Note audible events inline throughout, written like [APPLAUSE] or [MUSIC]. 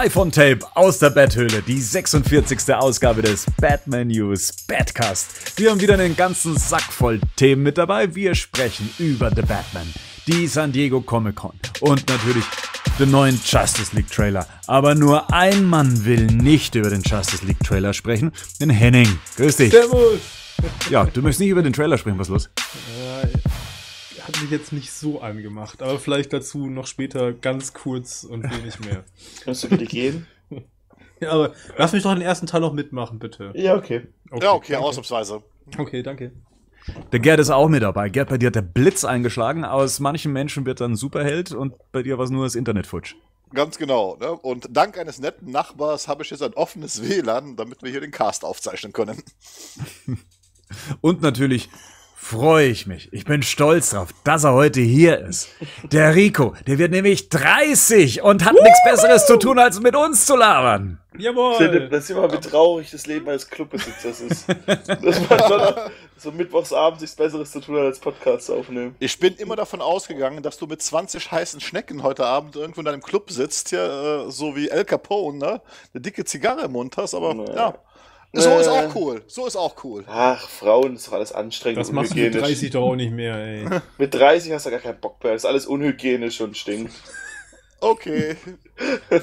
Live on Tape aus der Betthöhle, die 46. Ausgabe des Batman News Badcast. Wir haben wieder einen ganzen Sack voll Themen mit dabei. Wir sprechen über The Batman, die San Diego Comic Con und natürlich den neuen Justice League Trailer. Aber nur ein Mann will nicht über den Justice League Trailer sprechen, den Henning. Grüß dich. Servus. Ja, du möchtest nicht über den Trailer sprechen, was ist los? Ja, äh, hat mich jetzt nicht so angemacht, aber vielleicht dazu noch später ganz kurz und wenig mehr. [LAUGHS] Kannst du bitte gehen? [LAUGHS] Ja, aber lass mich doch den ersten Teil noch mitmachen, bitte. Ja, okay. okay ja, okay, danke. ausnahmsweise. Okay, danke. Der Gerd ist auch mit dabei. Gerd, bei dir hat der Blitz eingeschlagen. Aus manchen Menschen wird dann Superheld und bei dir war es nur das Internet futsch. Ganz genau. Ne? Und dank eines netten Nachbars habe ich jetzt ein offenes WLAN, damit wir hier den Cast aufzeichnen können. [LAUGHS] und natürlich freue ich mich. Ich bin stolz drauf, dass er heute hier ist. Der Rico, der wird nämlich 30 und hat nichts Besseres zu tun, als mit uns zu labern. Jawohl. das ist immer wie traurig das Leben eines Clubbesitzers ist. Dass man schon so mittwochsabends nichts Besseres zu tun hat, als Podcasts aufnehmen. Ich bin immer davon ausgegangen, dass du mit 20 heißen Schnecken heute Abend irgendwo in deinem Club sitzt, hier, äh, so wie El Capone, ne? Eine dicke Zigarre im Mund hast, aber naja. ja. So äh. ist auch äh. cool. So ist auch cool. Ach, Frauen, das ist doch alles anstrengend. Das machst du mit 30 doch auch nicht mehr, ey. [LAUGHS] mit 30 hast du gar keinen Bock mehr. Das ist alles unhygienisch und stinkt. okay. [LAUGHS]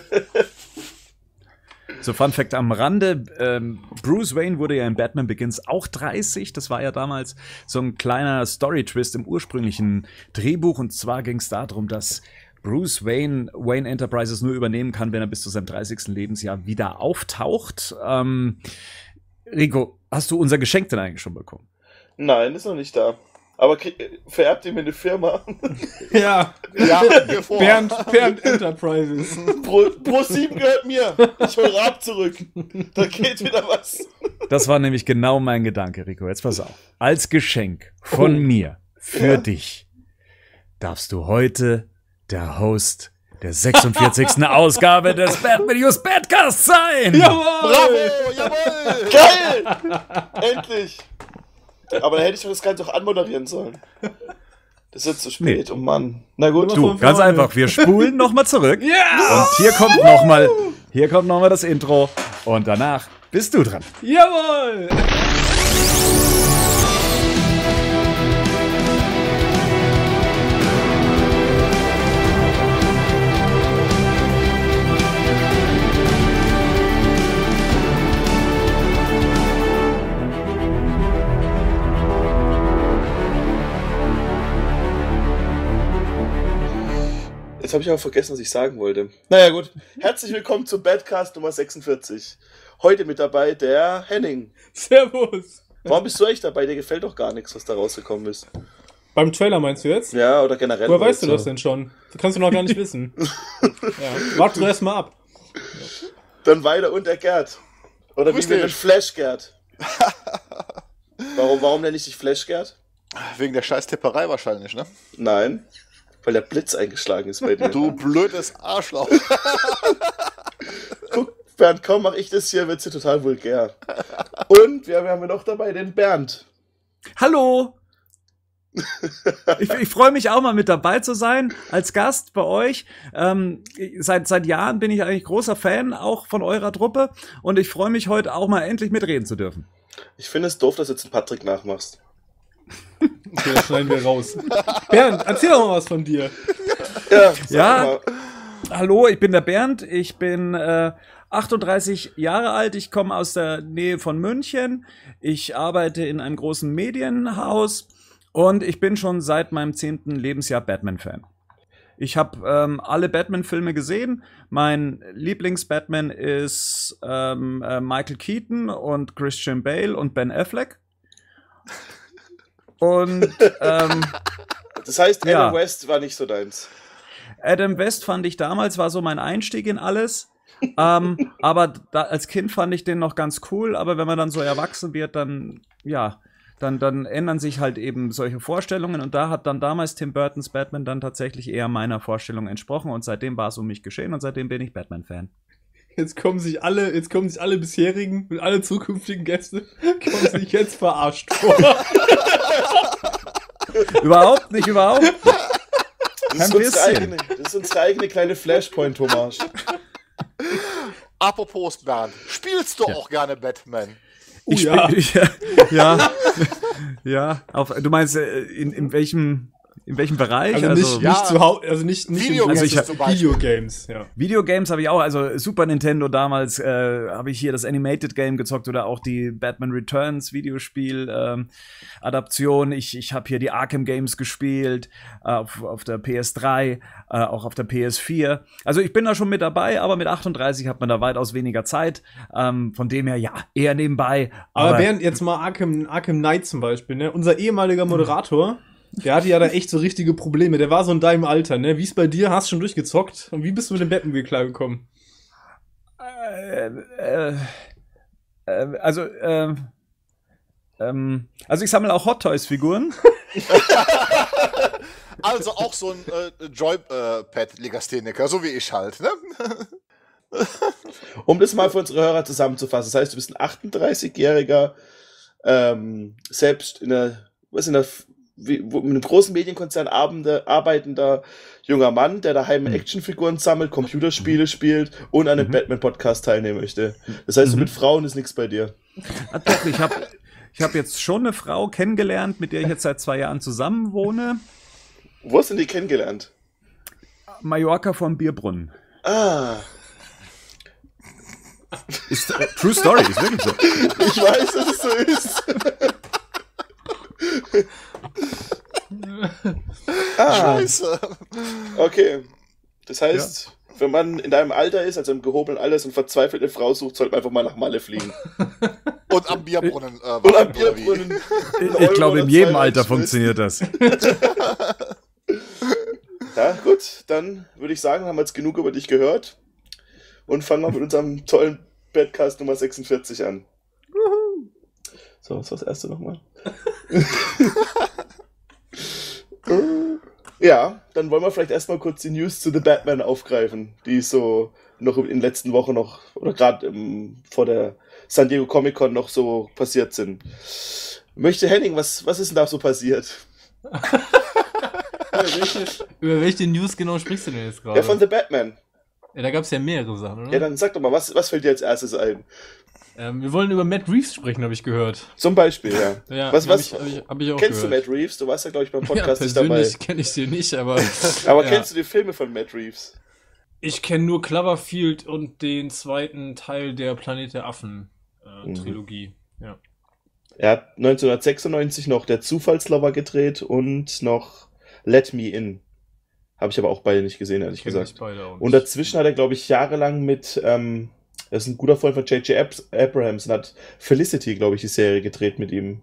So, Fun Fact am Rande: ähm, Bruce Wayne wurde ja in Batman Begins auch 30. Das war ja damals so ein kleiner Story-Twist im ursprünglichen Drehbuch. Und zwar ging es darum, dass Bruce Wayne Wayne Enterprises nur übernehmen kann, wenn er bis zu seinem 30. Lebensjahr wieder auftaucht. Ähm, Rico, hast du unser Geschenk denn eigentlich schon bekommen? Nein, ist noch nicht da. Aber vererbt ihr mir eine Firma? [LAUGHS] Ja. ja. [LAUGHS] Bernd, Bernd Enterprises. Pro, Pro 7 gehört mir. Ich höre ab zurück. Da geht wieder was. Das war nämlich genau mein Gedanke, Rico. Jetzt pass auf. Als Geschenk von oh. mir für ja. dich darfst du heute der Host der 46. [LAUGHS] Ausgabe des Batman News Badcast sein. Jawohl! Bravo! Jawohl! Geil! [LAUGHS] Endlich! Aber da hätte ich das Ganze auch anmoderieren sollen. Das ist jetzt zu spät, nee. oh Mann. Na gut. Du, ganz Freunde. einfach, wir spulen nochmal zurück. yeah! [LAUGHS] Und hier kommt nochmal, hier kommt nochmal das Intro. Und danach bist du dran. Jawohl! Jetzt habe ich aber vergessen, was ich sagen wollte. Naja, gut. Herzlich willkommen zum Badcast Nummer 46. Heute mit dabei der Henning. Servus. Warum bist du echt dabei? Dir gefällt doch gar nichts, was da rausgekommen ist. Beim Trailer meinst du jetzt? Ja, oder generell. Woher weißt du das denn schon? Das kannst du noch gar nicht wissen. [LAUGHS] ja. Warte erst mal ab. Dann weiter und der Gerd. Oder Grüß wie wir Flash Gerd. [LAUGHS] warum, warum nenne ich dich Flash Gerd? Wegen der scheiß Tipperei wahrscheinlich, ne? Nein weil der Blitz eingeschlagen ist bei dir. Du blödes Arschloch. Guck, Bernd, kaum mache ich das hier, wird's hier total vulgär. Und wir haben, wir noch dabei den Bernd. Hallo! ich, ich freue mich auch mal mit dabei zu sein als Gast bei euch. Ähm, seit, seit Jahren bin ich eigentlich großer Fan auch von eurer Truppe und ich freue mich heute auch mal endlich mitreden zu dürfen. Ich finde es doof, dass du jetzt einen Patrick nachmachst. Okay, das schneiden wir raus. Bernd, erzähl doch mal was von dir. Ja, ja hallo, ich bin der Bernd. Ich bin äh, 38 Jahre alt. Ich komme aus der Nähe von München. Ich arbeite in einem großen Medienhaus und ich bin schon seit meinem zehnten Lebensjahr Batman-Fan. Ich habe ähm, alle Batman-Filme gesehen. Mein Lieblings-Batman ist ähm, äh, Michael Keaton und Christian Bale und Ben Affleck. Und ähm, [LAUGHS] das heißt, Adam ja. West war nicht so deins. Adam West fand ich damals, war so mein Einstieg in alles. ähm, [LAUGHS] aber da, als Kind fand ich den noch ganz cool, aber wenn man dann so erwachsen wird, dann, ja, dann, dann ändern sich halt eben solche Vorstellungen und da hat dann damals Tim Burtons Batman dann tatsächlich eher meiner Vorstellung entsprochen und seitdem war es um mich geschehen und seitdem bin ich Batman-Fan. Jetzt kommen sich alle, jetzt kommen sich alle bisherigen und alle zukünftigen Gäste [LAUGHS] kommen sich jetzt verarscht vor. [LAUGHS] überhaupt nicht, überhaupt nicht. Das ist, unsere eigene, das ist unsere eigene kleine Flashpoint-Hommage. Apropos Bernd, spielst du ja. auch gerne Batman? Ich oh, ja. Spiel, ja, [LAUGHS] ja, ja auf, du meinst, äh, in, in welchem in welchem Bereich? Also, also nicht, ja, zu Hause, also nicht, nicht Videogames, also ich zum Videogames, ja. Videogames habe ich auch, also Super Nintendo damals äh, habe ich hier das Animated Game gezockt oder auch die Batman Returns Videospiel ähm, Adaption. Ich, ich habe hier die Arkham Games gespielt äh, auf, auf der PS3, äh, auch auf der PS4. Also ich bin da schon mit dabei, aber mit 38 hat man da weitaus weniger Zeit. Ähm, von dem her, ja, eher nebenbei. Aber, aber während jetzt mal Arkham, Arkham Knight zum Beispiel, ne? unser ehemaliger Moderator, der hatte ja da echt so richtige Probleme. Der war so in deinem Alter, ne? Wie ist bei dir? Hast schon durchgezockt? Und wie bist du mit dem Batmobile klargekommen? Äh, äh, äh, also, ähm, ähm, also ich sammle auch Hot Toys Figuren. [LAUGHS] also auch so ein äh, Joypad-Legastheniker, so wie ich halt, ne? um das mal für unsere Hörer zusammenzufassen, das heißt, du bist ein 38-jähriger, ähm, selbst in der, was in der mit einem großen Medienkonzern arbeitender junger Mann, der daheim mhm. Actionfiguren sammelt, Computerspiele spielt und an einem mhm. Batman-Podcast teilnehmen möchte. Das heißt, mhm. mit Frauen ist nichts bei dir. Ach, doch, ich habe ich hab jetzt schon eine Frau kennengelernt, mit der ich jetzt seit zwei Jahren zusammen wohne. Wo hast du die kennengelernt? Mallorca vom Bierbrunnen. Ah. Ist, äh, true Story, ist wirklich so. Ich weiß, dass es so ist ah. Scheiße. Okay. Das heißt, ja. wenn man in deinem Alter ist, also im gehobenen Alter und verzweifelt eine Frau sucht, sollte man einfach mal nach Malle fliegen. Und am Bierbrunnen. Äh, und am Bierbrunnen. [LAUGHS] Ich, ich glaube, in jedem Alter funktioniert das. [LAUGHS] ja, gut, dann würde ich sagen, haben wir jetzt genug über dich gehört und fangen wir mit unserem tollen Podcast Nummer 46 an. So, was war das erste nochmal? [LAUGHS] Ja, dann wollen wir vielleicht erstmal kurz die News zu The Batman aufgreifen, die so noch in den letzten Wochen noch oder gerade vor der San Diego Comic Con noch so passiert sind. Möchte Henning, was, was ist denn da so passiert? über, welche, über welche News genau sprichst du denn jetzt gerade? Ja, von The Batman. Ja, da gab es ja mehrere Sachen, oder? Ja, dann sag doch mal, was, was fällt dir als erstes ein? Ähm, wir wollen über Matt Reeves sprechen, habe ich gehört. Zum Beispiel, ja. [LAUGHS] ja was, was, hab ich, hab ich, hab ich auch kennst gehört. du Matt Reeves? Du warst ja, glaube ich, beim Podcast ja, nicht dabei. Persönlich kenne ich sie nicht, aber. [LAUGHS] aber ja. kennst du die Filme von Matt Reeves? Ich kenne nur Cloverfield und den zweiten Teil der Planet der Affen äh, mhm. Trilogie. Ja. Er hat 1996 noch Der Zufallslover gedreht und noch Let Me In. Habe ich aber auch beide nicht gesehen, ehrlich gesagt. Und dazwischen hat er, glaube ich, jahrelang mit ähm, er ist ein guter Freund von J.J. Abrahams und hat Felicity, glaube ich, die Serie gedreht mit ihm.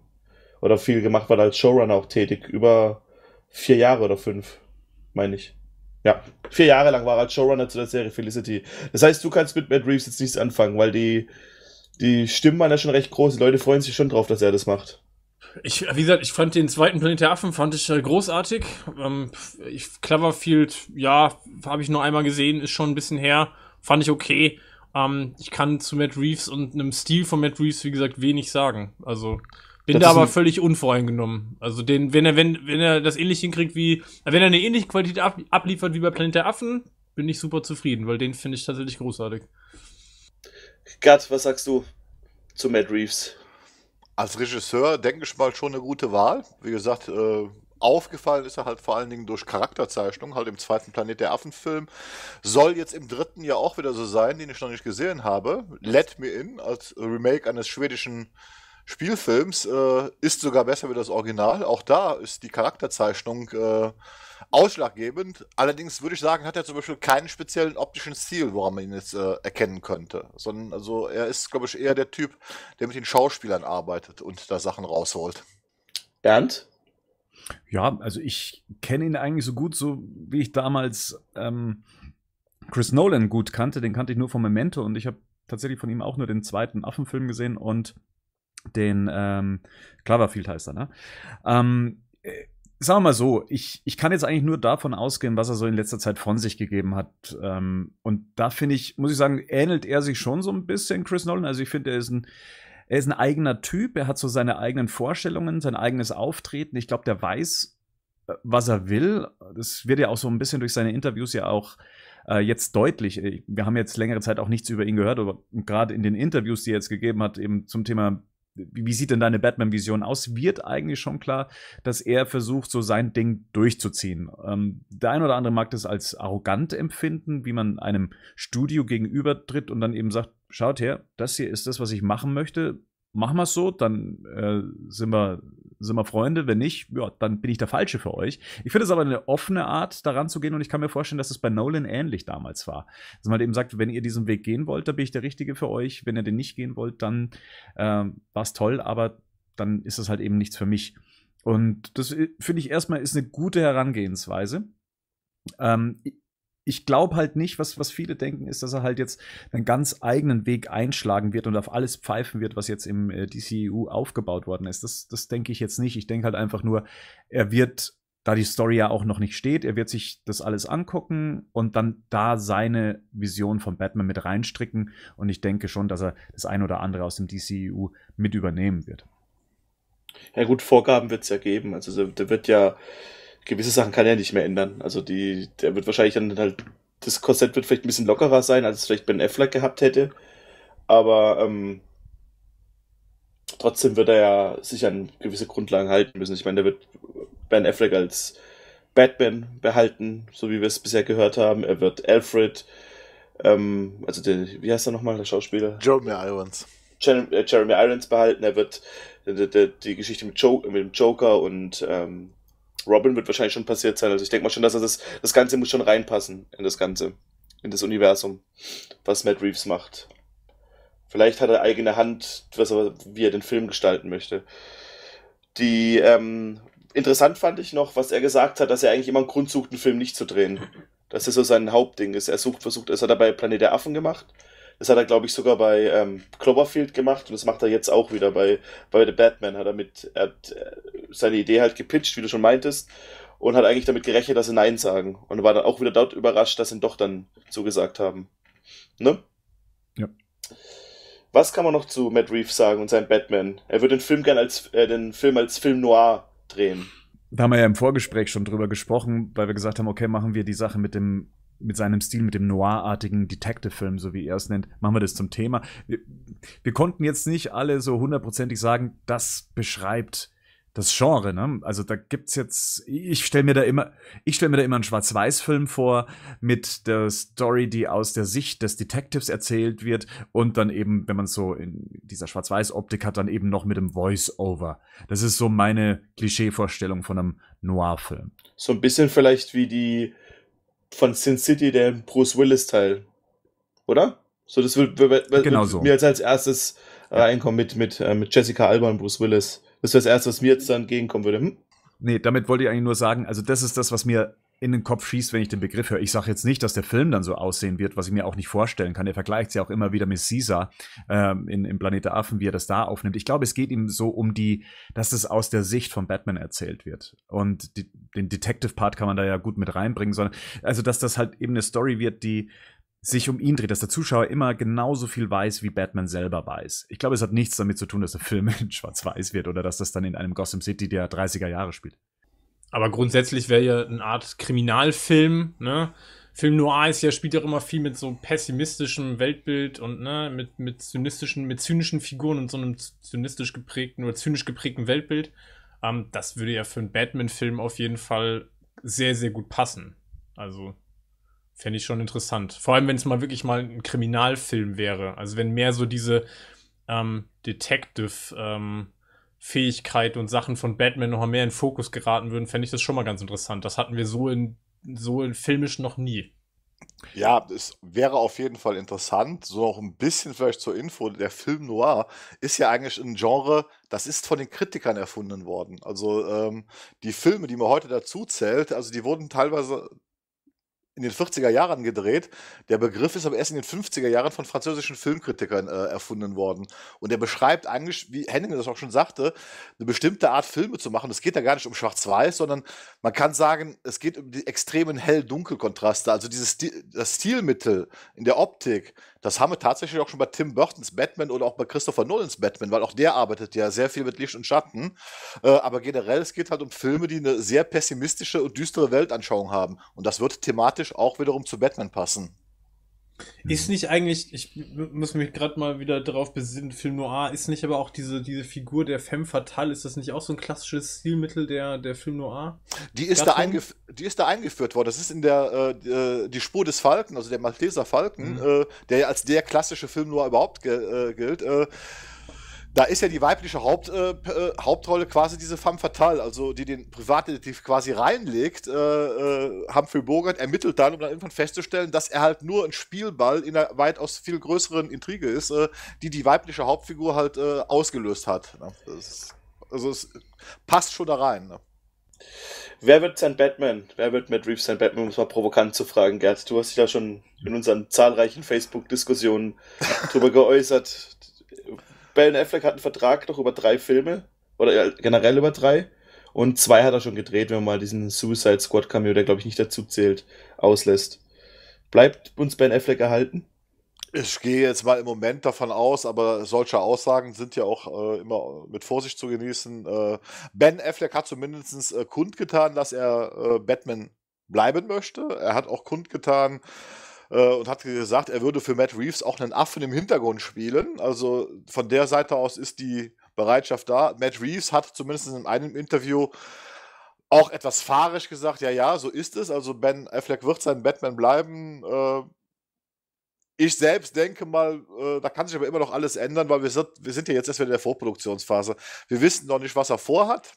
Oder viel gemacht, war da als Showrunner auch tätig. Über vier Jahre oder fünf, meine ich. Ja, vier Jahre lang war er als Showrunner zu der Serie Felicity. Das heißt, du kannst mit Matt Reeves jetzt nichts anfangen, weil die, die Stimmen waren ja schon recht groß. Die Leute freuen sich schon drauf, dass er das macht. Ich, wie gesagt, ich fand den zweiten Planet der Affen fand ich äh, großartig. Ähm, ich, Cloverfield, ja, habe ich nur einmal gesehen, ist schon ein bisschen her. Fand ich okay. Ähm, ich kann zu Matt Reeves und einem Stil von Matt Reeves, wie gesagt, wenig sagen. Also bin das da aber völlig unvoreingenommen. Also den, wenn er, wenn, wenn er das ähnlich hinkriegt wie, wenn er eine ähnliche Qualität ab, abliefert wie bei Planet der Affen, bin ich super zufrieden, weil den finde ich tatsächlich großartig. Gerd, was sagst du zu Matt Reeves? Als Regisseur denke ich mal schon eine gute Wahl. Wie gesagt, äh, Aufgefallen ist er halt vor allen Dingen durch Charakterzeichnung, halt im zweiten Planet der Affen-Film. Soll jetzt im dritten ja auch wieder so sein, den ich noch nicht gesehen habe. Let Me In als Remake eines schwedischen Spielfilms äh, ist sogar besser wie das Original. Auch da ist die Charakterzeichnung äh, ausschlaggebend. Allerdings würde ich sagen, hat er zum Beispiel keinen speziellen optischen Stil, woran man ihn jetzt äh, erkennen könnte. Sondern also er ist, glaube ich, eher der Typ, der mit den Schauspielern arbeitet und da Sachen rausholt. Bernd? Ja, also ich kenne ihn eigentlich so gut, so wie ich damals ähm, Chris Nolan gut kannte. Den kannte ich nur von Memento und ich habe tatsächlich von ihm auch nur den zweiten Affenfilm gesehen und den ähm, Cloverfield heißt er, ne? Ähm, äh, sagen wir mal so, ich, ich kann jetzt eigentlich nur davon ausgehen, was er so in letzter Zeit von sich gegeben hat. Ähm, und da finde ich, muss ich sagen, ähnelt er sich schon so ein bisschen Chris Nolan. Also ich finde, er ist ein er ist ein eigener Typ, er hat so seine eigenen Vorstellungen, sein eigenes Auftreten. Ich glaube, der weiß, äh, was er will. Das wird ja auch so ein bisschen durch seine Interviews ja auch äh, jetzt deutlich. Äh, wir haben jetzt längere Zeit auch nichts über ihn gehört, aber gerade in den Interviews, die er jetzt gegeben hat, eben zum Thema wie sieht denn deine Batman-Vision aus, wird eigentlich schon klar, dass er versucht, so sein Ding durchzuziehen. Ähm, der ein oder andere mag das als arrogant empfinden, wie man einem Studio gegenübertritt und dann eben sagt, schaut her, das hier ist das, was ich machen möchte. Machen wir es so, dann äh, sind, wir, sind wir Freunde. Wenn nicht, ja, dann bin ich der Falsche für euch. Ich finde es aber eine offene Art, daran zu gehen und ich kann mir vorstellen, dass es bei Nolan ähnlich damals war. Dass man halt eben sagt, wenn ihr diesen Weg gehen wollt, dann bin ich der Richtige für euch. Wenn ihr den nicht gehen wollt, dann äh, war es toll, aber dann ist es halt eben nichts für mich. Und das äh, finde ich erstmal ist eine gute Herangehensweise. Ähm, ich glaube halt nicht, was, was viele denken, ist, dass er halt jetzt einen ganz eigenen Weg einschlagen wird und auf alles pfeifen wird, was jetzt im äh, DCEU aufgebaut worden ist. Das, das denke ich jetzt nicht. Ich denke halt einfach nur, er wird, da die Story ja auch noch nicht steht, er wird sich das alles angucken und dann da seine Vision von Batman mit reinstricken. Und ich denke schon, dass er das ein oder andere aus dem DCEU mit übernehmen wird. Ja gut, Vorgaben wird es ja geben. Also da wird ja gewisse Sachen kann er nicht mehr ändern. Also die, der wird wahrscheinlich dann halt, das Korsett wird vielleicht ein bisschen lockerer sein, als es vielleicht Ben Affleck gehabt hätte. Aber ähm, trotzdem wird er ja sich an gewisse Grundlagen halten müssen. Ich meine, der wird Ben Affleck als Batman behalten, so wie wir es bisher gehört haben. Er wird Alfred, ähm, also den, wie heißt er nochmal, der Schauspieler? Jeremy Irons. Äh, Jeremy Irons behalten. Er wird die, Geschichte mit, Joke, mit, dem Joker und ähm, Robin wird wahrscheinlich schon passiert sein. Also ich denke mal schon, dass das, das Ganze muss schon reinpassen in das Ganze, in das Universum, was Matt Reeves macht. Vielleicht hat er eigene Hand, was er, wie er den Film gestalten möchte. Die ähm, interessant fand ich noch, was er gesagt hat, dass er eigentlich immer einen Grund sucht, einen Film nicht zu drehen. Das ist so sein Hauptding. Ist. Er sucht, versucht, das hat er bei Planet der Affen gemacht. Das hat er, glaube ich, sogar bei ähm, Cloverfield gemacht und das macht er jetzt auch wieder bei, bei The Batman. Hat er, mit, er hat äh, seine Idee halt gepitcht, wie du schon meintest, und hat eigentlich damit gerechnet, dass sie Nein sagen. Und war dann auch wieder dort überrascht, dass sie ihn doch dann zugesagt haben. Ne? Ja. Was kann man noch zu Matt Reeves sagen und seinem Batman? Er würde den Film gerne als äh, den Film als Film noir drehen. Da haben wir ja im Vorgespräch schon drüber gesprochen, weil wir gesagt haben, okay, machen wir die Sache mit dem mit seinem Stil, mit dem noirartigen Detective-Film, so wie er es nennt, machen wir das zum Thema. Wir, wir konnten jetzt nicht alle so hundertprozentig sagen, das beschreibt das Genre, ne? Also da gibt es jetzt, ich stelle mir da immer, ich stelle mir da immer einen Schwarz-Weiß-Film vor mit der Story, die aus der Sicht des Detectives erzählt wird und dann eben, wenn man so in dieser Schwarz-Weiß-Optik hat, dann eben noch mit dem Voice-Over. Das ist so meine Klischee-Vorstellung von einem Noir-Film. So ein bisschen vielleicht wie die von Sin City der Bruce Willis-Teil. Oder? So, das wird, wird, wird, genau wird so. mir jetzt als erstes äh, ja. reinkommen mit, mit, äh, mit Jessica Alba und Bruce Willis. Das wäre das erste, was mir jetzt dann entgegenkommen würde. Hm? Nee, damit wollte ich eigentlich nur sagen, also das ist das, was mir in den Kopf schießt, wenn ich den Begriff höre. Ich sage jetzt nicht, dass der Film dann so aussehen wird, was ich mir auch nicht vorstellen kann. Er vergleicht es ja auch immer wieder mit Caesar ähm, in, in Planet der Affen, wie er das da aufnimmt. Ich glaube, es geht ihm so um die, dass es aus der Sicht von Batman erzählt wird. Und die, den Detective-Part kann man da ja gut mit reinbringen, sondern also, dass das halt eben eine Story wird, die sich um ihn dreht, dass der Zuschauer immer genauso viel weiß, wie Batman selber weiß. Ich glaube, es hat nichts damit zu tun, dass der Film [LAUGHS] in schwarz-weiß wird oder dass das dann in einem Gotham City der 30er Jahre spielt aber grundsätzlich wäre ja eine Art Kriminalfilm, ne? Film Noir ist ja, spielt ja immer viel mit so pessimistischem Weltbild und ne, mit, mit zynistischen, mit zynischen Figuren und so einem zynistisch geprägten oder zynisch geprägten Weltbild. Ähm, das würde ja für einen Batman-Film auf jeden Fall sehr, sehr gut passen. Also, fände ich schon interessant. Vor allem, wenn es mal wirklich mal ein Kriminalfilm wäre. Also wenn mehr so diese ähm, Detective, ähm, Fähigkeit und Sachen von Batman noch mehr in Fokus geraten würden, fände ich das schon mal ganz interessant. Das hatten wir so in, so in filmisch noch nie. Ja, das wäre auf jeden Fall interessant. So auch ein bisschen vielleicht zur Info: Der Film Noir ist ja eigentlich ein Genre, das ist von den Kritikern erfunden worden. Also ähm, die Filme, die man heute dazu zählt, also die wurden teilweise in den 40er Jahren gedreht. Der Begriff ist aber erst in den 50er Jahren von französischen Filmkritikern äh, erfunden worden. Und er beschreibt eigentlich, wie Henning das auch schon sagte, eine bestimmte Art Filme zu machen. Es geht da gar nicht um Schwarz-Weiß, sondern man kann sagen, es geht um die extremen Hell-Dunkel-Kontraste. Also dieses Stil, das Stilmittel in der Optik, das haben wir tatsächlich auch schon bei Tim Burtons Batman oder auch bei Christopher Nolans Batman, weil auch der arbeitet ja sehr viel mit Licht und Schatten. Äh, aber generell, es geht halt um Filme, die eine sehr pessimistische und düstere Weltanschauung haben. Und das wird thematisch thematisch auch wiederum zu Batman passen. Ist mhm. nicht eigentlich, ich muss mich gerade mal wieder darauf besinnen, Film Noir, ist nicht aber auch diese, diese Figur der Femme Fatale, ist das nicht auch so ein klassisches Stilmittel der, der Film Noir? Die ist, da die ist da eingeführt worden. Das ist in der äh, äh, die Spur des Falken, also der Malteser Falken, mhm. äh, der ja als der klassische Film Noir überhaupt äh, gilt. Äh, da ist ja die weibliche Haupt, äh, äh, Hauptrolle quasi diese femme fatale, also die den Privatdetektiv quasi reinlegt. Äh, äh, Humphrey Bogart ermittelt dann, um dann irgendwann festzustellen, dass er halt nur ein Spielball in einer weitaus viel größeren Intrige ist, äh, die die weibliche Hauptfigur halt äh, ausgelöst hat. Ne? Das, also es passt schon da rein. Ne? Wer wird sein Batman? Wer wird Matt Reeves sein Batman, um es mal provokant zu fragen, Gerd? Du hast dich da schon in unseren zahlreichen Facebook-Diskussionen drüber geäußert, Ben Affleck hat einen Vertrag noch über drei Filme oder generell über drei. Und zwei hat er schon gedreht, wenn man mal diesen Suicide Squad Cameo, der glaube ich nicht dazu zählt, auslässt. Bleibt uns Ben Affleck erhalten? Ich gehe jetzt mal im Moment davon aus, aber solche Aussagen sind ja auch äh, immer mit Vorsicht zu genießen. Äh, ben Affleck hat zumindest äh, kundgetan, dass er äh, Batman bleiben möchte. Er hat auch kundgetan, äh, äh, und hat gesagt, er würde für Matt Reeves auch einen Affen im Hintergrund spielen. Also von der Seite aus ist die Bereitschaft da. Matt Reeves hat zumindest in einem Interview auch etwas fahrisch gesagt, ja, ja, so ist es. Also Ben Affleck wird sein Batman bleiben. Äh, ich selbst denke mal, äh, da kann sich aber immer noch alles ändern, weil wir sind, wir sind ja jetzt erst wieder in der Vorproduktionsphase. Wir wissen noch nicht, was er vorhat.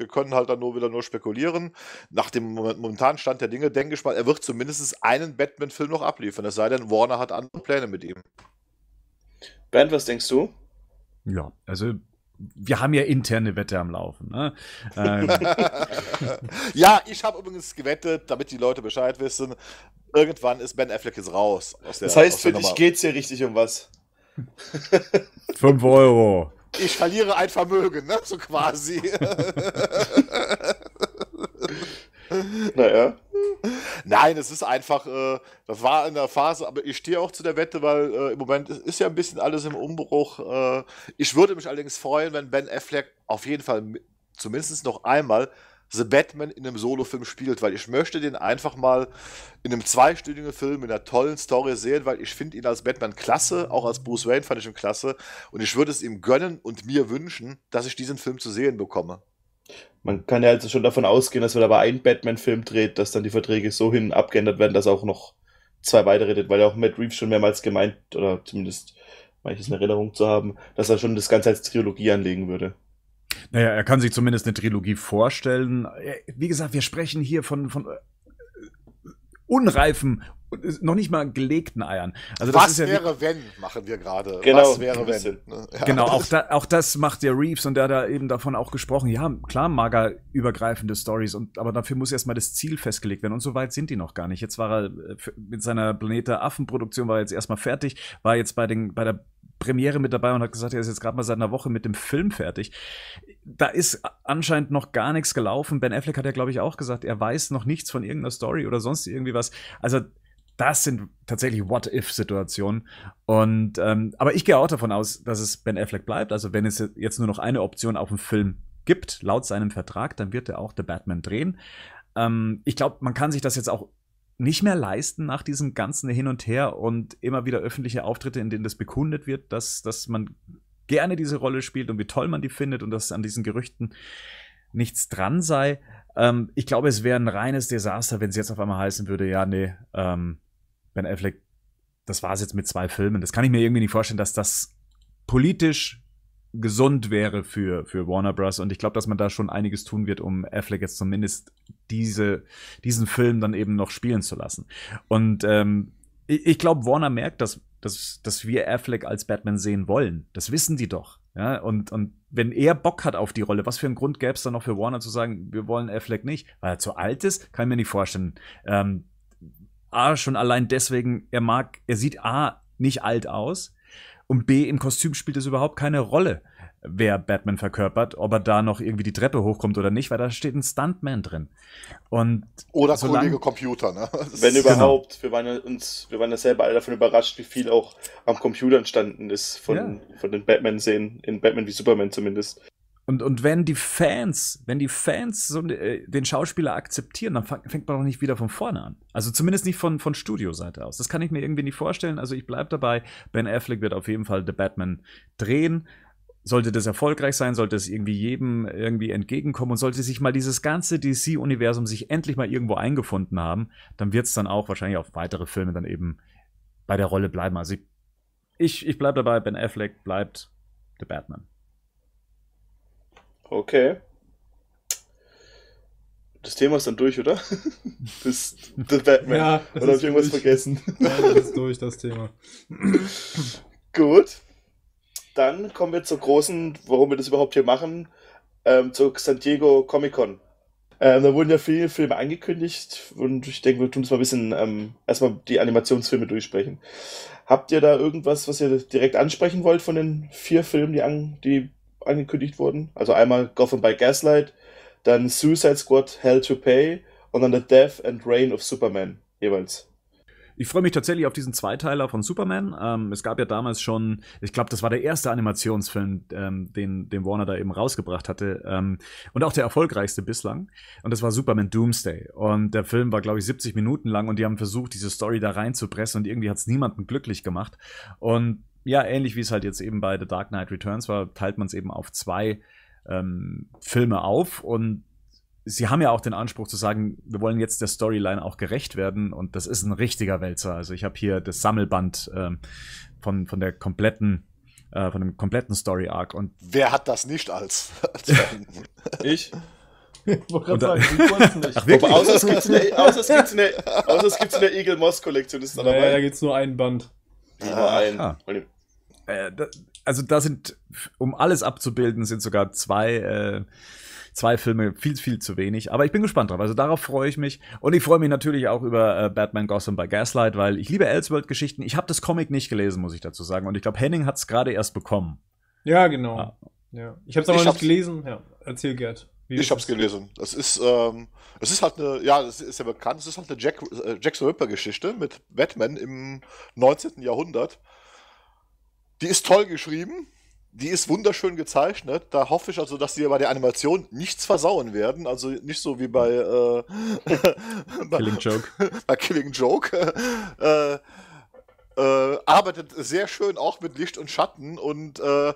Wir können halt dann nur wieder nur spekulieren. Nach dem momentanen Stand der Dinge denke ich mal, er wird zumindest einen Batman-Film noch abliefern. Es sei denn, Warner hat andere Pläne mit ihm. Bernd, was denkst du? Ja, also wir haben ja interne Wette am Laufen. Ne? Ähm. [LAUGHS] ja, ich habe übrigens gewettet, damit die Leute Bescheid wissen, irgendwann ist Ben Affleck jetzt raus. Der, das heißt, für dich geht es hier richtig um was. 5 Euro ich verliere ein Vermögen, ne? So quasi. [LAUGHS] naja. Nein, es ist einfach, äh, das war in der Phase, aber ich stehe auch zu der Wette, weil äh, im Moment ist, ist ja ein bisschen alles im Umbruch. Äh, ich würde mich allerdings freuen, wenn Ben Affleck auf jeden Fall zumindest noch einmal The Batman in einem Solofilm spielt, weil ich möchte den einfach mal in einem zweistündigen Film mit einer tollen Story sehen, weil ich finde ihn als Batman klasse, auch als Bruce Wayne fand ich ihn klasse und ich würde es ihm gönnen und mir wünschen, dass ich diesen Film zu sehen bekomme. Man kann ja also schon davon ausgehen, dass wenn aber ein Batman-Film dreht, dass dann die Verträge so hin abgeändert werden, dass auch noch zwei weitere redet, weil ja auch Matt Reeves schon mehrmals gemeint, oder zumindest manches in Erinnerung zu haben, dass er schon das Ganze als Trilogie anlegen würde. Naja, er kann sich zumindest eine Trilogie vorstellen. Äh, wie gesagt, wir sprechen hier von, von äh, unreifen, noch nicht mal gelegten Eiern. Also das was ist ja wäre, wenn, machen wir gerade. Genau, was wäre, wenn? Ne? Ja. Genau, auch, da, auch das macht der Reeves und der hat da eben davon auch gesprochen. Ja, klar, mager übergreifende Stories, und, aber dafür muss erstmal das Ziel festgelegt werden. Und so weit sind die noch gar nicht. Jetzt war er äh, mit seiner Planete Affenproduktion war jetzt erstmal fertig, war jetzt bei, den, bei der Premiere mit dabei und hat gesagt, er ist jetzt gerade mal seit einer Woche mit dem Film fertig. Da ist anscheinend noch gar nichts gelaufen. Ben Affleck hat ja, glaube ich, auch gesagt, er weiß noch nichts von irgendeiner Story oder sonst irgendwie was. Also das sind tatsächlich What-If-Situationen. Und ähm, aber ich gehe auch davon aus, dass es Ben Affleck bleibt. Also wenn es jetzt nur noch eine Option auf dem Film gibt, laut seinem Vertrag, dann wird er auch The Batman drehen. Ähm, ich glaube, man kann sich das jetzt auch nicht mehr leisten nach diesem ganzen Hin und Her und immer wieder öffentliche Auftritte, in denen das bekundet wird, dass, dass man gerne diese Rolle spielt und wie toll man die findet und dass an diesen Gerüchten nichts dran sei. Ähm, ich glaube, es wäre ein reines Desaster, wenn es jetzt auf einmal heißen würde, ja, nee, ähm, Ben Affleck, das war es jetzt mit zwei Filmen. Das kann ich mir irgendwie nicht vorstellen, dass das politisch gesund wäre für, für Warner Bros. Und ich glaube, dass man da schon einiges tun wird, um Affleck jetzt zumindest diese, diesen Film dann eben noch spielen zu lassen. Und ähm, ich, ich glaube, Warner merkt, dass, dass, dass wir Affleck als Batman sehen wollen. Das wissen die doch. Ja, und, und wenn er Bock hat auf die Rolle, was für einen Grund gäbe es dann noch für Warner zu sagen, wir wollen Affleck nicht? Weil er zu alt ist? Kann ich mir nicht vorstellen. Ähm, A, schon allein deswegen, er mag, er sieht A, nicht alt aus und B, im Kostüm spielt es überhaupt keine Rolle, wer Batman verkörpert, ob er da noch irgendwie die Treppe hochkommt oder nicht, weil da steht ein Stuntman drin. Und oder solange, Kollege Computer, ne? [LAUGHS] Wenn überhaupt, genau. wir waren uns, wir waren ja selber alle davon überrascht, wie viel auch am Computer entstanden ist von, ja. von den Batman-Szenen, in Batman wie Superman zumindest. Und, und wenn die Fans, wenn die Fans so äh, den Schauspieler akzeptieren, dann fängt man doch nicht wieder von vorne an. Also zumindest nicht von, von Studioseite aus. Das kann ich mir irgendwie nicht vorstellen. Also ich bleibe dabei, Ben Affleck wird auf jeden Fall The Batman drehen sollte das erfolgreich sein, sollte es irgendwie jedem irgendwie entgegenkommen und sollte sich mal dieses ganze DC-Universum sich endlich mal irgendwo eingefunden haben, dann wird es dann auch wahrscheinlich auf weitere Filme dann eben bei der Rolle bleiben. Also ich, ich, bleibe dabei, Ben Affleck bleibt The Batman. Okay. Das Thema ist dann durch, oder? Bis [LAUGHS] The Batman. Ja, oder habe ich irgendwas durch. vergessen? Nein, das ist durch, das Thema. [LAUGHS] Gut. Dann kommen wir zur großen, warum wir das überhaupt hier machen, ähm, zur San Diego Comic Con. Ähm, da wurden ja viele Filme angekündigt und ich denke, wir tun es mal ein bisschen ähm, erstmal die Animationsfilme durchsprechen. Habt ihr da irgendwas, was ihr direkt ansprechen wollt von den vier Filmen, die, an, die angekündigt wurden. Also einmal Gotham by Gaslight, dann Suicide Squad, Hell to Pay und dann The Death and Reign of Superman jeweils. Ich freue mich tatsächlich auf diesen Zweiteiler von Superman. Ähm, es gab ja damals schon, ich glaube, das war der erste Animationsfilm, ähm, den, den Warner da eben rausgebracht hatte. Ähm, und auch der erfolgreichste bislang. Und das war Superman Doomsday. Und der Film war, glaube ich, 70 Minuten lang und die haben versucht, diese Story da reinzupressen und irgendwie hat es niemanden glücklich gemacht. Und ja, ähnlich wie es halt jetzt eben bei The Dark Knight Returns war, teilt man es eben auf zwei ähm, Filme auf und sie haben ja auch den Anspruch zu sagen, wir wollen jetzt der Storyline auch gerecht werden und das ist ein richtiger Wälzer. Also ich habe hier das Sammelband äh, von, von der kompletten äh, von dem kompletten Story Arc und wer hat das nicht als [LAUGHS] ich Ich gerade sagen, [LAUGHS] nicht. Ach, wirklich? Außer es gibt es in der [LAUGHS] Eagle Moss Kollektion ist da dabei. Ja, da gibt es nur einen Band. Aha. Allen. Äh, da, also da sind, um alles abzubilden, sind sogar zwei, äh, zwei Filme viel, viel zu wenig. Aber ich bin gespannt drauf. Also darauf freue ich mich. Und ich freue mich natürlich auch über äh, Batman Gotham bei Gaslight, weil ich liebe Elseworld-Geschichten. Ich habe das Comic nicht gelesen, muss ich dazu sagen. Und ich glaube, Henning hat es gerade erst bekommen. Ja, genau. Ja. ja. Ich habe es aber nicht gelesen. Ja. Erzähl, Gerd ich habe es gelesen. Es ist, ähm, es ist halt eine, ja, es ist ja bekannt, es ist halt eine Jack, äh, Jack Ripper-Geschichte mit Batman im 19. Jahrhundert. Die ist toll geschrieben, die ist wunderschön gezeichnet. Da hoffe ich also, dass die bei der Animation nichts versauen werden. Also nicht so wie bei, äh, [LAUGHS] bei Killing Joke. [LAUGHS] bei Killing Joke. [LAUGHS] Äh, äh, arbeitet sehr schön auch mit Licht und Schatten und äh,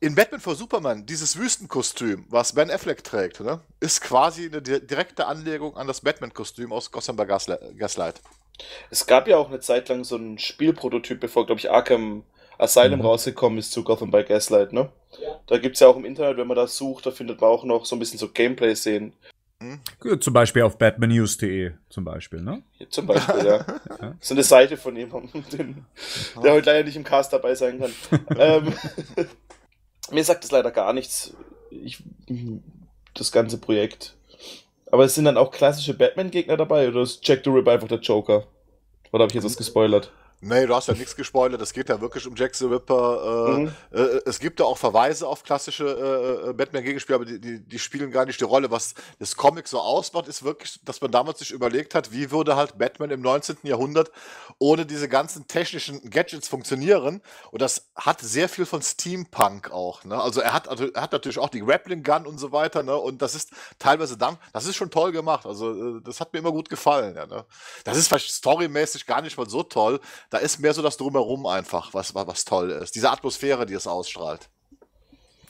in Batman vor Superman, dieses Wüstenkostüm, was Ben Affleck trägt, ne, ist quasi eine direkte Anlegung an das Batman-Kostüm aus Gotham by Gaslight. Es gab ja auch eine Zeit lang so einen Spielprototyp, bevor, glaube ich, Arkham Asylum mhm. rausgekommen ist zu Gotham by Gaslight, ne? Ja. Da gibt es ja auch im Internet, wenn man das sucht, da findet man auch noch so ein bisschen so Gameplay-Szenen. Mhm. Zum Beispiel auf batmannews.de zum Beispiel, ne? Ja, zum Beispiel, ja. [LAUGHS] ja. So eine Seite von jemandem, [LAUGHS] den, der heute leider nicht im Cast dabei sein kann. [LAUGHS] ähm, mir sagt es leider gar nichts. Ich, das ganze Projekt. Aber es sind dann auch klassische Batman-Gegner dabei oder ist Jack the Ripper einfach der Joker? Oder habe ich jetzt was gespoilert? Nee, du hast ja nichts gespoilert. Es geht ja wirklich um Jack the Ripper. Äh, mhm. äh, es gibt ja auch Verweise auf klassische äh, äh batman gegenspiele aber die, die, die, spielen gar nicht die Rolle. Was das Comic so ausmacht, ist wirklich, dass man damals sich überlegt hat, wie würde halt Batman im 19. Jahrhundert ohne diese ganzen technischen Gadgets funktionieren. Und das hat sehr viel von Steampunk auch. Ne? Also er hat, also er hat natürlich auch die Grappling-Gun und so weiter. Ne? Und das ist teilweise dann, das ist schon toll gemacht. Also äh, das hat mir immer gut gefallen. Ja, ne? Das ist vielleicht storymäßig gar nicht mal so toll da ist mehr so das Drumherum einfach, was, was toll ist. Diese Atmosphäre, die es ausstrahlt.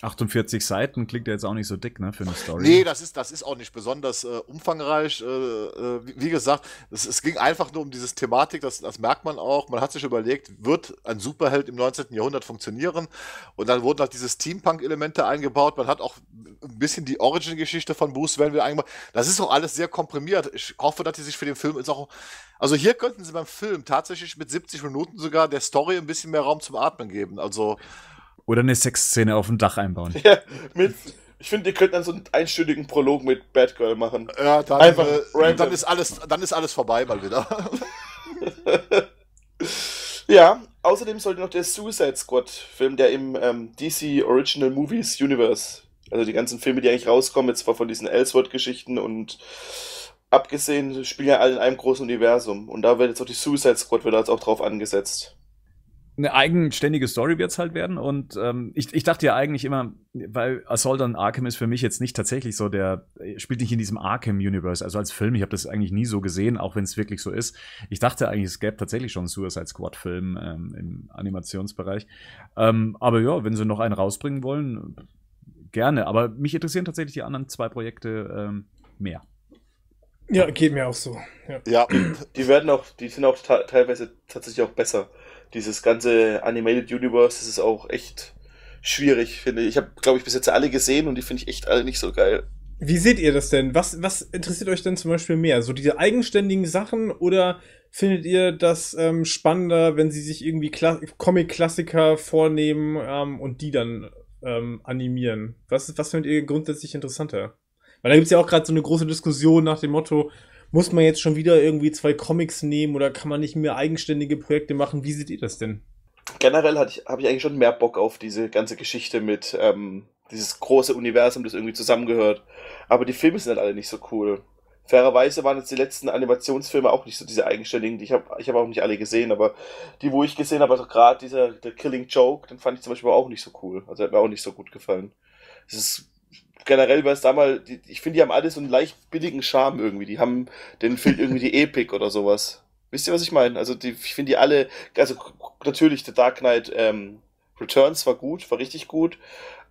48 Seiten klingt ja jetzt auch nicht so dick, ne, für eine Story. Nee, das ist, das ist auch nicht besonders äh, umfangreich. Äh, äh, wie, gesagt, es, es, ging einfach nur um diese Thematik, das, das merkt man auch. Man hat sich überlegt, wird ein Superheld im 19. Jahrhundert funktionieren? Und dann wurden halt diese Steampunk-Elemente eingebaut. Man hat auch ein bisschen die Origin-Geschichte von Bruce Wayne wieder eingebaut. Das ist auch alles sehr komprimiert. Ich hoffe, dass die sich für den Film jetzt auch. Also hier könnten sie beim Film tatsächlich mit 70 Minuten sogar der Story ein bisschen mehr Raum zum Atmen geben. Also oder eine Sexszene auf dem Dach einbauen. Ja, mit, ich finde, ihr könnt dann so einen einstündigen Prolog mit Batgirl machen. Ja, dann, Einfach äh, dann, ist, alles, dann ist alles vorbei mal wieder. [LAUGHS] ja, außerdem sollte noch der Suicide Squad-Film, der im ähm, DC Original Movies Universe, also die ganzen Filme, die eigentlich rauskommen, jetzt zwar von diesen Ellsworth-Geschichten und abgesehen, spielen ja alle in einem großen Universum. Und da wird jetzt auch die Suicide Squad wird jetzt auch drauf angesetzt eine eigenständige Story wird es halt werden. Und ähm, ich, ich dachte ja eigentlich immer, weil Assault on Arkham ist für mich jetzt nicht tatsächlich so, der äh, spielt nicht in diesem Arkham-Universe. Also als Film, ich habe das eigentlich nie so gesehen, auch wenn es wirklich so ist. Ich dachte eigentlich, es gäbe tatsächlich schon einen Suicide Squad-Film ähm, im Animationsbereich. Ähm, aber ja, wenn sie noch einen rausbringen wollen, gerne. Aber mich interessieren tatsächlich die anderen zwei Projekte ähm, mehr. Ja, geht mir auch so. Ja. ja, die werden auch, die sind auch teilweise tatsächlich auch besser dieses ganze Animated Universe, das ist auch echt schwierig, finde ich. Ich habe, glaube ich, bis jetzt alle gesehen und die finde ich echt alle nicht so geil. Wie seht ihr das denn? Was, was interessiert euch denn zum Beispiel mehr? So diese eigenständigen Sachen oder findet ihr das ähm, spannender, wenn sie sich irgendwie Kla Comic-Klassiker vornehmen ähm, und die dann ähm, animieren? Was, was findet ihr grundsätzlich interessanter? Weil da gibt's ja auch gerade so eine große Diskussion nach dem Motto, muss man jetzt schon wieder irgendwie zwei Comics nehmen oder kann man nicht mehr eigenständige Projekte machen? Wie seht ihr das denn? Generell habe ich eigentlich schon mehr Bock auf diese ganze Geschichte mit ähm, dieses große Universum, das irgendwie zusammengehört. Aber die Filme sind halt alle nicht so cool. Fairerweise waren jetzt die letzten Animationsfilme auch nicht so diese eigenständigen. ich habe ich hab auch nicht alle gesehen, aber die, wo ich gesehen habe, also gerade dieser The Killing Joke, den fand ich zum Beispiel auch nicht so cool. Also hat mir auch nicht so gut gefallen. Es ist generell bei Star mal, die, ich finde, die haben alle so einen leicht billigen Charme irgendwie. Die haben, denen fehlt [LAUGHS] irgendwie die Epic oder sowas. Wisst ihr, was ich meine? Also, die, ich finde die alle, also natürlich, The Dark Knight ähm, Returns war gut, war richtig gut,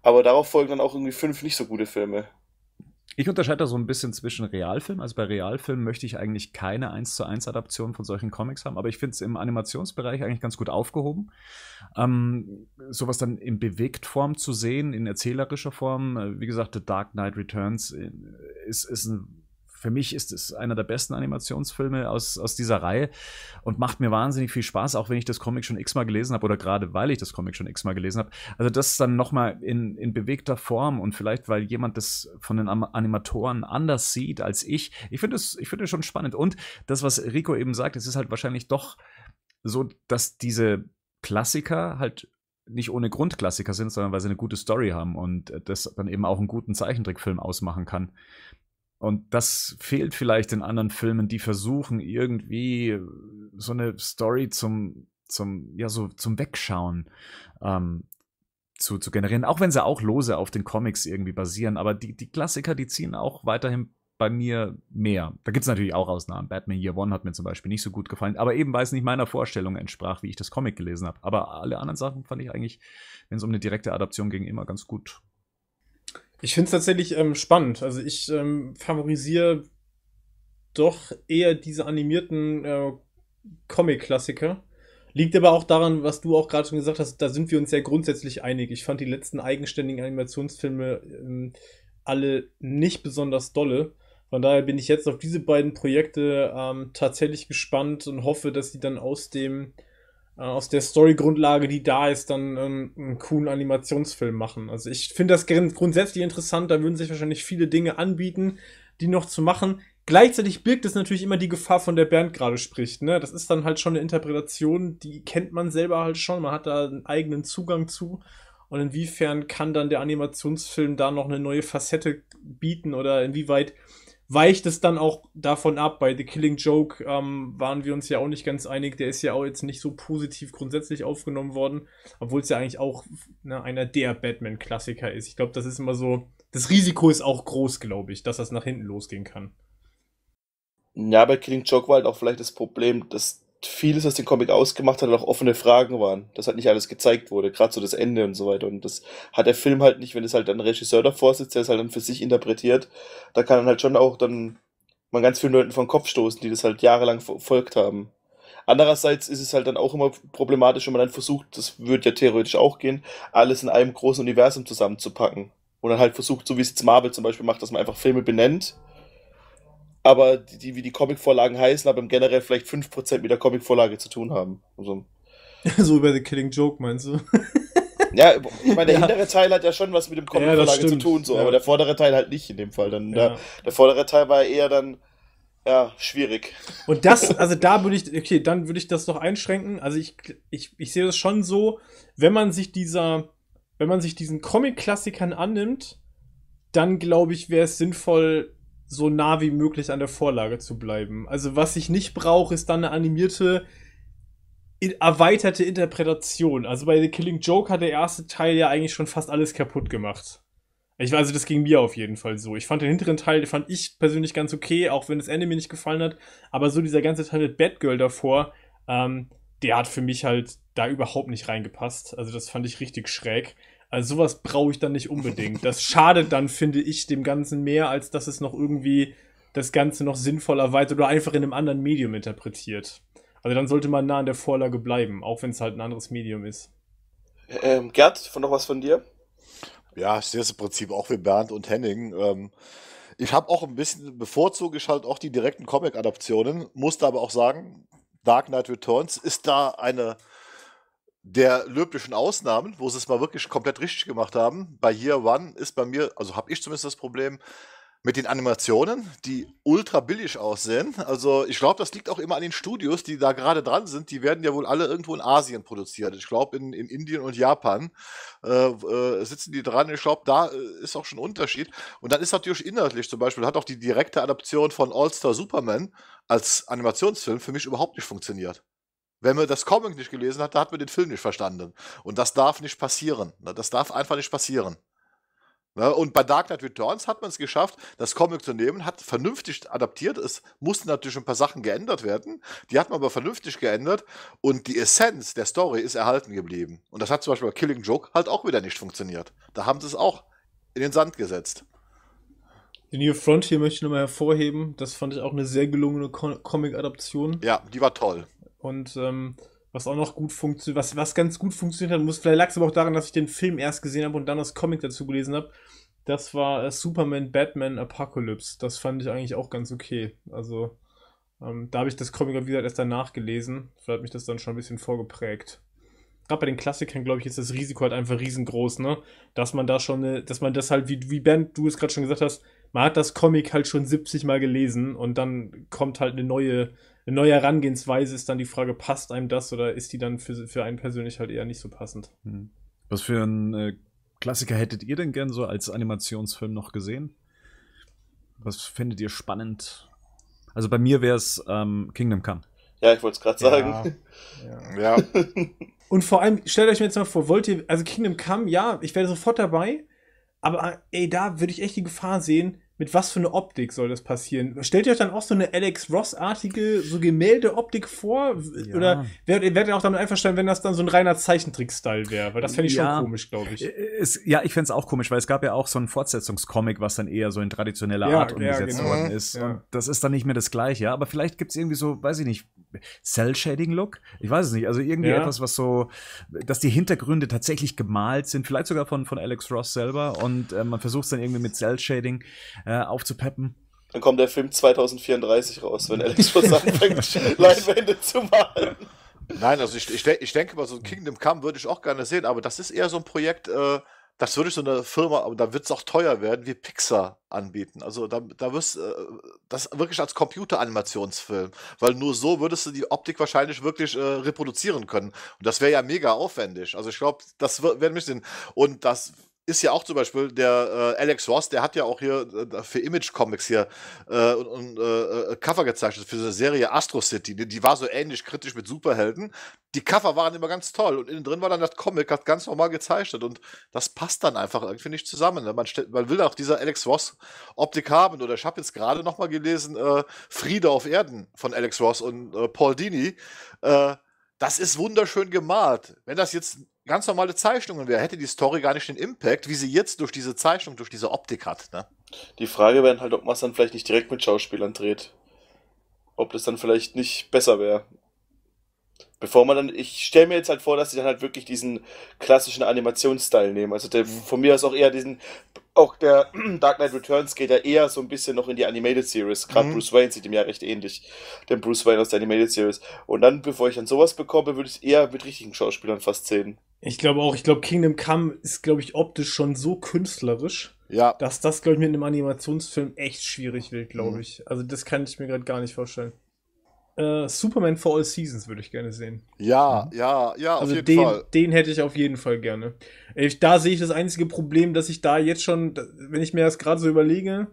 aber darauf folgen dann auch irgendwie fünf nicht so gute Filme. Ich unterscheide da so ein bisschen zwischen Realfilm. Also bei Realfilm möchte ich eigentlich keine 1 zu 1 Adaption von solchen Comics haben, aber ich finde es im Animationsbereich eigentlich ganz gut aufgehoben. Ähm, sowas dann in Bewegtform zu sehen, in erzählerischer Form. Äh, wie gesagt, The Dark Knight Returns äh, ist, ist ein für mich ist es einer der besten Animationsfilme aus, aus dieser Reihe und macht mir wahnsinnig viel Spaß, auch wenn ich das Comic schon x-mal gelesen habe oder gerade weil ich das Comic schon x-mal gelesen habe. Also das dann nochmal in, in bewegter Form und vielleicht, weil jemand das von den Animatoren anders sieht als ich. Ich finde es find schon spannend. Und das, was Rico eben sagt, es ist halt wahrscheinlich doch so, dass diese Klassiker halt nicht ohne Grund Klassiker sind, sondern weil sie eine gute Story haben und äh, das dann eben auch einen guten Zeichentrickfilm ausmachen kann. Und das fehlt vielleicht in anderen Filmen, die versuchen, irgendwie äh, so eine Story zum, zum, ja, so zum Wegschauen ähm, zu, zu generieren. Auch wenn sie auch lose auf den Comics irgendwie basieren. Aber die, die Klassiker, die ziehen auch weiterhin bei mir mehr. Da gibt es natürlich auch Ausnahmen. Batman Year One hat mir zum Beispiel nicht so gut gefallen, aber eben weil es nicht meiner Vorstellung entsprach, wie ich das Comic gelesen habe. Aber alle anderen Sachen fand ich eigentlich, wenn es um eine direkte Adaption ging, immer ganz gut ich finde es tatsächlich ähm, spannend. Also ich ähm, favorisiere doch eher diese animierten äh, Comic-Klassiker. Liegt aber auch daran, was du auch gerade schon gesagt hast, da sind wir uns sehr grundsätzlich einig. Ich fand die letzten eigenständigen Animationsfilme ähm, alle nicht besonders dolle. Von daher bin ich jetzt auf diese beiden Projekte ähm, tatsächlich gespannt und hoffe, dass sie dann aus dem äh, aus der Storygrundlage, die da ist, dann ähm, einen coolen Animationsfilm machen. Also ich finde das grundsätzlich interessant, da würden sich wahrscheinlich viele Dinge anbieten, die noch zu machen. Gleichzeitig birgt es natürlich immer die Gefahr, von der Bernd gerade spricht. Ne? Das ist dann halt schon eine Interpretation, die kennt man selber halt schon, man hat da einen eigenen Zugang zu. Und inwiefern kann dann der Animationsfilm da noch eine neue Facette bieten oder inwieweit weicht es dann auch davon ab. Bei The Killing Joke ähm, waren wir uns ja auch nicht ganz einig. Der ist ja auch jetzt nicht so positiv grundsätzlich aufgenommen worden, obwohl es ja eigentlich auch ne, einer der Batman-Klassiker ist. Ich glaube, das ist immer so. Das Risiko ist auch groß, glaube ich, dass das nach hinten losgehen kann. Ja, bei Killing Joke war halt auch vielleicht das Problem, dass vieles, was den Comic ausgemacht hat, auch offene Fragen waren, dass halt nicht alles gezeigt wurde, gerade so das Ende und so weiter. Und das hat der Film halt nicht, wenn es halt ein Regisseur davor sitzt, der es halt dann für sich interpretiert, da kann dann halt schon auch dann man ganz vielen Leuten vom Kopf stoßen, die das halt jahrelang verfolgt haben. Andererseits ist es halt dann auch immer problematisch, wenn man dann versucht, das würde ja theoretisch auch gehen, alles in einem großen Universum zusammenzupacken. Und dann halt versucht, so wie es jetzt Marvel zum Beispiel macht, dass man einfach Filme benennt aber die, die wie die Comicvorlagen heißen, aber im generell vielleicht 5% mit der Comicvorlage zu tun haben. Also, [LAUGHS] so über The Killing Joke, meinst du? Ja, ich meine, der [LAUGHS] ja. hintere Teil hat ja schon was mit dem Comicverlage ja, zu tun, so, ja. aber der vordere Teil halt nicht in dem Fall. Dann der, der, vordere Teil war eher dann ja, schwierig. Und das, [LAUGHS] also da würde ich, okay, dann würde ich das noch einschränken. Also ich, ich, ich sehe das schon so, wenn man sich dieser, wenn man sich diesen Comic-Klassikern annimmt, dann glaube ich, wäre es sinnvoll, so nah wie möglich an der Vorlage zu bleiben. Also was ich nicht brauche, ist dann eine animierte, erweiterte Interpretation. Also bei The Killing Joke hat der erste Teil ja eigentlich schon fast alles kaputt gemacht. Ich also das ging mir auf jeden Fall so. Ich fand den hinteren Teil, den fand ich persönlich ganz okay, auch wenn das Ende mir nicht gefallen hat. Aber so dieser ganze Teil mit Batgirl davor, ähm, der hat für mich halt da überhaupt nicht reingepasst. Also das fand ich richtig schräg. Also sowas brauche ich dann nicht unbedingt. Das schadet dann, finde ich, dem Ganzen mehr, als dass es noch irgendwie das Ganze noch sinnvoller weiter oder einfach in einem anderen Medium interpretiert. Also dann sollte man nah an der Vorlage bleiben, auch wenn es halt ein anderes Medium ist. Ähm, Gerd, von noch was von dir? Ja, ich sehe das im Prinzip auch wie Bernd und Henning. Ähm, ich habe auch ein bisschen bevorzugt ich halt auch die direkten Comic-Adaptionen, musste aber auch sagen, Dark Knight Returns ist da eine der löblichen Ausnahmen, wo sie es mal wirklich komplett richtig gemacht haben, bei Year One ist bei mir, also habe ich zumindest das Problem, mit den Animationen, die ultra billig aussehen. Also ich glaube, das liegt auch immer an den Studios, die da gerade dran sind. Die werden ja wohl alle irgendwo in Asien produziert. Ich glaube, in, in, Indien und Japan äh, äh sitzen die dran. Ich glaube, da äh, ist auch schon ein Unterschied. Und dann ist natürlich inhaltlich zum Beispiel, hat auch die direkte Adaption von All-Star Superman als Animationsfilm für mich überhaupt nicht funktioniert wenn man das Comic nicht gelesen hat, da hat man den Film nicht verstanden. Und das darf nicht passieren. Ne, das darf einfach nicht passieren. Ne, und bei Dark Knight Returns hat man es geschafft, das Comic zu nehmen, hat vernünftig adaptiert. Es mussten natürlich ein paar Sachen geändert werden. Die hat man aber vernünftig geändert und die Essenz der Story ist erhalten geblieben. Und das hat zum Beispiel bei Killing Joke halt auch wieder nicht funktioniert. Da haben sie es auch in den Sand gesetzt. Die New Frontier möchte ich nochmal hervorheben. Das fand ich auch eine sehr gelungene Comic-Adaption. Ja, die war toll. Und ähm, was auch noch gut funktioniert, was, was ganz gut funktioniert hat, muss vielleicht lag es aber auch daran, dass ich den Film erst gesehen habe und dann das Comic dazu gelesen habe. Das war äh, Superman, Batman, Apocalypse. Das fand ich eigentlich auch ganz okay. Also ähm, da habe ich das Comic, wie gesagt, erst danach gelesen. Vielleicht hat mich das dann schon ein bisschen vorgeprägt gerade bei den Klassikern, glaube ich, ist das Risiko halt einfach riesengroß, ne? Dass man da schon, ne, dass man das halt, wie, wie Ben, du es gerade schon gesagt hast, man hat das Comic halt schon 70 Mal gelesen und dann kommt halt eine neue eine neue Herangehensweise ist dann die Frage, passt einem das oder ist die dann für, für einen persönlich halt eher nicht so passend. Hm. Was für ein äh, Klassiker hättet ihr denn gern so als Animationsfilm noch gesehen? Was findet ihr spannend? Also bei mir wäre es ähm, Kingdom Come. Ja, ich wollte es gerade sagen. Ja. ja. [LAUGHS] Und vor allem, stellt euch mir jetzt mal vor, wollt ihr, also Kingdom Come, ja, ich wäre sofort dabei, aber äh, ey, da würde ich echt die Gefahr sehen, mit was für eine Optik soll das passieren? Stellt ihr euch dann auch so eine Alex Ross-artige, so Gemälde-Optik vor? Ja. Oder werdet ihr auch damit einverstanden, wenn das dann so ein reiner Zeichentrick-Style wäre? Weil das fände ich ja. schon komisch, glaube ich. Äh, äh, es, ja, ich fände es auch komisch, weil es gab ja auch so einen Fortsetzungscomic, was dann eher so in traditioneller ja, Art umgesetzt genau. worden ist. Und das ist dann nicht mehr das Gleiche. Aber vielleicht gibt es irgendwie so, weiß ich nicht, Cell-Shading-Look? Ich weiß es nicht. Also irgendwie etwas, was so, dass die Hintergründe tatsächlich gemalt sind. Vielleicht sogar von, von Alex Ross selber. Und äh, man versucht es dann irgendwie mit Cell-Shading äh, aufzupeppen. Dann kommt der Film 2034 raus, wenn Alex Ross anfängt, [LAUGHS] Leinwände zu malen. Nein, also ich, ich, ich denke mal, so ein Kingdom Come würde ich auch gerne sehen, aber das ist eher so ein Projekt, äh, das würde ich so eine Firma, aber da wird es auch teuer werden, wie Pixar anbieten. Also da, da wirst äh, das wirklich als Computeranimationsfilm, weil nur so würdest du die Optik wahrscheinlich wirklich äh, reproduzieren können. Und das wäre ja mega aufwendig. Also ich glaube, das werden wir sehen. Und das ist ja auch zum Beispiel der äh, Alex Ross, der hat ja auch hier äh, für Image Comics hier äh, und, und äh, äh, Cover gezeichnet für eine Serie Astro City. Die, die, war so ähnlich kritisch mit Superhelden. Die Cover waren immer ganz toll und innen drin war dann das Comic, hat ganz normal gezeichnet und das passt dann einfach irgendwie nicht zusammen. Ne? Man, man will auch dieser Alex Ross Optik haben oder ich habe jetzt gerade noch mal gelesen äh, Friede auf Erden von Alex Ross und Paul Dini. das ist wunderschön gemalt. Wenn das jetzt ganz normale Zeichnungen wäre, hätte die Story gar nicht den Impact, wie sie jetzt durch diese Zeichnung, durch diese Optik hat. Ne? Die Frage wäre halt, ob man es dann vielleicht nicht direkt mit Schauspielern dreht. Ob das dann vielleicht nicht besser wäre. Bevor man dann, ich stelle mir jetzt halt vor, dass sie dann halt wirklich diesen klassischen Animationsstyle nehmen. Also der, von mir aus auch eher diesen auch der [CLEARS THROAT] Dark Knight Returns geht ja eher so ein bisschen noch in die Animated Series. Gerade mhm. Bruce Wayne sieht ihm ja recht ähnlich, dem Bruce Wayne aus der Animated Series. Und dann, bevor ich dann sowas bekomme, würde ich es eher mit richtigen Schauspielern fast sehen. Ich glaube auch, ich glaube, Kingdom Come ist, glaube ich, optisch schon so künstlerisch, ja. dass das, glaube ich, mit einem Animationsfilm echt schwierig wird, glaube mhm. ich. Also, das kann ich mir gerade gar nicht vorstellen äh, Superman for All Seasons würde ich gerne sehen. Ja, ja, ja, also jeden den, Fall. Den hätte ich auf jeden Fall gerne. Ich, da sehe ich das einzige Problem, dass ich da jetzt schon, wenn ich mir das gerade so überlege,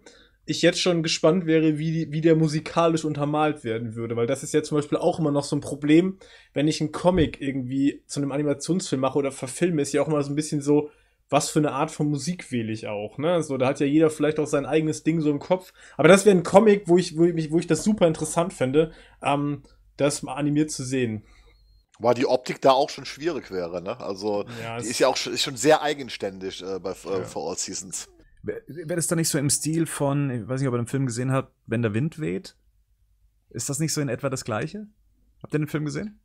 ich jetzt schon gespannt wäre, wie, wie der musikalisch untermalt werden würde, weil das ist ja zum Beispiel auch immer noch so ein Problem, wenn ich einen Comic irgendwie zu einem Animationsfilm mache oder verfilme, ist ja auch immer so ein bisschen so, was für eine Art von Musik wähle ich auch, ne? So, da hat ja jeder vielleicht auch sein eigenes Ding so im Kopf. Aber das wäre ein Comic, wo ich, wo ich, wo ich das super interessant fände, ähm, das mal animiert zu sehen. Weil die Optik da auch schon schwierig wäre, ne? Also, ja, die ist ja auch schon, schon sehr eigenständig äh, bei äh, ja. For All Seasons. Wäre das dann nicht so im Stil von, ich weiß nicht, ob ihr den Film gesehen habt, Wenn der Wind weht? Ist das nicht so in etwa das Gleiche? Habt ihr den Film gesehen?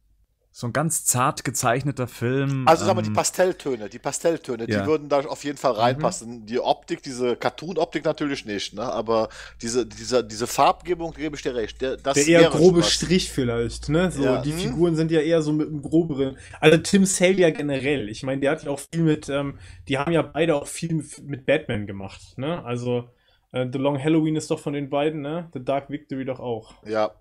so ein ganz zart gezeichneter Film. Also sagen wir ähm, die Pastelltöne, die Pastelltöne, ja. die würden da auf jeden Fall reinpassen. Mhm. Die Optik, diese Cartoon-Optik natürlich nicht, ne? aber diese, diese, diese Farbgebung, gebe ich dir recht. Der, das der eher grobe Strich vielleicht, ne? So, ja. Die mhm. Figuren sind ja eher so mit einem groberen. Also Tim Sale ja generell. Ich meine, der hat ja auch viel mit, ähm, die haben ja beide auch viel mit Batman gemacht, ne? Also. Äh, The Long Halloween ist doch von den beiden, ne? The Dark Victory doch auch. Ja.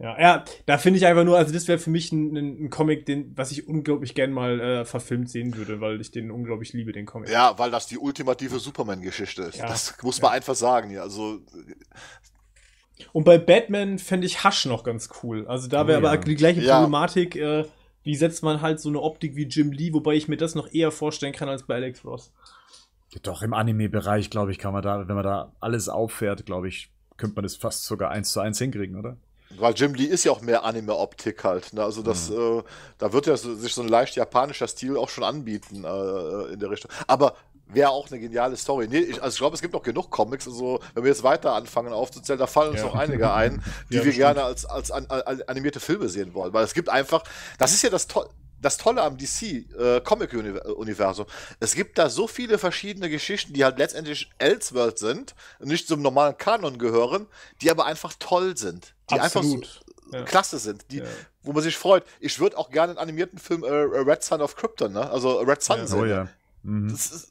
Ja, ja da finde ich einfach nur, also das wäre für mich ein, ein, Comic, den, was ich unglaublich gern mal äh, verfilmt sehen würde, weil ich den unglaublich liebe, den Comic. Ja, weil das die ultimative Superman-Geschichte ist. Ja. Das muss man ja. einfach sagen. Ja, also äh, und bei Batman fände ich Hasch noch ganz cool. Also da wäre oh, aber die gleiche Problematik, äh, wie setzt man halt so eine Optik wie Jim Lee, wobei ich mir das noch eher vorstellen kann als bei Alex Ross. Doch, im Anime-Bereich, glaube ich, kann man da, wenn man da alles auffährt, glaube ich, könnte man das fast sogar eins zu eins hinkriegen, oder? Weil Jim Lee ist ja auch mehr Anime-Optik halt. Ne? Also das, mhm. äh, da wird ja so, sich so ein leicht japanischer Stil auch schon anbieten äh, in der Richtung. Aber wäre auch eine geniale Story. Nee, ich, also ich glaube, es gibt noch genug Comics. Also wenn wir jetzt weiter anfangen aufzuzählen, da fallen uns ja. noch einige ein, [LAUGHS] die ja, wir stimmt. gerne als, als, an, als, animierte Filme sehen wollen. Weil es gibt einfach, das ist ja das Tolle das Tolle am DC äh, Comic äh, Universum. Es gibt da so viele verschiedene Geschichten, die halt letztendlich Elseworld sind, nicht zum normalen Kanon gehören, die aber einfach toll sind, die Absolut. einfach so, ja. klasse sind, die, ja. wo man sich freut. Ich würde auch gerne einen animierten Film äh, Red Sun of Krypton, ne? also Red Sun ja, sehen. Oh ja. Mhm. Ist,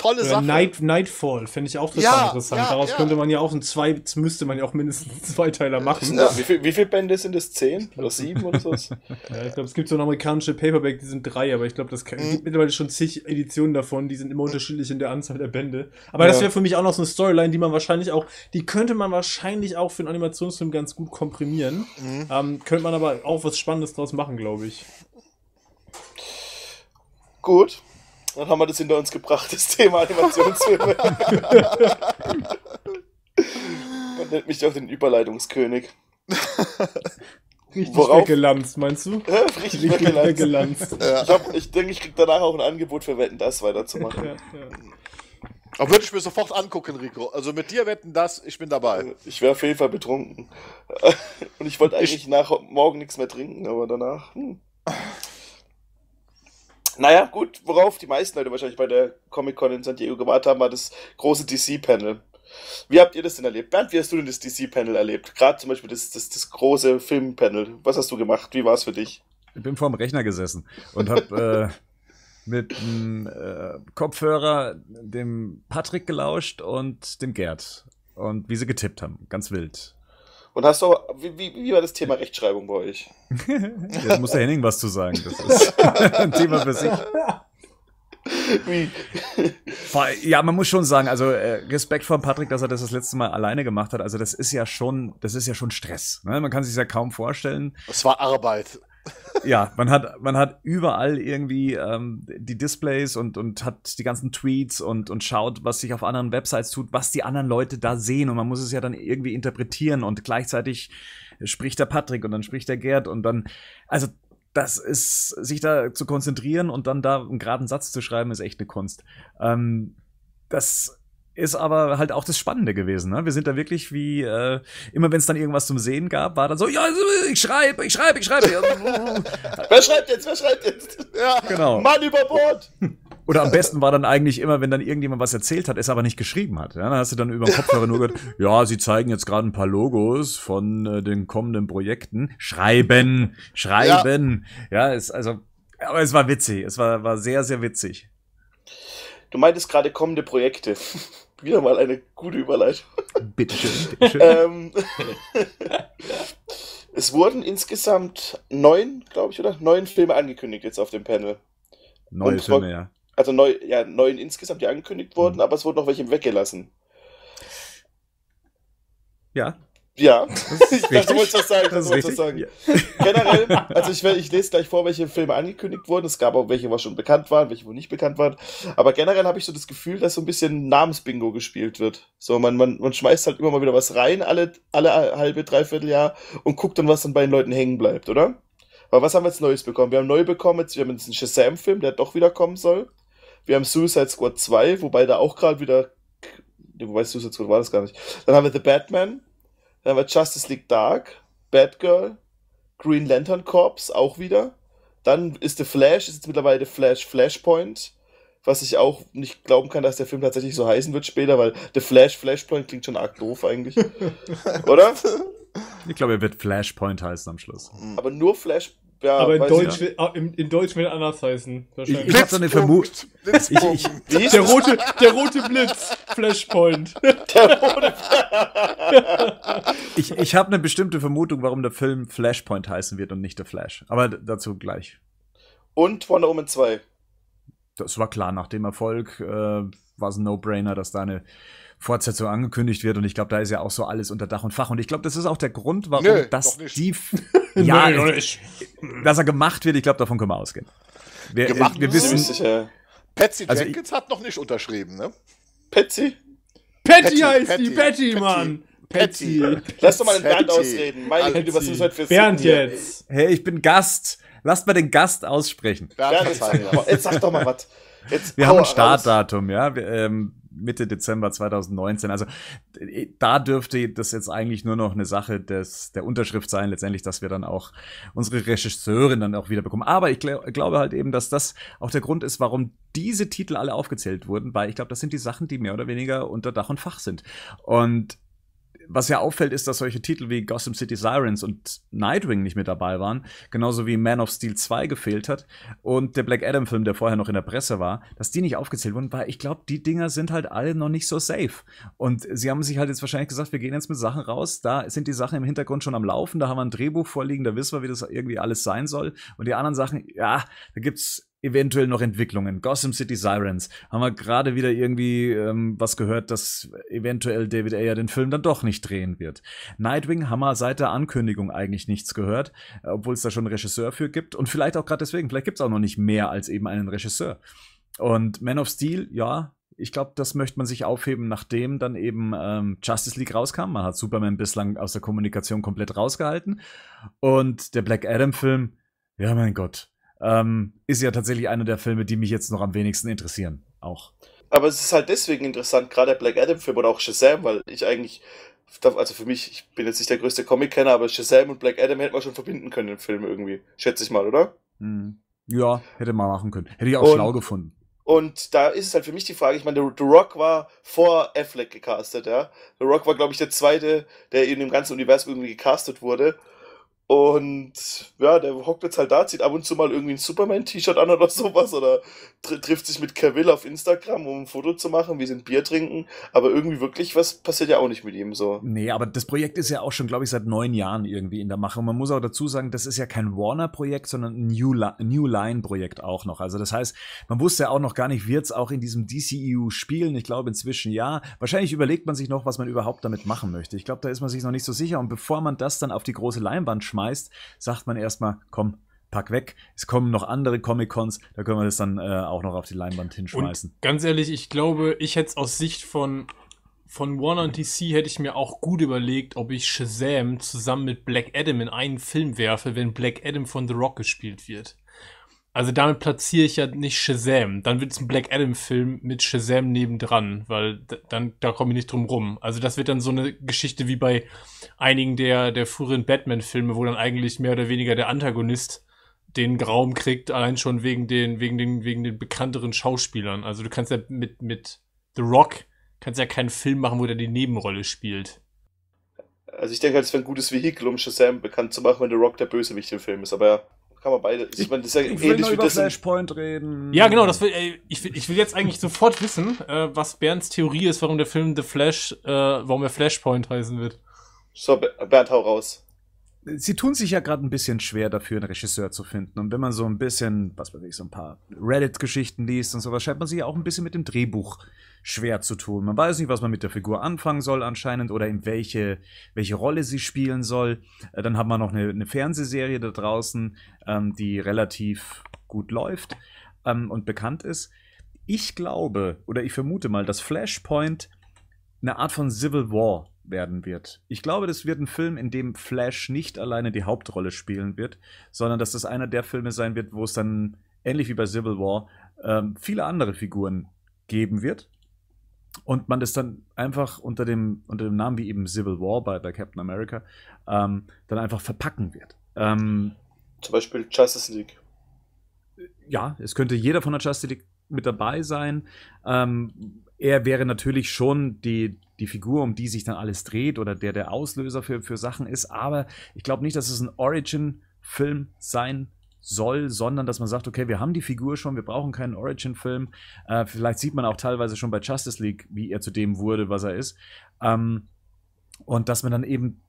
tolle äh, Sache. Night, Nightfall finde ich auch total ja, interessant. Ja, Daraus ja. könnte man ja auch ein zwei, müsste man ja auch mindestens einen [LAUGHS] Zweiteiler machen. Wie, viel, wie viele Bände sind es? Zehn oder sieben oder so? [LAUGHS] ich glaube, es gibt so eine amerikanische Paperback, die sind drei, aber ich glaube, das kann, mhm. gibt mittlerweile schon zig Editionen davon, die sind immer unterschiedlich in der Anzahl der Bände. Aber das wäre für mich auch noch so eine Storyline, die man wahrscheinlich auch, die könnte man wahrscheinlich auch für einen Animationsfilm ganz gut komprimieren. Mhm. Ähm, könnte man aber auch was Spannendes draus machen, glaube ich. Gut. Dann haben wir das hinter uns gebracht, das Thema Animationsfilme. [LAUGHS] Man nennt mich doch den Überleitungskönig. Richtig Worauf? weggelanzt, meinst du? Ja, richtig, richtig weggelanzt. weggelanzt. Ja. Ich, hab, ich denke, ich kriege danach auch ein Angebot für Wetten, das weiterzumachen. Ja, Aber würde ich mir sofort angucken, Rico. Also mit dir wetten das, ich bin dabei. Ich wäre auf jeden Fall betrunken. [LAUGHS] Und ich wollte eigentlich ich, nach morgen nichts mehr trinken, aber danach. Hm. Naja, gut, worauf die meisten Leute wahrscheinlich bei der Comic-Con in San Diego gewartet haben, war das große DC-Panel. Wie habt ihr das denn erlebt? Bernd, wie hast du denn das DC-Panel erlebt? Gerade zum Beispiel das, das, das große Film-Panel. Was hast du gemacht? Wie war es für dich? Ich bin vorm Rechner gesessen und habe äh, [LAUGHS] mit dem äh, Kopfhörer dem Patrick gelauscht und dem Gerd. Und wie sie getippt haben. Ganz wild. Und hast du, wie, wie, wie war das Thema Rechtschreibung bei euch? [LAUGHS] Jetzt muss der Henning was zu sagen. Das ist [LAUGHS] ein Thema für sich. Wie? ja, man muss schon sagen, also äh, Respekt vor Patrick, dass er das das letzte Mal alleine gemacht hat. Also das ist ja schon, das ist ja schon Stress. Ne? Man kann sich ja kaum vorstellen. Es war Arbeit ja, man hat, man hat überall irgendwie ähm, die Displays und, und hat die ganzen Tweets und, und schaut, was sich auf anderen Websites tut, was die anderen Leute da sehen. Und man muss es ja dann irgendwie interpretieren und gleichzeitig spricht der Patrick und dann spricht der Gerd und dann, also das ist, sich da zu konzentrieren und dann da einen geraden Satz zu schreiben, ist echt eine Kunst. Ähm, das ist aber halt auch das Spannende gewesen. Ne? Wir sind da wirklich wie, äh, immer wenn es dann irgendwas zum Sehen gab, war dann so, ja, ich schreibe, ich schreibe, ich schreibe. [LAUGHS] wer schreibt jetzt, wer schreibt jetzt? Ja, genau. Mann über Bord. Oder am besten war dann eigentlich immer, wenn dann irgendjemand was erzählt hat, es aber nicht geschrieben hat. Ja, dann hast du dann über den Kopfhörer nur gehört, [LAUGHS] ja, sie zeigen jetzt gerade ein paar Logos von äh, den kommenden Projekten. Schreiben, schreiben. Ja, ja es, also, aber es war witzig. Es war, war sehr, sehr witzig. Du meintest gerade kommende Projekte. [LAUGHS] Wieder mal eine gute Überleitung. [LAUGHS] Bitteschön. bitteschön. [LAUGHS] ähm, es wurden insgesamt neun, glaube ich, oder? Neun Filme angekündigt jetzt auf dem Panel. Neue Und Filme, ja. Also neu, ja, neun insgesamt, die angekündigt wurden, mhm. aber es wurden noch welche weggelassen. Ja. Ja, das ist [LAUGHS] richtig. wollte das sagen. Das, das wollte ich sagen. Ja. Generell, also ich, ich lese gleich vor, welche Filme angekündigt wurden. Es gab auch welche, die schon bekannt waren, welche, wo nicht bekannt waren. Aber generell habe ich so das Gefühl, dass so ein bisschen Namensbingo gespielt wird. So, man, man, man schmeißt halt immer mal wieder was rein, alle, alle halbe, dreiviertel Jahr und guckt dann, was dann bei den Leuten hängen bleibt, oder? Aber was haben wir jetzt Neues bekommen? Wir haben neu bekommen, jetzt, wir haben jetzt einen Shazam-Film, der doch wieder kommen soll. Wir haben Suicide Squad 2, wobei da auch gerade wieder. Wobei Suicide Squad war das gar nicht. Dann haben wir The Batman, dann haben wir Justice League Dark, Batgirl, Green Lantern Corps auch wieder. Dann ist The Flash, ist jetzt mittlerweile The Flash Flashpoint, was ich auch nicht glauben kann, dass der Film tatsächlich so heißen wird später, weil The Flash Flashpoint klingt schon arg doof eigentlich. [LAUGHS] Oder? Ich glaube, er wird Flashpoint heißen am Schluss. Aber nur Flash ja, aber in Deutsch, will, ah, in, in Deutsch will anders heißen. Ich, ich hab so eine Vermutung. Der rote, der rote Blitz. Flashpoint. [LAUGHS] Der rote ich ich habe eine bestimmte Vermutung, warum der Film Flashpoint heißen wird und nicht der Flash. Aber dazu gleich. Und Wonder Woman 2. Das war klar, nach dem Erfolg äh, war es ein No-Brainer, dass da Fortsetzung angekündigt wird. Und ich glaube, da ist ja auch so alles unter Dach und Fach. Und ich glaube, das ist auch der Grund, warum Nö, das die. [LAUGHS] ja, Nö, dass er gemacht wird, ich glaube, davon können wir ausgehen. Wir, gemacht äh, wir wissen. Patsy also Jenkins ich, hat noch nicht unterschrieben, ne? Patsy? Patty heißt Patty, die, Patty, Patty Mann. Patty. Patty. Lass doch mal den Bernd ausreden. Meine Güte, was ist heute für Bernd jetzt. Hey, ich bin Gast. Lass mal den Gast aussprechen. Bernd, jetzt, sag doch mal was. Jetzt, wir haben ein Startdatum, raus. ja. Wir, ähm, Mitte Dezember 2019. Also äh, da dürfte das jetzt eigentlich nur noch eine Sache des, der Unterschrift sein, letztendlich, dass wir dann auch unsere Regisseurin dann auch wieder bekommen. Aber ich gl glaube halt eben, dass das auch der Grund ist, warum diese Titel alle aufgezählt wurden, weil ich glaube, das sind die Sachen, die mehr oder weniger unter Dach und Fach sind. Und was ja auffällt, ist, dass solche Titel wie Gotham City Sirens und Nightwing nicht mit dabei waren, genauso wie Man of Steel 2 gefehlt hat und der Black Adam Film, der vorher noch in der Presse war, dass die nicht aufgezählt wurden, weil ich glaube, die Dinger sind halt alle noch nicht so safe. Und sie haben sich halt jetzt wahrscheinlich gesagt, wir gehen jetzt mit Sachen raus, da sind die Sachen im Hintergrund schon am Laufen, da haben wir ein Drehbuch vorliegen, da wissen wir, wie das irgendwie alles sein soll. Und die anderen Sachen, ja, da gibt es eventuell noch Entwicklungen. Gotham City Sirens. Haben wir gerade wieder irgendwie ähm, was gehört, dass eventuell David Ayer den Film dann doch nicht drehen wird. Nightwing haben wir seit der Ankündigung eigentlich nichts gehört, obwohl es da schon einen Regisseur für gibt. Und vielleicht auch gerade deswegen, vielleicht gibt es auch noch nicht mehr als eben einen Regisseur. Und Man of Steel, ja, ich glaube, das möchte man sich aufheben, nachdem dann eben ähm, Justice League rauskam. Man hat Superman bislang aus der Kommunikation komplett rausgehalten. Und der Black Adam-Film, ja mein Gott, ähm, ist ja tatsächlich einer der Filme, die mich jetzt noch am wenigsten interessieren. Auch. Aber es ist halt deswegen interessant, gerade der Black Adam-Film oder auch Shazam, weil ich eigentlich, also für mich, ich bin jetzt nicht der größte Comic-Kenner, aber Shazam und Black Adam hätten wir schon verbinden können im Film irgendwie, schätze ich mal, oder? Mhm. Ja, hätte man machen können. Hätte ich auch und, schlau gefunden. Und da ist es halt für mich die Frage, ich meine, The Rock war vor Affleck gecastet, ja. The Rock war, glaube ich, der zweite, der in dem ganzen Universum irgendwie gecastet wurde. Und ja, der hockt jetzt halt da, zieht ab und zu mal irgendwie ein Superman-T-Shirt an oder [LAUGHS] sowas oder tr trifft sich mit Kevill auf Instagram, um ein Foto zu machen, wie sie ein Bier trinken. Aber irgendwie wirklich was passiert ja auch nicht mit ihm so. Nee, aber das Projekt ist ja auch schon, glaube ich, seit neun Jahren irgendwie in der Mache. Und man muss auch dazu sagen, das ist ja kein Warner-Projekt, sondern ein New, Li New Line-Projekt auch noch. Also das heißt, man wusste ja auch noch gar nicht, wird es auch in diesem DCEU spielen? Ich glaube inzwischen ja. Wahrscheinlich überlegt man sich noch, was man überhaupt damit machen möchte. Ich glaube, da ist man sich noch nicht so sicher. Und bevor man das dann auf die große Leinwand schmeißt, schmeißt, sagt man erstmal, komm, pack weg. Es kommen noch andere Comic-Cons, da können wir das dann äh, auch noch auf die Leinwand hinschmeißen. Und ganz ehrlich, ich glaube, ich hätte es aus Sicht von, von Warner und DC hätte ich mir auch gut überlegt, ob ich Shazam zusammen mit Black Adam in einen Film werfe, wenn Black Adam von The Rock gespielt wird. Also damit platziere ich ja nicht Shazam. Dann wird es ein Black Adam-Film mit Shazam nebendran, weil dann, da komme ich nicht drum rum. Also das wird dann so eine Geschichte wie bei einigen der, der früheren Batman-Filme, wo dann eigentlich mehr oder weniger der Antagonist den Raum kriegt, allein schon wegen den, wegen den, wegen den bekannteren Schauspielern. Also du kannst ja mit, mit The Rock kannst ja keinen Film machen, wo der die Nebenrolle spielt. Also ich denke, halt, es wäre ein gutes Vehikel, um Shazam bekannt zu machen, wenn The Rock der Bösewicht im Film ist, aber ja kann man beide. Ich, ich meine, das ist ja ich will nur über dessen. Flashpoint reden. Ja, genau. Das will, ey, ich, will, ich will jetzt eigentlich sofort wissen, äh, was Bernds Theorie ist, warum der Film The Flash, äh, warum er Flashpoint heißen wird. So, Bernd, hau raus sie tun sich ja gerade ein bisschen schwer dafür, einen Regisseur zu finden. Und wenn man so ein bisschen, was weiß ich, so ein paar Reddit-Geschichten liest und sowas, scheint man sich ja auch ein bisschen mit dem Drehbuch schwer zu tun. Man weiß nicht, was man mit der Figur anfangen soll anscheinend oder in welche, welche Rolle sie spielen soll. Äh, dann hat man noch eine, eine Fernsehserie da draußen, ähm, die relativ gut läuft ähm, und bekannt ist. Ich glaube oder ich vermute mal, dass Flashpoint eine Art von Civil War werden wird. Ich glaube, das wird ein Film, in dem Flash nicht alleine die Hauptrolle spielen wird, sondern dass das einer der Filme sein wird, wo es dann ähnlich wie bei Civil War ähm, viele andere Figuren geben wird. Und man das dann einfach unter dem, unter dem Namen wie eben Civil War bei, bei Captain America ähm, dann einfach verpacken wird. Ähm, Zum Beispiel Justice League. Ja, es könnte jeder von der Justice League mit dabei sein. Ähm, er wäre natürlich schon die, die Figur, um die sich dann alles dreht oder der der Auslöser für, für Sachen ist. Aber ich glaube nicht, dass es ein Origin-Film sein soll, sondern dass man sagt, okay, wir haben die Figur schon, wir brauchen keinen Origin-Film. Äh, vielleicht sieht man auch teilweise schon bei Justice League, wie er zu dem wurde, was er ist. Ähm, und dass man dann eben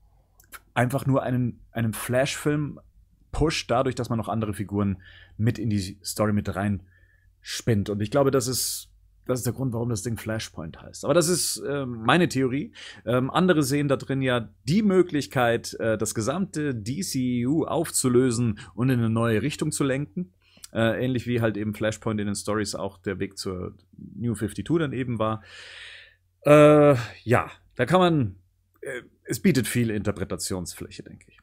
einfach nur einen, einen Flash-Film pusht, dadurch, dass man noch andere Figuren mit in die Story mit rein spinnt. Und ich glaube, das ist das ist der Grund, warum das Ding Flashpoint heißt. Aber das ist äh, meine Theorie. Ähm, andere sehen da drin ja die Möglichkeit, äh, das gesamte DCEU aufzulösen und in eine neue Richtung zu lenken. Äh, ähnlich wie halt eben Flashpoint in den Stories auch der Weg zur New 52 dann eben war. Äh, ja, da kann man. Äh, es bietet viel Interpretationsfläche, denke ich.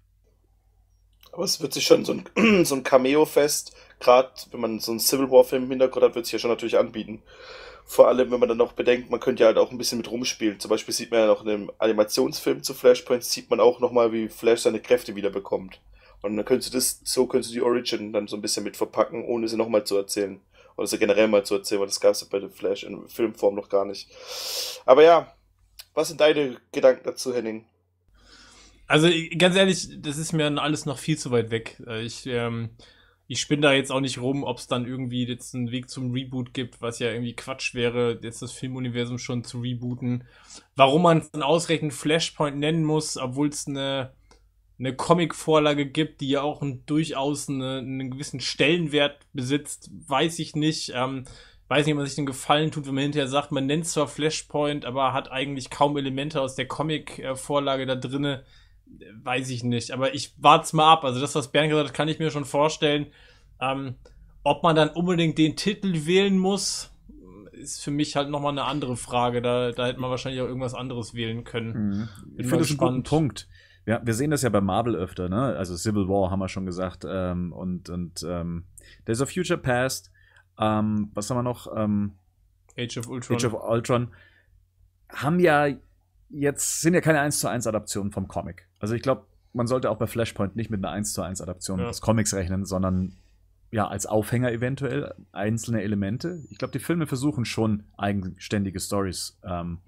Aber es wird sich schon so ein, [CLEARS THROAT] so ein Cameo-Fest, gerade wenn man so einen Civil War-Film im Hintergrund hat, wird es hier schon natürlich anbieten. Vor allem, wenn man dann noch bedenkt, man könnte ja halt auch ein bisschen mit rumspielen. Zum Beispiel sieht man ja noch in einem Animationsfilm zu Flashpoint, sieht man auch nochmal, wie Flash seine Kräfte wiederbekommt. Und dann könntest du das, so könntest du die Origin dann so ein bisschen mit verpacken, ohne sie nochmal zu erzählen. Oder sie generell mal zu erzählen, weil das gab es ja bei The Flash in Filmform noch gar nicht. Aber ja, was sind deine Gedanken dazu, Henning? Also ganz ehrlich, das ist mir alles noch viel zu weit weg. Ich, ähm, ich spinne da jetzt auch nicht rum, ob es dann irgendwie jetzt einen Weg zum Reboot gibt, was ja irgendwie Quatsch wäre, jetzt das Filmuniversum schon zu rebooten. Warum man es dann ausreichend Flashpoint nennen muss, obwohl es eine, eine Comic-Vorlage gibt, die ja auch ein, durchaus eine, einen gewissen Stellenwert besitzt, weiß ich nicht. Ähm, weiß nicht, ob man sich den Gefallen tut, wenn man hinterher sagt, man nennt zwar Flashpoint, aber hat eigentlich kaum Elemente aus der Comic-Vorlage äh, da drinne weiß ich nicht. Aber ich warte mal ab. Also das, was Bernd gesagt hat, kann ich mir schon vorstellen. Ähm, ob man dann unbedingt den Titel wählen muss, ist für mich halt nochmal eine andere Frage. Da, da hätte man wahrscheinlich auch irgendwas anderes wählen können. Mhm. Ich finde das einen guten Punkt. Ja, wir sehen das ja bei Marvel öfter, ne? Also Civil War haben wir schon gesagt. Ähm, und und ähm, There's a Future Past. Ähm, was haben wir noch? Ähm, Age of Ultron. Age of Ultron. Haben ja jetzt sind ja keine 1 zu 1 Adaptionen vom Comic. Also ich glaube, man sollte auch bei Flashpoint nicht mit einer 1 zu 1 Adaption ja. des Comics rechnen, sondern ja, als Aufhänger eventuell einzelne Elemente. Ich glaube, die Filme versuchen schon eigenständige Stories ähm,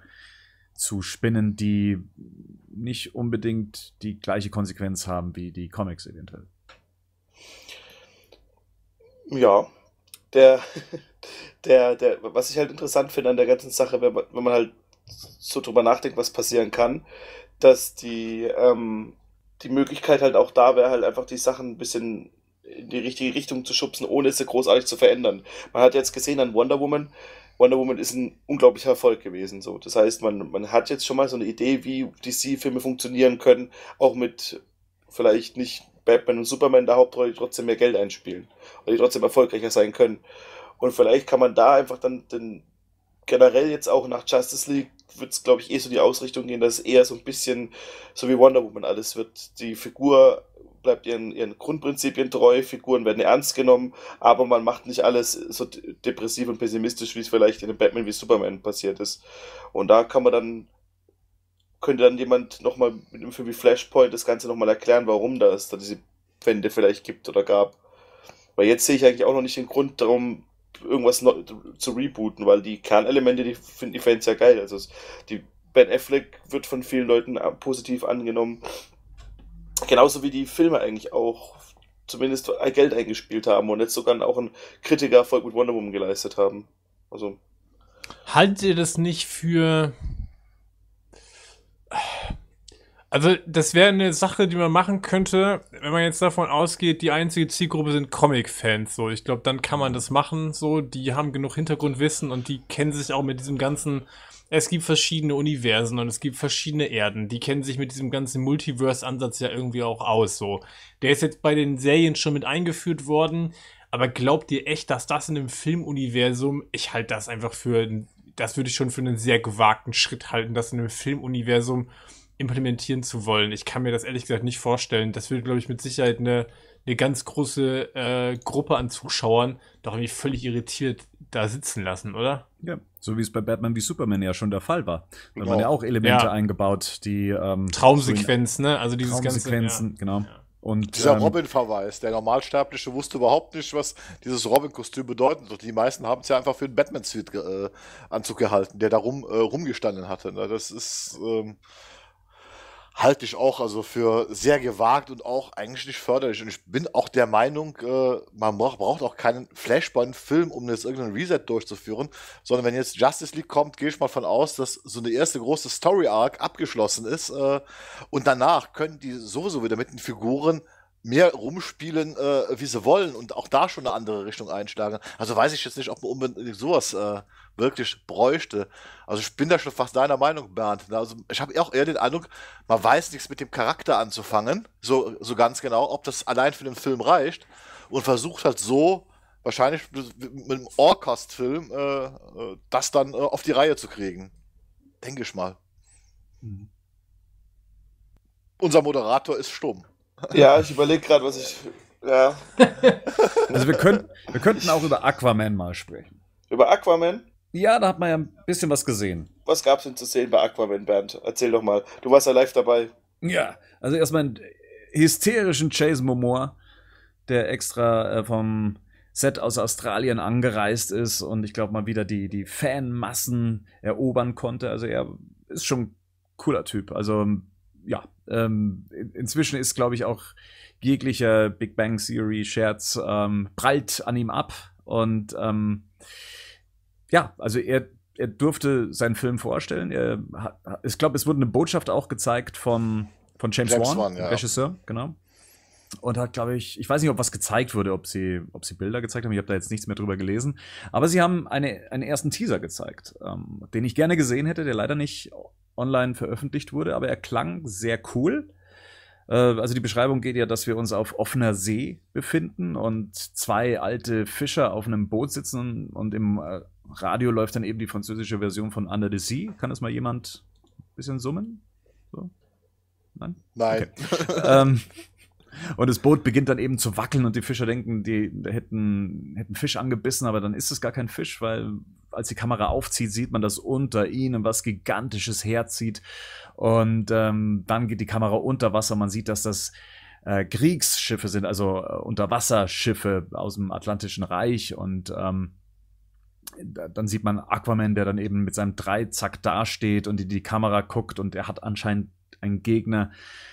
zu spinnen, die nicht unbedingt die gleiche Konsequenz haben wie die Comics eventuell. Ja, der, [LAUGHS] der, der, was ich halt interessant finde an der ganzen Sache, wenn man, wenn man halt so drüber nachdenkt, was passieren kann, dass die, ähm, die Möglichkeit halt auch da wäre, halt einfach die Sachen ein bisschen in die richtige Richtung zu schubsen, ohne sie großartig zu verändern. Man hat jetzt gesehen an Wonder Woman, Wonder Woman ist ein unglaublicher Erfolg gewesen. So. Das heißt, man, man hat jetzt schon mal so eine Idee, wie DC-Filme funktionieren können, auch mit vielleicht nicht Batman und Superman in der Hauptrolle, die trotzdem mehr Geld einspielen und die trotzdem erfolgreicher sein können. Und vielleicht kann man da einfach dann den, generell jetzt auch nach Justice League wird es, glaube ich, eh so die Ausrichtung gehen, dass es eher so ein bisschen so wie Wonder Woman alles wird. Die Figur bleibt ihren, ihren Grundprinzipien treu, Figuren werden ernst genommen, aber man macht nicht alles so depressiv und pessimistisch, wie es vielleicht in einem Batman wie Superman passiert ist. Und da kann man dann, könnte dann jemand nochmal mit einem Film wie Flashpoint das Ganze nochmal erklären, warum das da diese Wende vielleicht gibt oder gab. Weil jetzt sehe ich eigentlich auch noch nicht den Grund darum, irgendwas zu rebooten, weil die Kernelemente, die finden die Fans ja geil. Also die Ben Affleck wird von vielen Leuten äh, positiv angenommen. Genauso wie die Filme eigentlich auch zumindest Geld eingespielt haben und jetzt sogar auch einen Kritikererfolg mit Wonder Woman geleistet haben. Also. Haltet ihr das nicht für also, das wäre eine Sache, die man machen könnte, wenn man jetzt davon ausgeht, die einzige Zielgruppe sind Comic-Fans. So, ich glaube, dann kann man das machen. So, die haben genug Hintergrundwissen und die kennen sich auch mit diesem ganzen. Es gibt verschiedene Universen und es gibt verschiedene Erden. Die kennen sich mit diesem ganzen Multiverse-Ansatz ja irgendwie auch aus. So, der ist jetzt bei den Serien schon mit eingeführt worden. Aber glaubt ihr echt, dass das in einem Filmuniversum, ich halte das einfach für, das würde ich schon für einen sehr gewagten Schritt halten, dass in einem Filmuniversum implementieren zu wollen. Ich kann mir das ehrlich gesagt nicht vorstellen. Das würde, glaube ich, mit Sicherheit eine, eine ganz große äh, Gruppe an Zuschauern doch irgendwie völlig irritiert da sitzen lassen, oder? Ja, so wie es bei Batman wie Superman ja schon der Fall war. Da waren genau. ja auch Elemente ja. eingebaut, die ähm, Traumsequenz, ne? Also dieses Traumsequenzen, ganze, ja. genau. Ja. Und, Dieser ähm, Robin-Verweis, der Normalsterbliche wusste überhaupt nicht, was dieses Robin-Kostüm bedeutet. Und die meisten haben es ja einfach für einen Batman-Suit-Anzug ge äh, gehalten, der da rum, äh, rumgestanden hatte. Ne? Das ist, ähm, halte ich auch also für sehr gewagt und auch eigentlich nicht förderlich. Und ich bin auch der Meinung, äh, man braucht auch keinen Flashpoint-Film, um jetzt irgendeinen Reset durchzuführen, sondern wenn jetzt Justice League kommt, gehe ich mal von aus, dass so eine erste große Story-Arc abgeschlossen ist äh, und danach können die sowieso wieder mit den Figuren mehr rumspielen, äh, wie sie wollen und auch da schon eine andere Richtung einschlagen. Also weiß ich jetzt nicht, ob man unbedingt sowas äh, wirklich bräuchte. Also ich bin da schon fast deiner Meinung, Bernd. Ne? Also ich habe auch eher den Eindruck, man weiß nichts mit dem Charakter anzufangen, so, so ganz genau, ob das allein für den Film reicht und versucht halt so wahrscheinlich mit einem Orcast-Film äh, äh, das dann äh, auf die Reihe zu kriegen. Denke ich mal. Mhm. Unser Moderator ist stumm. Ja, ich überlege gerade, was ich. Ja. also wir, können, wir könnten auch über Aquaman mal sprechen. Über Aquaman? Ja, da hat man ja ein bisschen was gesehen. Was gab es denn zu sehen bei Aquaman, Bernd? Erzähl doch mal. Du warst ja live dabei. Ja, also erstmal einen hysterischen Chase Momoa, der extra äh, vom Set aus Australien angereist ist und ich glaube mal wieder die, die Fanmassen erobern konnte. Also er ist schon ein cooler Typ. Also ja, ähm, inzwischen ist, glaube ich, auch jeglicher Big Bang Theory Scherz ähm, prallt an ihm ab und ähm, ja, also er, er durfte seinen Film vorstellen. Er, ich glaube, es wurde eine Botschaft auch gezeigt vom, von James, James Wan, Wan ja. Regisseur, genau. Und hat, glaube ich, ich weiß nicht, ob was gezeigt wurde, ob sie, ob sie Bilder gezeigt haben. Ich habe da jetzt nichts mehr drüber gelesen. Aber sie haben eine, einen ersten Teaser gezeigt, ähm, den ich gerne gesehen hätte, der leider nicht online veröffentlicht wurde, aber er klang sehr cool. Äh, also die Beschreibung geht ja, dass wir uns auf offener See befinden und zwei alte Fischer auf einem Boot sitzen und im äh, Radio läuft dann eben die französische Version von Under the Sea. Kann das mal jemand ein bisschen summen? So? Nein? Nein. Okay. [LAUGHS] ähm, und das Boot beginnt dann eben zu wackeln und die Fischer denken, die hätten, hätten Fisch angebissen, aber dann ist es gar kein Fisch, weil als die Kamera aufzieht, sieht man, dass unter ihnen was Gigantisches herzieht. Und ähm, dann geht die Kamera unter Wasser. Man sieht, dass das äh, Kriegsschiffe sind, also äh, Unterwasserschiffe aus dem Atlantischen Reich. Und ähm, dann sieht man Aquaman, der dann eben mit seinem Dreizack dasteht und in die Kamera guckt und er hat anscheinend einen Gegner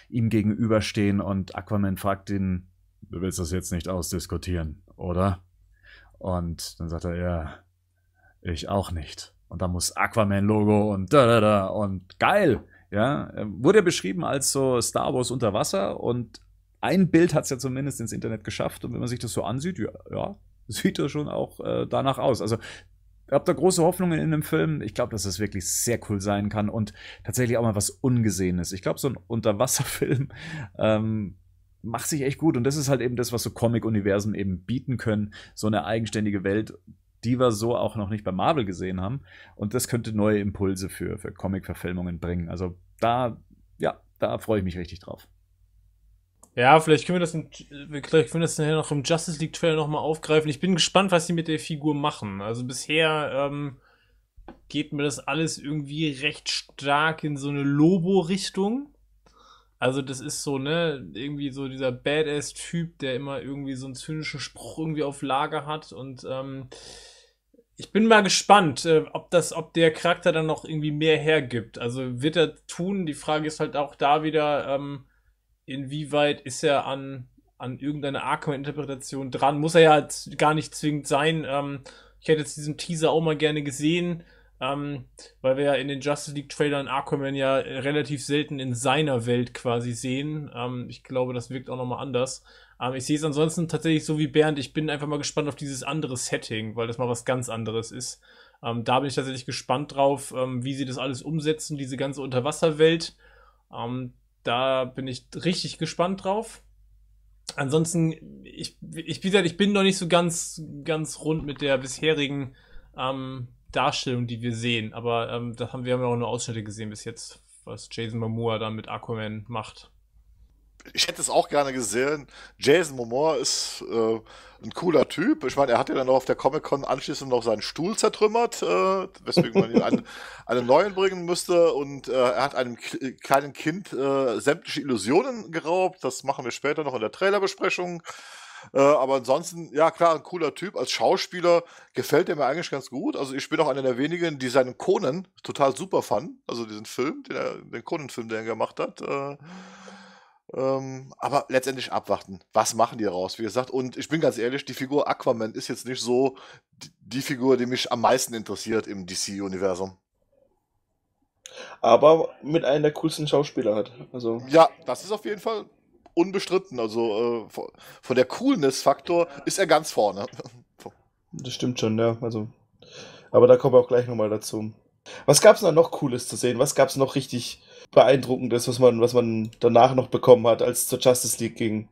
ihm gegenüberstehen und Aquaman fragt ihn, du willst das jetzt nicht ausdiskutieren, oder? Und dann sagt er, ja, ich auch nicht. Und da muss Aquaman-Logo und da da da und geil. Ja, wurde ja beschrieben als so Star Wars unter Wasser und ein Bild hat es ja zumindest ins Internet geschafft und wenn man sich das so ansieht, ja, ja [LAUGHS] sieht er schon auch äh, danach aus. Also ich habe da große Hoffnungen in dem Film. Ich glaube, dass es das wirklich sehr cool sein kann und tatsächlich auch mal was Ungesehenes. Ich glaube, so ein Unterwasserfilm [LAUGHS] ähm, macht sich echt gut und das ist halt eben das, was so Comic-Universen eben bieten können. So eine eigenständige Welt, die wir so auch noch nicht bei Marvel gesehen haben. Und das könnte neue Impulse für, für Comic-Verfilmungen bringen. Also da, ja, da freue ich mich richtig drauf. Ja, vielleicht können wir das, in, vielleicht können wir das nachher noch im Justice League Trailer nochmal aufgreifen. Ich bin gespannt, was sie mit der Figur machen. Also bisher ähm, geht mir das alles irgendwie recht stark in so eine Lobo-Richtung. Also das ist so, ne, irgendwie so dieser Badass-Typ, der immer irgendwie so einen zynischen Spruch irgendwie auf Lager hat und ähm, ich bin mal gespannt, äh, ob das, ob der Charakter dann noch irgendwie mehr hergibt. Also wird er tun. Die Frage ist halt auch da wieder, ähm, inwieweit ist er an, an irgendeine Arkham-Interpretation dran? Muss er ja gar nicht zwingend sein. Ähm, ich hätte jetzt diesen Teaser auch mal gerne gesehen, ähm, weil wir ja in den Justice League-Trailern Aquaman ja relativ selten in seiner Welt quasi sehen. Ähm, ich glaube, das wirkt auch nochmal anders. Ähm, ich sehe es ansonsten tatsächlich so wie Bernd. Ich bin einfach mal gespannt auf dieses andere Setting, weil das mal was ganz anderes ist. Ähm, da bin ich tatsächlich gespannt drauf, ähm, wie sie das alles umsetzen, diese ganze Unterwasserwelt. Ähm, da bin ich richtig gespannt drauf. Ansonsten, ich, ich, wie gesagt, ich bin noch nicht so ganz, ganz rund mit der bisherigen ähm, Darstellung, die wir sehen. Aber ähm, das haben wir haben ja auch nur Ausschnitte gesehen bis jetzt, was Jason Momoa da mit Aquaman macht ich hätte es auch gerne gesehen. Jason Momoa ist äh, ein cooler Typ. Ich meine, er hat ja dann noch auf der Comic-Con anschließend noch seinen Stuhl zertrümmert, äh, weswegen man ihn einen, [LAUGHS] einen, neuen bringen müsste. Und äh, er hat einem kleinen Kind äh, sämtliche Illusionen geraubt. Das machen wir später noch in der Trailerbesprechung. Äh, aber ansonsten, ja klar, ein cooler Typ. Als Schauspieler gefällt er mir eigentlich ganz gut. Also ich bin auch einer der wenigen, die seinen Konen total super fanden. Also diesen Film, den, er, den Conan-Film, den er gemacht hat. Äh, ähm, aber letztendlich abwarten. Was machen die daraus? Wie gesagt, und ich bin ganz ehrlich, die Figur Aquaman ist jetzt nicht so die, die Figur, die mich am meisten interessiert im DC-Universum. Aber mit einem der coolsten Schauspieler hat. Also. Ja, das ist auf jeden Fall unbestritten. Also äh, von der Coolness-Faktor ist er ganz vorne. [LAUGHS] das stimmt schon, ja. Also, aber da kommen wir auch gleich nochmal dazu. Was gab's denn noch Cooles zu sehen? Was gab es noch richtig beeindruckend ist, was man, was man danach noch bekommen hat, als es zur Justice League ging.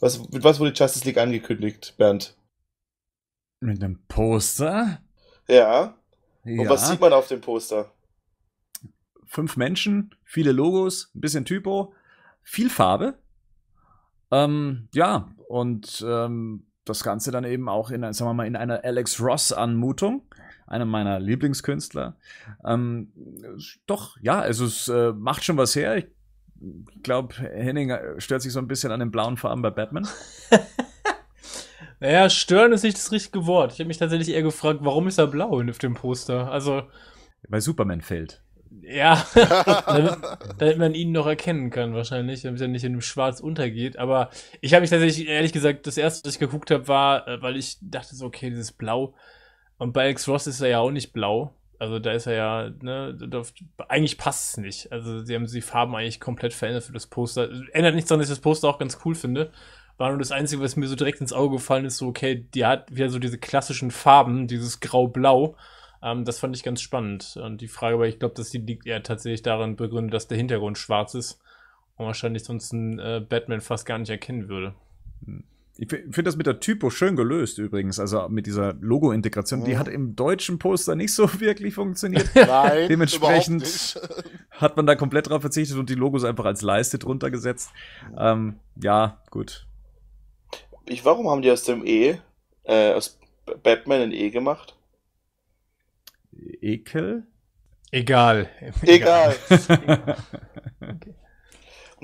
Was, mit was wurde die Justice League angekündigt, Bernd? Mit einem Poster? Ja. ja. Und was sieht man auf dem Poster? Fünf Menschen, viele Logos, ein bisschen Typo, viel Farbe. Ähm, ja, und ähm, das Ganze dann eben auch in, sagen wir mal, in einer Alex Ross-Anmutung einer meiner Lieblingskünstler. Ähm, doch, ja, also es äh, macht schon was her. Ich glaube, Henning äh, stört sich so ein bisschen an den blauen Farben bei Batman. naja, [LAUGHS] stören ist nicht das richtige Wort. Ich habe mich tatsächlich eher gefragt, warum ist er blau auf dem Poster? Also. Weil Superman fällt. Ja, [LAUGHS] damit, damit, man ihn noch erkennen kann wahrscheinlich, damit er nicht in dem Schwarz untergeht. Aber ich habe mich tatsächlich, ehrlich gesagt, das erste, was ich geguckt habe, war, äh, weil ich dachte so, okay, dieses Blau, und bei Alex Ross ist er ja auch nicht blau. Also da ist er ja, ne, da, eigentlich passt es nicht. Also sie haben die Farben eigentlich komplett verändert für das Poster. Ändert nichts sondern ich das Poster auch ganz cool finde. War nur das Einzige, was mir so direkt ins Auge gefallen ist, so okay, die hat wieder so diese klassischen Farben, dieses grau-blau. Ähm, das fand ich ganz spannend. Und die Frage, weil ich glaube, dass die liegt eher tatsächlich daran begründet, dass der Hintergrund schwarz ist und wahrscheinlich sonst ein äh, Batman fast gar nicht erkennen würde. Hm. Ich finde das mit der Typo schön gelöst übrigens, also mit dieser Logo-Integration. Oh. Die mhm. hat im deutschen Poster nicht so [LAUGHS] wirklich funktioniert. [LAUGHS] Nein, Dementsprechend [LAUGHS] hat man da komplett drauf verzichtet und die Logos einfach als Leiste drunter gesetzt. Ähm, ja, gut. Ich, warum haben die aus dem E, äh, aus Batman ein E gemacht? Ekel? Egal. Egal. Egal.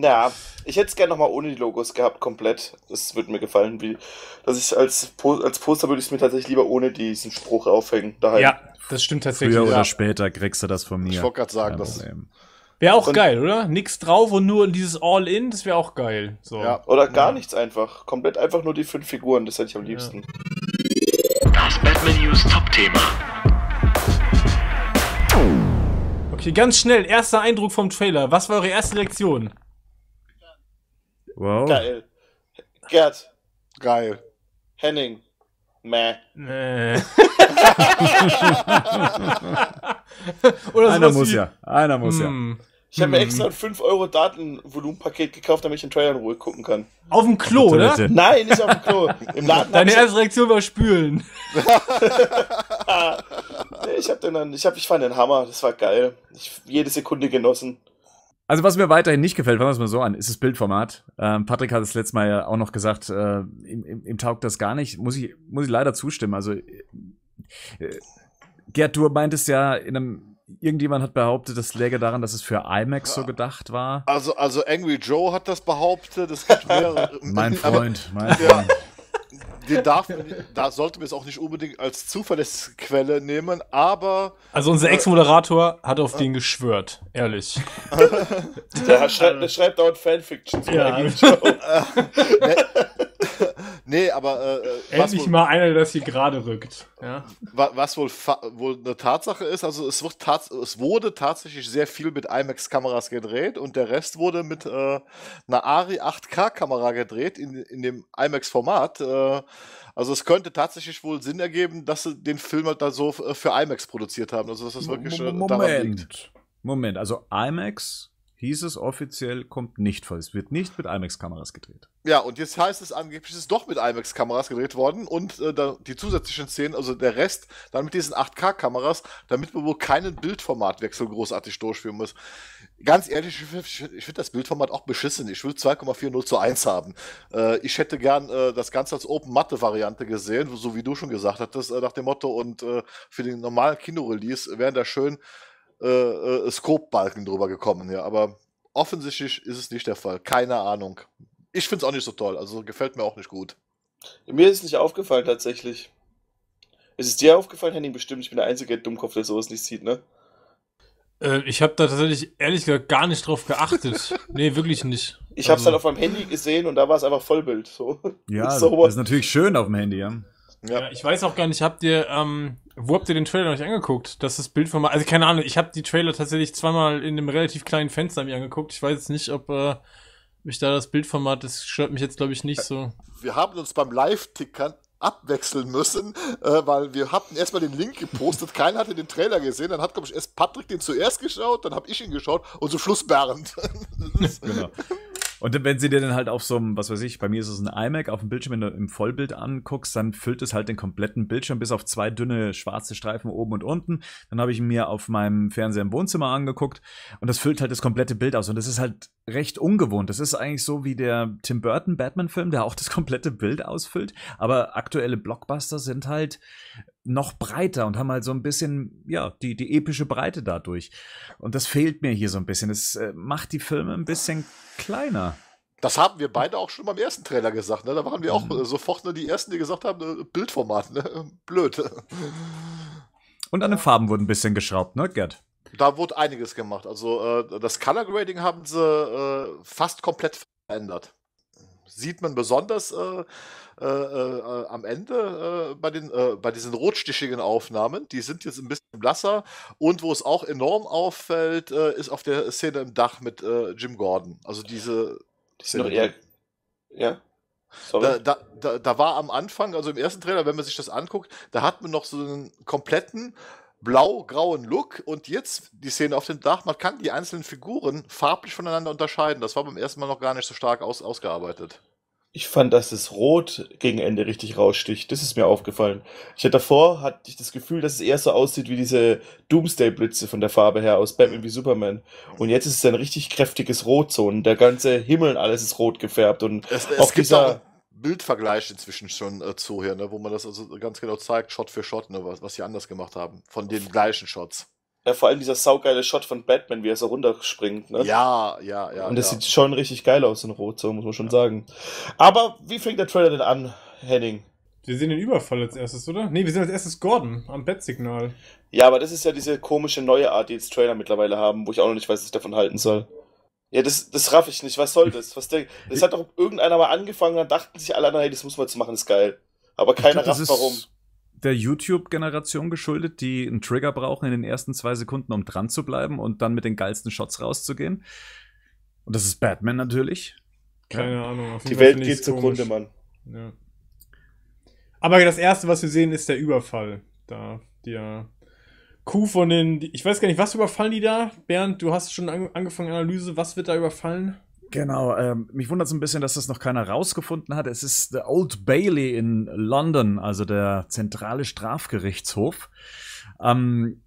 Ja, ich hätte es gerne nochmal ohne die Logos gehabt, komplett. Das würde mir gefallen, wie, dass ich als, als Poster würde ich es mir tatsächlich lieber ohne diesen Spruch aufhängen. Daheim. Ja, das stimmt tatsächlich. Früher oder ja. später kriegst du das von mir. Ich wollte gerade sagen, das wäre auch und geil, oder? Nix drauf und nur dieses All-In, das wäre auch geil. So. Ja, oder gar ja. nichts einfach. Komplett einfach nur die fünf Figuren, das hätte ich am liebsten. Das Batman News Top-Thema. Okay, ganz schnell, erster Eindruck vom Trailer. Was war eure erste Lektion? Wow. Geil. Gerd. Geil. Henning. Mäh. [LAUGHS] Mäh. Einer muss ja. Einer muss hm. ja. Ich habe mir hm. extra ein 5 Euro Datenvolumenpaket gekauft, damit ich den Trailer in Ruhe gucken kann. Auf dem Klo, auf oder? Nein, nicht auf dem Klo. Im Laden Deine erste Reaktion war spülen. [LAUGHS] ich habe den dann, ich, hab, ich fand den Hammer, das war geil. Ich, jede Sekunde genossen. Also was mir weiterhin nicht gefällt, fangen wir es mal so an, ist das Bildformat. Ähm, Patrick hat es letztes Mal ja auch noch gesagt, äh, ihm, ihm, ihm, taugt das gar nicht. Muss ich, muss ich leider zustimmen. Also äh, Gerd, du meintest ja in einem Irgendjemand hat behauptet, das läge daran, dass es für IMAX so gedacht war. Also, also Angry Joe hat das behauptet. Es gibt mehrere, [LAUGHS] mein Freund, mein Freund den darf, da sollte man es auch nicht unbedingt als zuverlässige Quelle nehmen, aber. Also unser äh, Ex-Moderator äh, hat auf äh, den geschwört, ehrlich. [LAUGHS] der, schreibt, der schreibt auch ein Fanfiction zu ja. [LAUGHS] Nee, aber. Äh, äh Endlich wohl, mal einer, der das hier gerade rückt. Ja? Was wohl, wohl eine Tatsache ist, also es, wird tats es wurde tatsächlich sehr viel mit IMAX-Kameras gedreht und der Rest wurde mit äh, einer Ari 8K-Kamera gedreht in, in dem IMAX-Format. Äh, also es könnte tatsächlich wohl Sinn ergeben, dass sie den Film halt da so für IMAX produziert haben. Also dass das wirklich Moment. Moment, also IMAX hieß es offiziell, kommt nicht vor. Es wird nicht mit IMAX-Kameras gedreht. Ja, und jetzt heißt es angeblich, es ist doch mit IMAX-Kameras gedreht worden und äh, da, die zusätzlichen Szenen, also der Rest, dann mit diesen 8K-Kameras, damit man wohl keinen Bildformatwechsel großartig durchführen muss. Ganz ehrlich, ich, ich, ich finde das Bildformat auch beschissen. Ich will 2,40 zu 1 haben. Äh, ich hätte gern äh, das Ganze als Open-Matte-Variante gesehen, so wie du schon gesagt hattest, äh, nach dem Motto, und äh, für den normalen Kinorelease wären da schön äh, äh, Scope-Balken drüber gekommen hier. Ja. Aber offensichtlich ist es nicht der Fall. Keine Ahnung. Ich finde es auch nicht so toll. Also gefällt mir auch nicht gut. Mir ist es nicht aufgefallen tatsächlich. Ist es dir aufgefallen, Henning? Bestimmt. Ich bin der einzige Dummkopf, der sowas nicht sieht, ne? Äh, ich habe da tatsächlich ehrlich gesagt gar nicht drauf geachtet. [LAUGHS] nee, wirklich nicht. Ich habe es dann also auf meinem Handy gesehen und da war es einfach Vollbild. So. Ja, [LAUGHS] so. das ist natürlich schön auf dem Handy, ja. Ja. ja. ich weiß auch gar nicht, habt ihr, ähm, wo habt ihr den Trailer noch nicht angeguckt? Das ist Bildformat. Also keine Ahnung, ich habe die Trailer tatsächlich zweimal in einem relativ kleinen Fenster mir angeguckt. Ich weiß jetzt nicht, ob äh, mich da das Bildformat, das stört mich jetzt, glaube ich, nicht äh, so. Wir haben uns beim Live-Tickern abwechseln müssen, äh, weil wir hatten erstmal den Link gepostet, keiner hatte den Trailer gesehen, dann hat, glaube ich, erst Patrick den zuerst geschaut, dann habe ich ihn geschaut und zum Schluss Bernd. [LAUGHS] genau. Und wenn sie dir dann halt auf so einem, was weiß ich, bei mir ist es ein iMac, auf dem Bildschirm, wenn du im Vollbild anguckst, dann füllt es halt den kompletten Bildschirm bis auf zwei dünne schwarze Streifen oben und unten. Dann habe ich mir auf meinem Fernseher im Wohnzimmer angeguckt und das füllt halt das komplette Bild aus. Und das ist halt recht ungewohnt. Das ist eigentlich so wie der Tim Burton Batman-Film, der auch das komplette Bild ausfüllt. Aber aktuelle Blockbuster sind halt noch breiter und haben halt so ein bisschen, ja, die, die epische Breite dadurch. Und das fehlt mir hier so ein bisschen. Es äh, macht die Filme ein bisschen kleiner. Das haben wir beide auch schon beim ersten Trailer gesagt. Ne? Da waren wir auch mhm. Äh, sofort ne, die Ersten, die gesagt haben, äh, Bildformat, ne? [LAUGHS] blöd. [LAUGHS] Und an den Farben wurden ein bisschen geschraubt, ne, Gerd? Da wurde einiges gemacht. Also äh, das Color Grading haben sie äh, fast komplett verändert. Sieht man besonders äh, äh, äh, am Ende äh, bei, den, äh, bei diesen rotstichigen Aufnahmen, die sind jetzt ein bisschen blasser und wo es auch enorm auffällt, äh, ist auf der Szene im Dach mit Jim Gordon. Also diese die Szene. Eher, ja. Da, da, da, da, war am Anfang, also im ersten Trailer, wenn man sich das anguckt, da hat man noch so einen kompletten blau-grauen Look und jetzt die Szene auf dem Dach, man kann die einzelnen Figuren farblich voneinander unterscheiden. Das war beim ersten Mal noch gar nicht so stark aus, ausgearbeitet. Ich fand, dass das Rot gegen Ende richtig raussticht. Das ist mir aufgefallen. Ich hatte davor hatte ich das Gefühl, dass es eher so aussieht wie diese Doomsday-Blitze von der Farbe her aus Batman wie Superman. Und jetzt ist es ein richtig kräftiges Rot so und der ganze Himmel und alles ist rot gefärbt und es, es auch dieser Bildvergleich inzwischen schon äh, zu hier, ne, wo man das also ganz genau zeigt, Shot für Shot, ne, was, was sie anders gemacht haben von den gleichen Shots. Ja, vor allem dieser saugeile Shot von Batman, wie er so runterspringt. Ne? Ja, ja, ja. Und das ja. sieht schon richtig geil aus in Rot, so muss man schon ja. sagen. Aber wie fängt der Trailer denn an, Henning? Wir sehen den Überfall als erstes, oder? Nee, wir sehen als erstes Gordon am Bettsignal. Ja, aber das ist ja diese komische neue Art, die jetzt Trailer mittlerweile haben, wo ich auch noch nicht weiß, was ich davon halten soll. Ja, das, das raff ich nicht. Was soll das? Was der, das hat doch irgendeiner mal angefangen, dann dachten sich alle, anderen, hey, das muss man jetzt machen, ist geil. Aber keiner rafft warum. Ist der YouTube-Generation geschuldet, die einen Trigger brauchen in den ersten zwei Sekunden, um dran zu bleiben und dann mit den geilsten Shots rauszugehen. Und das ist Batman natürlich. Keine Ahnung. die Welt geht zugrunde, Mann. Ja. Aber das erste, was wir sehen, ist der Überfall. Da, der Kuh von den. Ich weiß gar nicht, was überfallen die da? Bernd, du hast schon angefangen, Analyse. Was wird da überfallen? Genau, ähm, mich wundert so ein bisschen, dass das noch keiner rausgefunden hat. Es ist der Old Bailey in London, also der zentrale Strafgerichtshof. Ähm,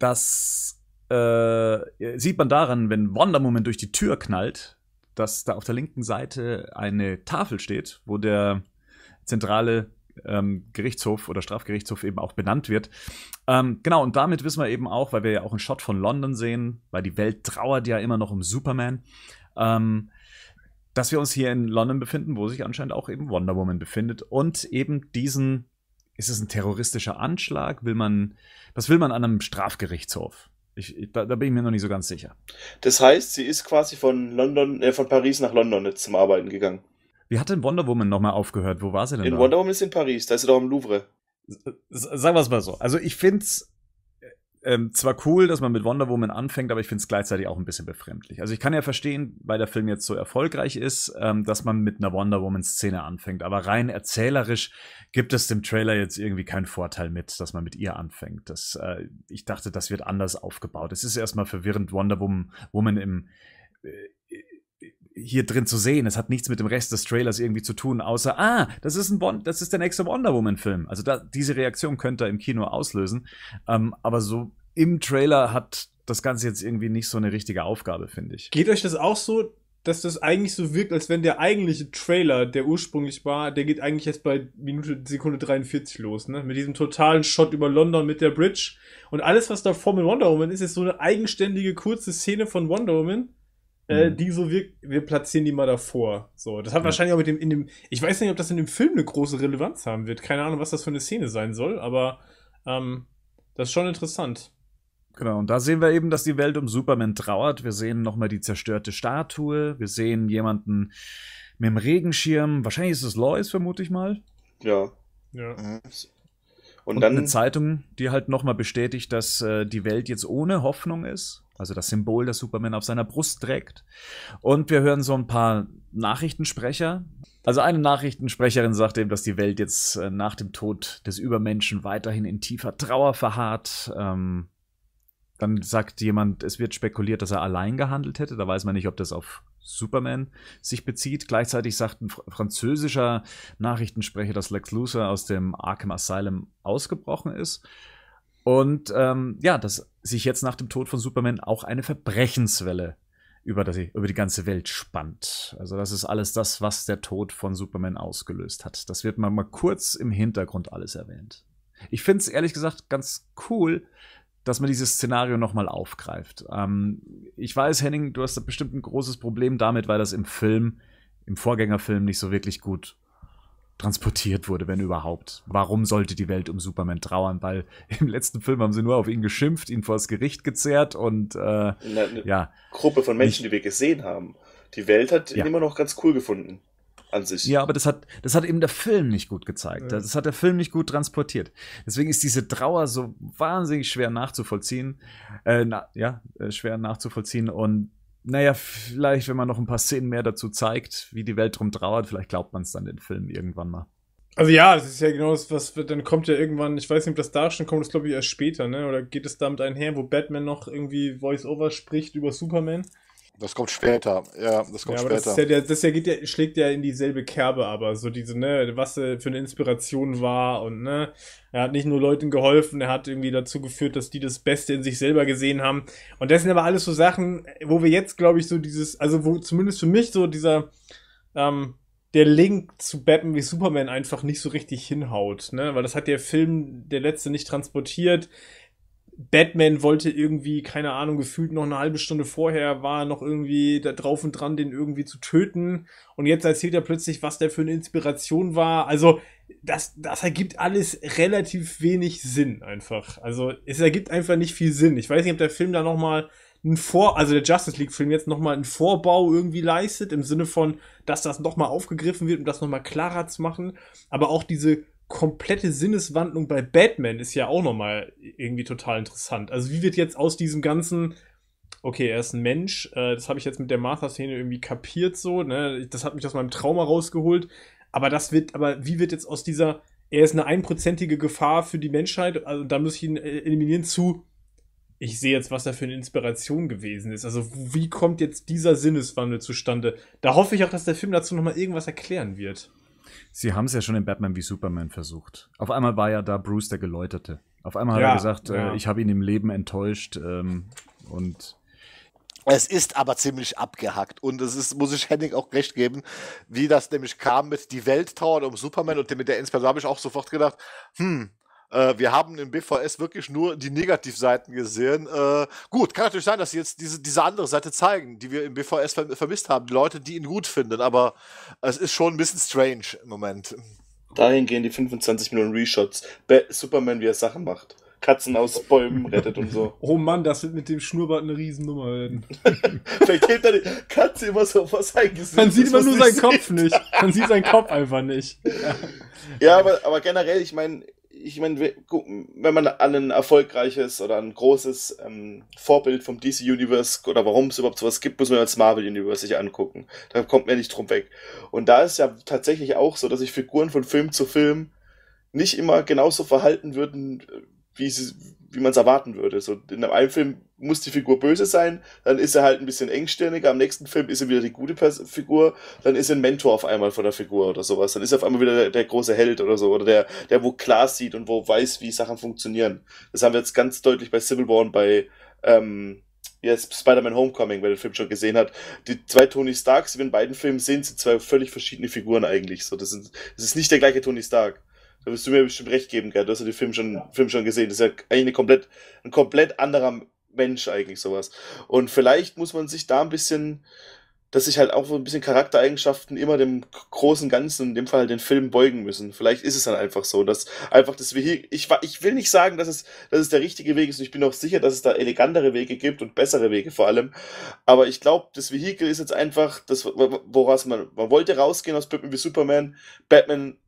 das äh, sieht man daran, wenn Wonder Woman durch die Tür knallt, dass da auf der linken Seite eine Tafel steht, wo der zentrale ähm, Gerichtshof oder Strafgerichtshof eben auch benannt wird. Ähm, genau, und damit wissen wir eben auch, weil wir ja auch einen Shot von London sehen, weil die Welt trauert ja immer noch um Superman, ähm, dass wir uns hier in London befinden, wo sich anscheinend auch eben Wonder Woman befindet und eben diesen, ist es ein terroristischer Anschlag? Will man, was will man an einem Strafgerichtshof? Ich, ich, da, da, bin ich mir noch nicht so ganz sicher. Das heißt, sie ist quasi von London, äh, von Paris nach London jetzt zum Arbeiten gegangen. Wie hat denn Wonder Woman nochmal aufgehört? Wo war sie denn? In da? Wonder Woman ist in Paris, da ist sie doch im Louvre. S sagen wir es mal so. Also ich finde es ähm, zwar cool, dass man mit Wonder Woman anfängt, aber ich finde es gleichzeitig auch ein bisschen befremdlich. Also ich kann ja verstehen, weil der Film jetzt so erfolgreich ist, ähm, dass man mit einer Wonder Woman-Szene anfängt. Aber rein erzählerisch gibt es dem Trailer jetzt irgendwie keinen Vorteil mit, dass man mit ihr anfängt. Das, äh, ich dachte, das wird anders aufgebaut. Es ist erstmal verwirrend, Wonder Woman, Woman im äh, hier drin zu sehen. Es hat nichts mit dem Rest des Trailers irgendwie zu tun, außer, ah, das ist ein Bond, das ist der nächste Wonder Woman-Film. Also da, diese Reaktion könnte er im Kino auslösen. Ähm, aber so im Trailer hat das Ganze jetzt irgendwie nicht so eine richtige Aufgabe, finde ich. Geht euch das auch so, dass das eigentlich so wirkt, als wenn der eigentliche Trailer, der ursprünglich war, der geht eigentlich jetzt bei Minute, Sekunde 43 los, ne? Mit diesem totalen Shot über London mit der Bridge. Und alles, was da davor mit Wonder Woman ist, ist so eine eigenständige kurze Szene von Wonder Woman äh, mhm. die so wir, wir platzieren die mal davor. So, das hat ja. wahrscheinlich auch mit dem, in dem, ich weiß nicht, ob das in dem Film eine große Relevanz haben wird. Keine Ahnung, was das für eine Szene sein soll, aber ähm, das ist schon interessant. Genau, und da sehen wir eben, dass die Welt um Superman trauert. Wir sehen nochmal die zerstörte Statue. Wir sehen jemanden mit dem Regenschirm. Wahrscheinlich ist es Lois, vermute ich mal. Ja. Ja. Mhm. Und, und dann eine Zeitung, die halt nochmal bestätigt, dass äh, die Welt jetzt ohne Hoffnung ist also das Symbol, das Superman auf seiner Brust trägt. Und wir hören so ein paar Nachrichtensprecher. Also eine Nachrichtensprecherin sagt eben, dass die Welt jetzt äh, nach dem Tod des Übermenschen weiterhin in tiefer Trauer verharrt. Ähm, dann sagt jemand, es wird spekuliert, dass er allein gehandelt hätte. Da weiß man nicht, ob das auf Superman sich bezieht. Gleichzeitig sagt ein französischer Nachrichtensprecher, dass Lex Luthor aus dem Arkham Asylum ausgebrochen ist. Und ähm, ja, dass sich jetzt nach dem Tod von Superman auch eine Verbrechenswelle über, das, über die ganze Welt spannt. Also das ist alles das, was der Tod von Superman ausgelöst hat. Das wird mal, mal kurz im Hintergrund alles erwähnt. Ich finde es ehrlich gesagt ganz cool, dass man dieses Szenario nochmal aufgreift. Ähm, ich weiß, Henning, du hast da bestimmt ein großes Problem damit, weil das im Film, im Vorgängerfilm nicht so wirklich gut transportiert wurde, wenn überhaupt. Warum sollte die Welt um Superman trauern? Weil [LAUGHS] im letzten Film haben sie nur auf ihn geschimpft, ihn vors Gericht gezerrt und äh, eine, eine ja. Gruppe von Menschen, ich, die wir gesehen haben. Die Welt hat ihn ja. immer noch ganz cool gefunden. An sich. Ja, aber das hat, das hat eben der Film nicht gut gezeigt. Ja. Das hat der Film nicht gut transportiert. Deswegen ist diese Trauer so wahnsinnig schwer nachzuvollziehen. Äh, na, ja, äh, schwer nachzuvollziehen. Und naja, vielleicht, wenn man noch ein paar Szenen mehr dazu zeigt, wie die Welt drum trauert, vielleicht glaubt man es dann den Film irgendwann mal. Also ja, das ist ja genau das, was dann kommt ja irgendwann, ich weiß nicht, ob das da schon kommt, das glaube ich erst später, ne? Oder geht es damit einher, wo Batman noch irgendwie Voice-Over spricht über Superman? Das kommt später. Ja, das kommt ja, später. Das, ja, das ja geht ja, schlägt ja in dieselbe Kerbe, aber so diese, ne, was äh, für eine Inspiration war und ne, er hat nicht nur Leuten geholfen, er hat irgendwie dazu geführt, dass die das Beste in sich selber gesehen haben. Und das sind aber alles so Sachen, wo wir jetzt, glaube ich, so dieses, also wo zumindest für mich so dieser, ähm, der Link zu Batman wie Superman einfach nicht so richtig hinhaut, ne? Weil das hat der Film, der letzte, nicht transportiert. Batman wollte irgendwie, keine Ahnung, gefühlt noch eine halbe Stunde vorher war noch irgendwie da drauf und dran, den irgendwie zu töten. Und jetzt erzählt er plötzlich, was der für eine Inspiration war. Also, das, das ergibt alles relativ wenig Sinn einfach. Also, es ergibt einfach nicht viel Sinn. Ich weiß nicht, ob der Film da nochmal ein Vor, also der Justice League Film jetzt nochmal einen Vorbau irgendwie leistet, im Sinne von, dass das nochmal aufgegriffen wird, um das nochmal klarer zu machen. Aber auch diese komplette Sinneswandlung bei Batman ist ja auch nochmal irgendwie total interessant. Also wie wird jetzt aus diesem ganzen, okay, er ist ein Mensch, äh, das habe ich jetzt mit der Martha-Szene irgendwie kapiert so, ne? Das hat mich aus meinem Trauma rausgeholt. Aber das wird, aber wie wird jetzt aus dieser, er ist eine einprozentige Gefahr für die Menschheit, also da muss ich ihn äh, eliminieren zu, ich sehe jetzt, was da für eine Inspiration gewesen ist. Also, wie kommt jetzt dieser Sinneswandel zustande? Da hoffe ich auch, dass der Film dazu nochmal irgendwas erklären wird. Sie haben es ja schon in Batman wie Superman versucht. Auf einmal war ja da Bruce der Geläuterte. Auf einmal ja, hat er gesagt, äh, ja. äh, ich habe ihn im Leben enttäuscht ähm, und es ist aber ziemlich abgehackt und es ist, muss ich Henning auch recht geben, wie das nämlich kam mit die Welt trauert um Superman und mit der Inspiration habe ich auch sofort gedacht, hm, äh, wir haben im BVS wirklich nur die Negativseiten gesehen. Äh, gut, kann natürlich sein, dass sie jetzt diese, diese andere Seite zeigen, die wir im BVS ver vermisst haben. Die Leute, die ihn gut finden, aber es ist schon ein bisschen strange im Moment. Dahin gehen die 25 Millionen Reshots. Be Superman, wie er Sachen macht. Katzen aus Bäumen rettet und so. [LAUGHS] Oh Mann, das wird mit dem Schnurrbart eine Riesennummer werden. [LAUGHS] Vielleicht klebt eine Katze immer so was ein Gesicht. Man sieht immer nur seinen sieht. Kopf nicht. Man sieht seinen Kopf einfach nicht. Ja, ja aber, aber generell, ich meine, ich meine, wenn man an ein erfolgreiches oder ein großes ähm, Vorbild vom DC Universe oder warum es überhaupt sowas gibt, muss man das Marvel Universe sich angucken. Da kommt man ja nicht drum weg. Und da ist ja tatsächlich auch so, dass sich Figuren von Film zu Film nicht immer genauso verhalten würden, wie, sie, wie man es erwarten würde. So, in einem Film muss die Figur böse sein, dann ist er halt ein bisschen engstirniger, am nächsten Film ist er wieder die gute Pers Figur, dann ist er ein Mentor auf einmal von der Figur oder sowas, dann ist er auf einmal wieder der, der, große Held oder so, oder der, der wo klar sieht und wo weiß, wie Sachen funktionieren. Das haben wir jetzt ganz deutlich bei Civil War und bei ähm, jetzt Spider-Man Homecoming, wer den Film schon gesehen hat. Die zwei Tony Starks, die wir in beiden Filmen sehen, sind zwei völlig verschiedene Figuren eigentlich. So, das, sind, das ist nicht der gleiche Tony Stark. Da wirst du mir bestimmt recht geben, gell? Du hast ja den Film schon, ja. Film schon gesehen. Das ist ja eigentlich eine komplett, ein komplett anderer Mensch, eigentlich sowas. Und vielleicht muss man sich da ein bisschen, dass sich halt auch so ein bisschen Charaktereigenschaften immer dem großen Ganzen, in dem Fall halt den Film beugen müssen. Vielleicht ist es dann einfach so, dass einfach das Vehikel, ich, ich will nicht sagen, dass es, dass es der richtige Weg ist und ich bin auch sicher, dass es da elegantere Wege gibt und bessere Wege vor allem. Aber ich glaube, das Vehikel ist jetzt einfach das, woraus man, man wollte rausgehen aus Batman wie Superman. Batman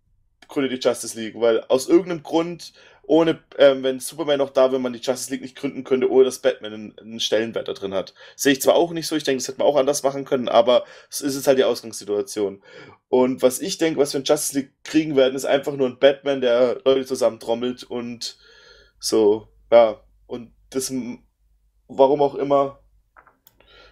gründet die Justice League, weil aus irgendeinem Grund, ohne, ähm, wenn Superman noch da wäre, man die Justice League nicht gründen könnte, ohne dass Batman einen, einen Stellenwert da drin hat. Sehe ich zwar auch nicht so, ich denke, das hätte man auch anders machen können, aber es ist halt die Ausgangssituation. Und was ich denke, was wir in Justice League kriegen werden, ist einfach nur ein Batman, der Leute zusammentrommelt und so, ja, und das, warum auch immer,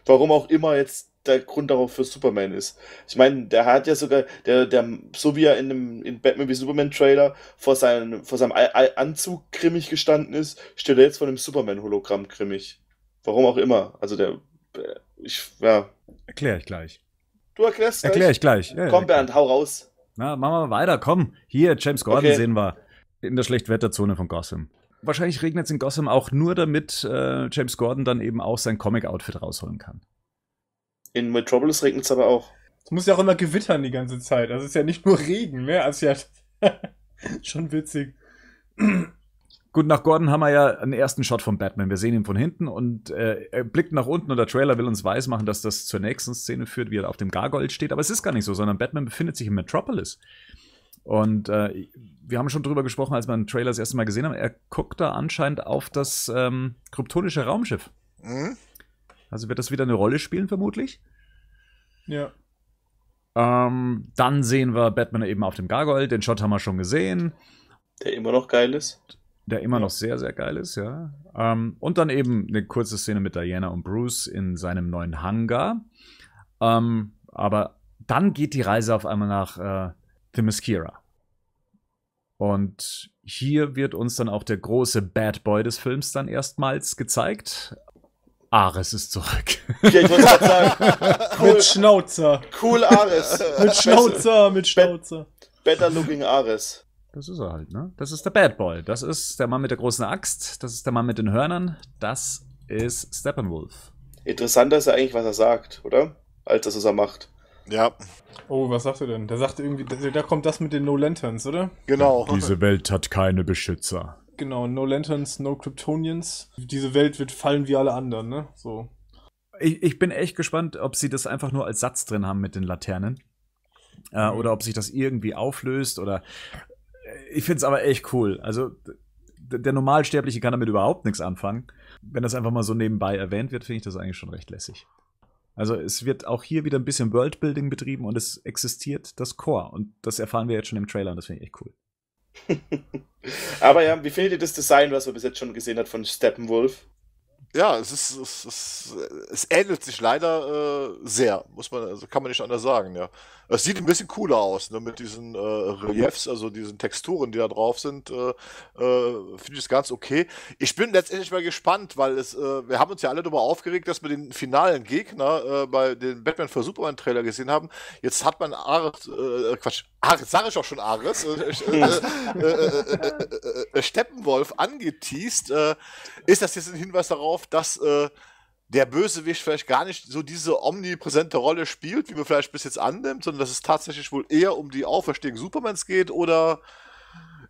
warum auch immer jetzt der Grund darauf für Superman ist. Ich meine, der hat ja sogar, der, der, so wie er in dem in Batman wie Superman Trailer vor, seinen, vor seinem Anzug grimmig gestanden ist, steht er jetzt vor einem Superman-Hologramm grimmig. Warum auch immer. Also der, äh, ich, ja. Erkläre ich gleich. Du erklärst gleich. Erklär ich gleich. Ja, komm, Bernd, hau raus. Na, machen wir weiter, komm. Hier, James Gordon okay. sehen wir. In der Schlechtwetterzone von Gotham wahrscheinlich regnet es in Gotham auch nur, damit äh, James Gordon dann eben auch sein Comic-Outfit rausholen kann. In Metropolis regnet es aber auch. Es muss ja auch immer gewittern die ganze Zeit. Also es ist ja nicht nur Regen, ne? Also ja [LAUGHS] schon witzig. Gut, nach Gordon haben wir ja einen ersten Shot von Batman. Wir sehen ihn von hinten und äh, er blickt nach unten und der Trailer will uns weismachen, dass das zur nächsten Szene führt, wie er auf dem Gargoyle steht. Aber es ist gar nicht so, sondern Batman befindet sich in Metropolis. Und äh, wir haben schon drüber gesprochen, als wir den Trailer das erste Mal gesehen haben. Er guckt da anscheinend auf das ähm, kryptonische Raumschiff. Mhm. Also wird das wieder eine Rolle spielen, vermutlich. Ja. Ähm, dann sehen wir Batman eben auf dem Gargoyle. Den Shot haben wir schon gesehen. Der immer noch geil ist. Der immer ja. noch sehr, sehr geil ist, ja. Ähm, und dann eben eine kurze Szene mit Diana und Bruce in seinem neuen Hangar. Ähm, aber dann geht die Reise auf einmal nach äh, Themyscira. Und hier wird uns dann auch der große Bad Boy des Films dann erstmals gezeigt. Ares ist zurück. Okay, ich wollte gerade sagen. Cool, [LAUGHS] mit Schnauzer. Cool Ares. mit Schnauzer, mit Schnauzer. Better looking Ares. Das ist er halt, ne? Das ist der Bad Boy. Das ist der Mann mit der großen Axt. Das ist der Mann mit den Hörnern. Das ist Steppenwolf. Interessanter ist ja eigentlich, was er sagt, oder? Als das, was er macht. Ja. Oh, was sagt er denn? Der sagt irgendwie, da kommt das mit den No Lanterns, oder? Genau. Diese Welt hat keine Beschützer. Genau, no Lanterns, no Kryptonians. Diese Welt wird fallen wie alle anderen, ne? So. Ich, ich bin echt gespannt, ob sie das einfach nur als Satz drin haben mit den Laternen. Äh, mhm. Oder ob sich das irgendwie auflöst oder. Äh, ich finde es aber echt cool. Also, der Normalsterbliche kann damit überhaupt nichts anfangen. Wenn das einfach mal so nebenbei erwähnt wird, finde ich das eigentlich schon recht lässig. Also es wird auch hier wieder ein bisschen Worldbuilding betrieben und es existiert das Core. Und das erfahren wir jetzt schon im Trailer und das finde ich echt cool. [LAUGHS] Aber ja, wie findet ihr das Design, was man bis jetzt schon gesehen hat von Steppenwolf? ja, es ist, es, ist, es ähnelt sich leider äh, sehr, muss man, also kann man nicht anders sagen, ja. Es sieht ein bisschen cooler aus, ne, mit diesen äh, Reliefs, also diesen Texturen, die da drauf sind, äh, äh, finde ich es ganz okay. Ich bin letztendlich mal gespannt, weil es, äh, wir haben uns ja alle darüber aufgeregt, dass wir den finalen Gegner äh, bei den Batman vs Superman Trailer gesehen haben. Jetzt hat man Ares, äh, Quatsch, Ares, sag ich auch schon Ares, äh, äh, äh, Steppenwolf angeteased. ist das jetzt ein Hinweis darauf, dass äh, der Bösewicht vielleicht gar nicht so diese omnipräsente Rolle spielt, wie man vielleicht bis jetzt annimmt, sondern dass es tatsächlich wohl eher um die Auferstehung Supermans geht oder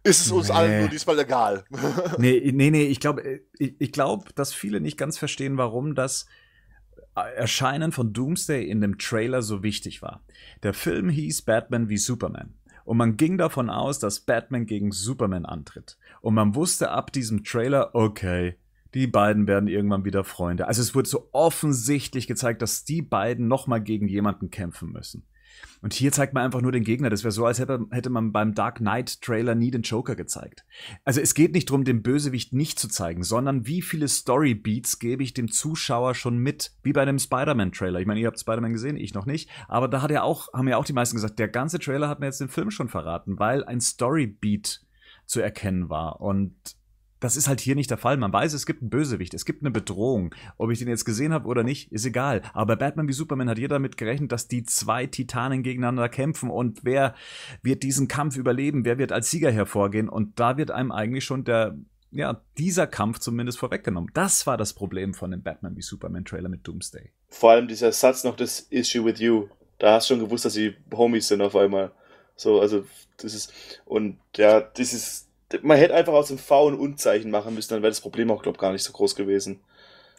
ist es uns nee. allen nur diesmal egal? [LAUGHS] nee, nee, nee, ich glaube, ich, ich glaube, dass viele nicht ganz verstehen, warum das Erscheinen von Doomsday in dem Trailer so wichtig war. Der Film hieß Batman wie Superman. Und man ging davon aus, dass Batman gegen Superman antritt. Und man wusste ab diesem Trailer, okay, die beiden werden irgendwann wieder Freunde. Also es wurde so offensichtlich gezeigt, dass die beiden nochmal gegen jemanden kämpfen müssen. Und hier zeigt man einfach nur den Gegner. Das wäre so, als hätte, hätte man beim Dark Knight-Trailer nie den Joker gezeigt. Also es geht nicht darum, den Bösewicht nicht zu zeigen, sondern wie viele Story-Beats gebe ich dem Zuschauer schon mit, wie bei einem Spider-Man-Trailer. Ich meine, ihr habt Spider-Man gesehen, ich noch nicht. Aber da hat ja auch, haben ja auch die meisten gesagt, der ganze Trailer hat mir jetzt den Film schon verraten, weil ein Story-Beat zu erkennen war. Und das ist halt hier nicht der Fall. Man weiß, es gibt einen Bösewicht, es gibt eine Bedrohung. Ob ich den jetzt gesehen habe oder nicht, ist egal. Aber bei Batman wie Superman hat jeder damit gerechnet, dass die zwei Titanen gegeneinander kämpfen und wer wird diesen Kampf überleben, wer wird als Sieger hervorgehen. Und da wird einem eigentlich schon der ja, dieser Kampf zumindest vorweggenommen. Das war das Problem von dem Batman wie Superman Trailer mit Doomsday. Vor allem dieser Satz noch, das Issue with you. Da hast du schon gewusst, dass sie Homies sind auf einmal. So, also, das ist, und ja, das ist man hätte einfach aus dem V ein Unzeichen machen müssen, dann wäre das Problem auch, glaube ich, gar nicht so groß gewesen.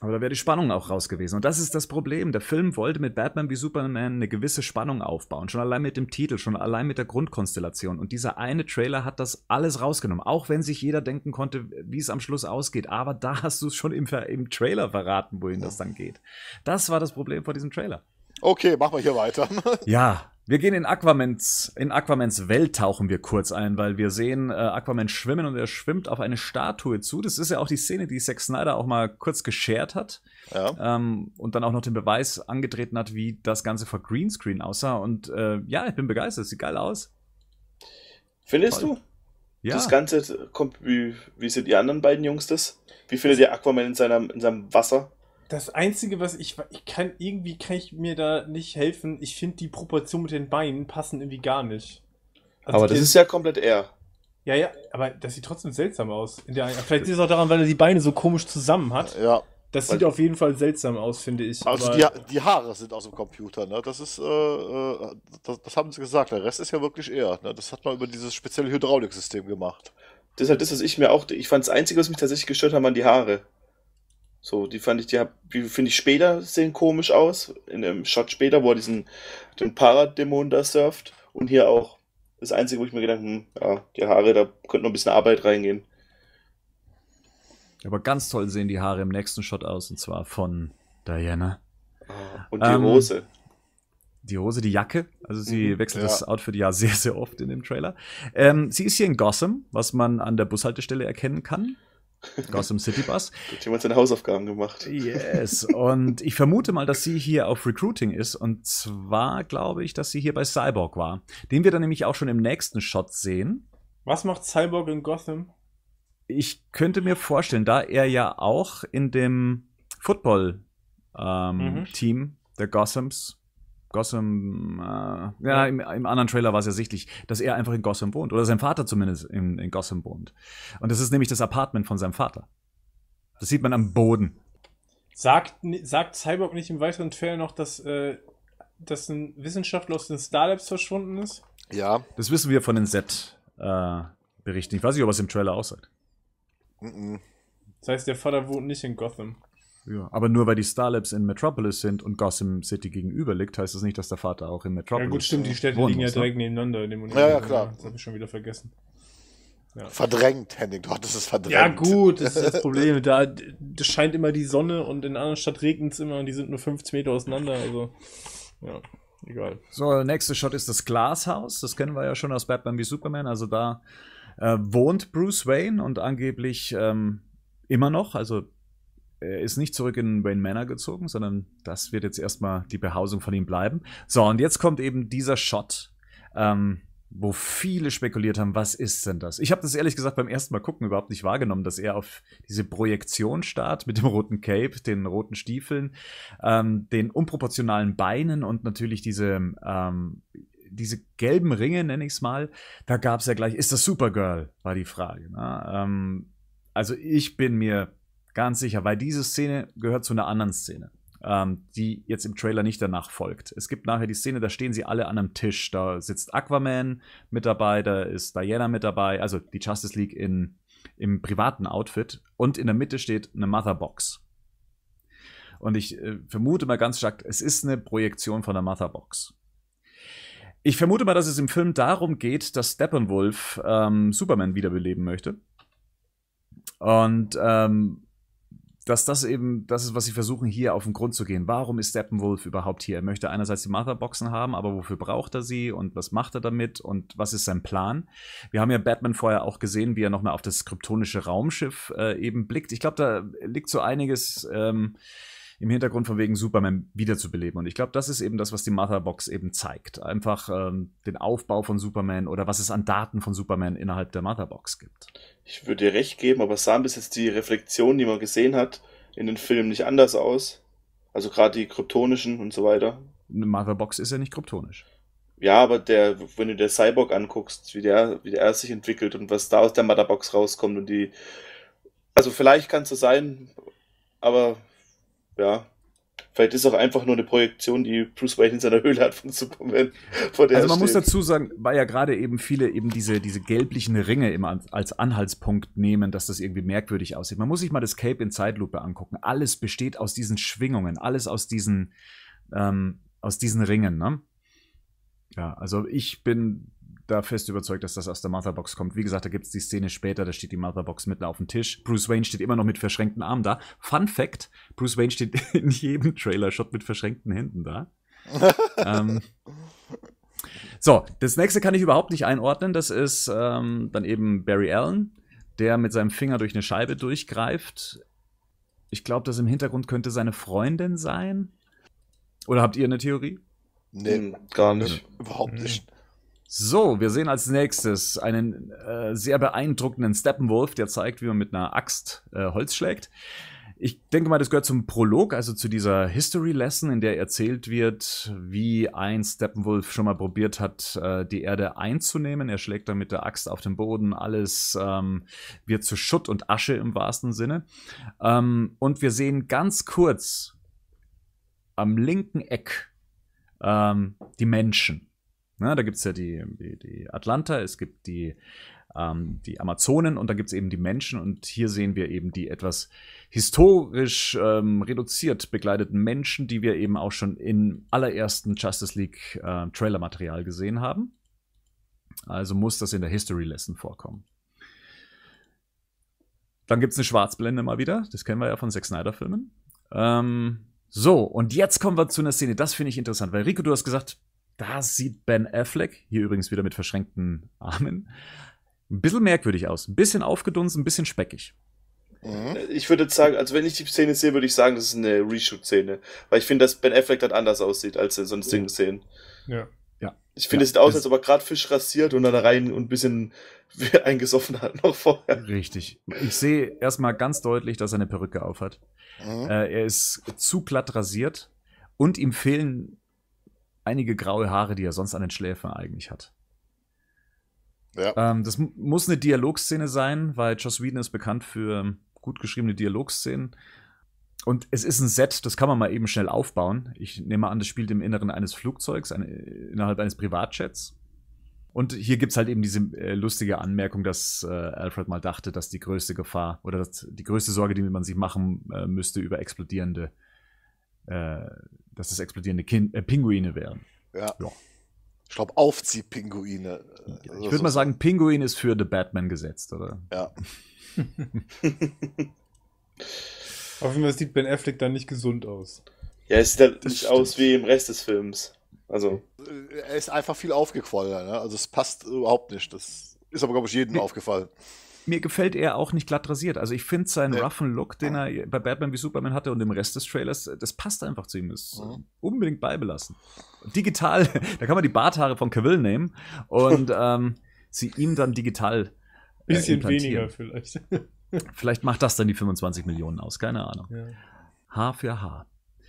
Aber da wäre die Spannung auch raus gewesen. Und das ist das Problem. Der Film wollte mit Batman wie Superman eine gewisse Spannung aufbauen. Schon allein mit dem Titel, schon allein mit der Grundkonstellation. Und dieser eine Trailer hat das alles rausgenommen. Auch wenn sich jeder denken konnte, wie es am Schluss ausgeht. Aber da hast du es schon im, im Trailer verraten, wohin ja. das dann geht. Das war das Problem vor diesem Trailer. Okay, machen wir hier weiter. ja, wir gehen in Aquamans, in Aquamans Welt tauchen wir kurz ein, weil wir sehen äh, Aquaman schwimmen und er schwimmt auf eine Statue zu. Das ist ja auch die Szene, die Zack Snyder auch mal kurz geschert hat. Ja. Ähm, und dann auch noch den Beweis angetreten hat, wie das Ganze vor Greenscreen aussah. Und äh, ja, ich bin begeistert, sieht geil aus. Findest Voll. du? Ja. Das Ganze kommt, wie, wie sind die anderen beiden Jungs das? Wie findet ihr Aquaman in seinem, in seinem Wasser? Das Einzige, was ich, ich kann, irgendwie kann ich mir da nicht helfen. Ich finde die Proportion mit den Beinen passen irgendwie gar nicht. Also aber das ist ja komplett er. Ja, ja, aber das sieht trotzdem seltsam aus. Der, vielleicht ist es auch daran, weil er die Beine so komisch zusammen hat. Ja. Das sieht auf jeden Fall seltsam aus, finde ich. Also die, die, Haare sind aus dem Computer, ne? Das ist, äh, äh, das, das, haben sie gesagt. Der Rest ist ja wirklich er. Ne? Das hat man über dieses spezielle Hydrauliksystem gemacht. Deshalb ist es halt ich mir auch. Ich fand das Einzige, was mich tatsächlich gestört hat, waren die Haare. So, die fand ich, die, die finde ich später sehen komisch aus. In einem Shot später, wo er diesen den Paradämon da surft. Und hier auch. Das Einzige, wo ich mir gedacht hm, ja, die Haare, da könnte noch ein bisschen Arbeit reingehen. Aber ganz toll sehen die Haare im nächsten Shot aus, und zwar von Diana. Ah, und die ähm, Hose. Die Hose, die Jacke. Also sie mhm, wechselt ja. das Outfit ja sehr, sehr oft in dem Trailer. Ähm, sie ist hier in Gotham, was man an der Bushaltestelle erkennen kann. Gotham City Bus. Hat jemand seine Hausaufgaben gemacht. Yes. Und ich vermute mal, dass sie hier auf Recruiting ist. Und zwar glaube ich, dass sie hier bei Cyborg war. Den wir dann nämlich auch schon im nächsten Shot sehen. Was macht Cyborg in Gotham? Ich könnte mir vorstellen, da er ja auch in dem Football-Team ähm, mhm. der Gothams Gotham, äh, ja, im, im, anderen Trailer war es ja sichtlich, dass er einfach in Gotham wohnt. Oder sein Vater zumindest in, in Gotham wohnt. Und das ist nämlich das Apartment von seinem Vater. Das sieht man am Boden. Sagt, sagt Cyborg nicht im weiteren Trailer noch, dass, äh, dass ein Wissenschaftler aus den Starlabs verschwunden ist? Ja. Das wissen wir von den Set-Berichten. Äh, ich weiß nicht, ob es im Trailer aussagt. Mm -mm. Das heißt, der Vater wohnt nicht in Gotham. Ja, aber nur weil die Starlabs in Metropolis sind und Gotham City gegenüber liegt, heißt das nicht, dass der Vater auch in Metropolis ist. Ja gut, stimmt, die Städte liegen ja ne? direkt nebeneinander in dem Universum. Ja, ja, klar. Das habe ich schon wieder vergessen. Ja. Verdrängt, Henning, doch, das ist verdrängt. Ja, gut, das ist das Problem. Da das scheint immer die Sonne und in einer anderen Stadt regnet es immer und die sind nur 15 Meter auseinander. Also, ja, egal. So, der nächste Shot ist das Glashaus. Das kennen wir ja schon aus Batman wie Superman. Also, da äh, wohnt Bruce Wayne und angeblich ähm, immer noch. Also, er äh, ist nicht zurück in Wayne Manor gezogen, sondern das wird jetzt erstmal die Behausung von ihm bleiben. So, und jetzt kommt eben dieser Shot, ähm, wo viele spekuliert haben, was ist denn das? Ich habe das ehrlich gesagt beim ersten Mal gucken überhaupt nicht wahrgenommen, dass er auf diese Projektion starrt mit dem roten Cape, den roten Stiefeln, ähm, den unproportionalen Beinen und natürlich diese, ähm, diese gelben Ringe, nenne ich es mal. Da gab es ja gleich, ist das Supergirl, war die Frage. Ne? Ähm, also ich bin mir Ganz sicher, weil diese Szene gehört zu einer anderen Szene, ähm, die jetzt im Trailer nicht danach folgt. Es gibt nachher die Szene, da stehen sie alle an einem Tisch. Da sitzt Aquaman mit dabei, da ist Diana mit dabei, also die Justice League in, im privaten Outfit. Und in der Mitte steht eine Motherbox. Und ich äh, vermute mal ganz stark, es ist eine Projektion von der Motherbox. Ich vermute mal, dass es im Film darum geht, dass Steppenwolf ähm, Superman wiederbeleben möchte. Und ähm, dass das eben das ist, was sie versuchen, hier auf den Grund zu gehen. Warum ist Steppenwolf überhaupt hier? Er möchte einerseits die Motherboxen haben, aber wofür braucht er sie und was macht er damit und was ist sein Plan? Wir haben ja Batman vorher auch gesehen, wie er nochmal auf das kryptonische Raumschiff äh, eben blickt. Ich glaube, da liegt so einiges. Ähm, im Hintergrund von wegen Superman wiederzubeleben. Und ich glaube, das ist eben das, was die Motherbox eben zeigt. Einfach ähm, den Aufbau von Superman oder was es an Daten von Superman innerhalb der Motherbox gibt. Ich würde dir recht geben, aber sahen bis jetzt die Reflexionen, die man gesehen hat, in den Filmen nicht anders aus. Also gerade die kryptonischen und so weiter. Eine Motherbox ist ja nicht kryptonisch. Ja, aber der, wenn du dir Cyborg anguckst, wie der, wie der sich entwickelt und was da aus der Motherbox rauskommt und die. Also vielleicht kann es so sein, aber ja, Vielleicht ist auch einfach nur eine Projektion, die Bruce Wayne in seiner Höhle hat von Superman. Vor der also man steht. muss dazu sagen, weil ja gerade eben viele eben diese, diese gelblichen Ringe immer als Anhaltspunkt nehmen, dass das irgendwie merkwürdig aussieht. Man muss sich mal das Cape in Zeitlupe angucken. Alles besteht aus diesen Schwingungen, alles aus diesen, ähm, aus diesen Ringen. Ne? Ja, also ich bin da fest überzeugt, dass das aus der Motherbox kommt. Wie gesagt, da gibt es die Szene später, da steht die Motherbox mitten auf dem Tisch. Bruce Wayne steht immer noch mit verschränkten Armen da. Fun Fact: Bruce Wayne steht [LAUGHS] in jedem Trailer-Shot mit verschränkten Händen da. [LAUGHS] ähm, so, das nächste kann ich überhaupt nicht einordnen. Das ist ähm, dann eben Barry Allen, der mit seinem Finger durch eine Scheibe durchgreift. Ich glaube, das im Hintergrund könnte seine Freundin sein. Oder habt ihr eine Theorie? Nee, hm, gar nicht. Überhaupt nicht. Hm. So, wir sehen als nächstes einen äh, sehr beeindruckenden Steppenwolf, der zeigt, wie man mit einer Axt äh, Holz schlägt. Ich denke mal, das gehört zum Prolog, also zu dieser History Lesson, in der erzählt wird, wie ein Steppenwolf schon mal probiert hat, äh, die Erde einzunehmen. Er schlägt dann mit der Axt auf den Boden, alles ähm, wird zu Schutt und Asche im wahrsten Sinne. Ähm, und wir sehen ganz kurz am linken Eck ähm, die Menschen Ne, da gibt es ja die, die, die Atlanta, es gibt die, ähm, die Amazonen und da gibt es eben die Menschen. Und hier sehen wir eben die etwas historisch ähm, reduziert begleiteten Menschen, die wir eben auch schon im allerersten Justice League äh, Trailer-Material gesehen haben. Also muss das in der History Lesson vorkommen. Dann gibt es eine Schwarzblende mal wieder. Das kennen wir ja von Zack Snyder-Filmen. Ähm, so, und jetzt kommen wir zu einer Szene. Das finde ich interessant, weil Rico, du hast gesagt, da sieht Ben Affleck, hier übrigens wieder mit verschränkten Armen, ein bisschen merkwürdig aus. Ein bisschen aufgedunsen, ein bisschen speckig. Mhm. Ich würde sagen, also wenn ich die Szene sehe, würde ich sagen, das ist eine Reshoot-Szene. Weil ich finde, dass Ben Affleck dann anders aussieht als in sonstigen Szenen. Ja. ja. Ich finde, ja. es sieht aus, als ob er gerade Fisch rasiert und dann rein und ein bisschen [LAUGHS] eingesoffen hat noch vorher. Richtig. Ich sehe erstmal ganz deutlich, dass er eine Perücke aufhat. Mhm. Äh, er ist zu glatt rasiert und ihm fehlen einige graue Haare, die er sonst an den Schläfen eigentlich hat. Ja. Ähm, das muss eine Dialogszene sein, weil Joss Whedon ist bekannt für gut geschriebene Dialogszenen. Und es ist ein Set, das kann man mal eben schnell aufbauen. Ich nehme an, das spielt im Inneren eines Flugzeugs, eine, innerhalb eines Privatjets. Und hier gibt es halt eben diese äh, lustige Anmerkung, dass äh, Alfred mal dachte, dass die größte Gefahr oder die größte Sorge, die man sich machen äh, müsste über explodierende äh, dass es explodierende kind äh, Pinguine wären. Ja. ja. Ich glaube, Aufziehpinguine. Ich also würde mal sagen, Pinguin ist für The Batman gesetzt, oder? Ja. [LAUGHS] Auf jeden Fall sieht Ben Affleck dann nicht gesund aus. Ja, es sieht halt nicht stimmt. aus wie im Rest des Films. Also. Äh, er ist einfach viel aufgequollen, ne? Also es passt überhaupt nicht. Das ist aber, glaube ich, jedem aufgefallen mir gefällt er auch nicht glatt rasiert. Also ich finde seinen ja. roughen Look, den er bei Batman wie Superman hatte und im Rest des Trailers, äh, das passt einfach zu ihm. Das äh, mhm. unbedingt beibelassen. Digital, [LAUGHS] da kann man die Barthaare von Cavill nehmen und [LAUGHS] ähm, sie ihm dann digital. Äh, Bisschen weniger vielleicht. [LAUGHS] vielleicht macht das dann die 25 Millionen aus, keine Ahnung. Ja. Haar für Haar.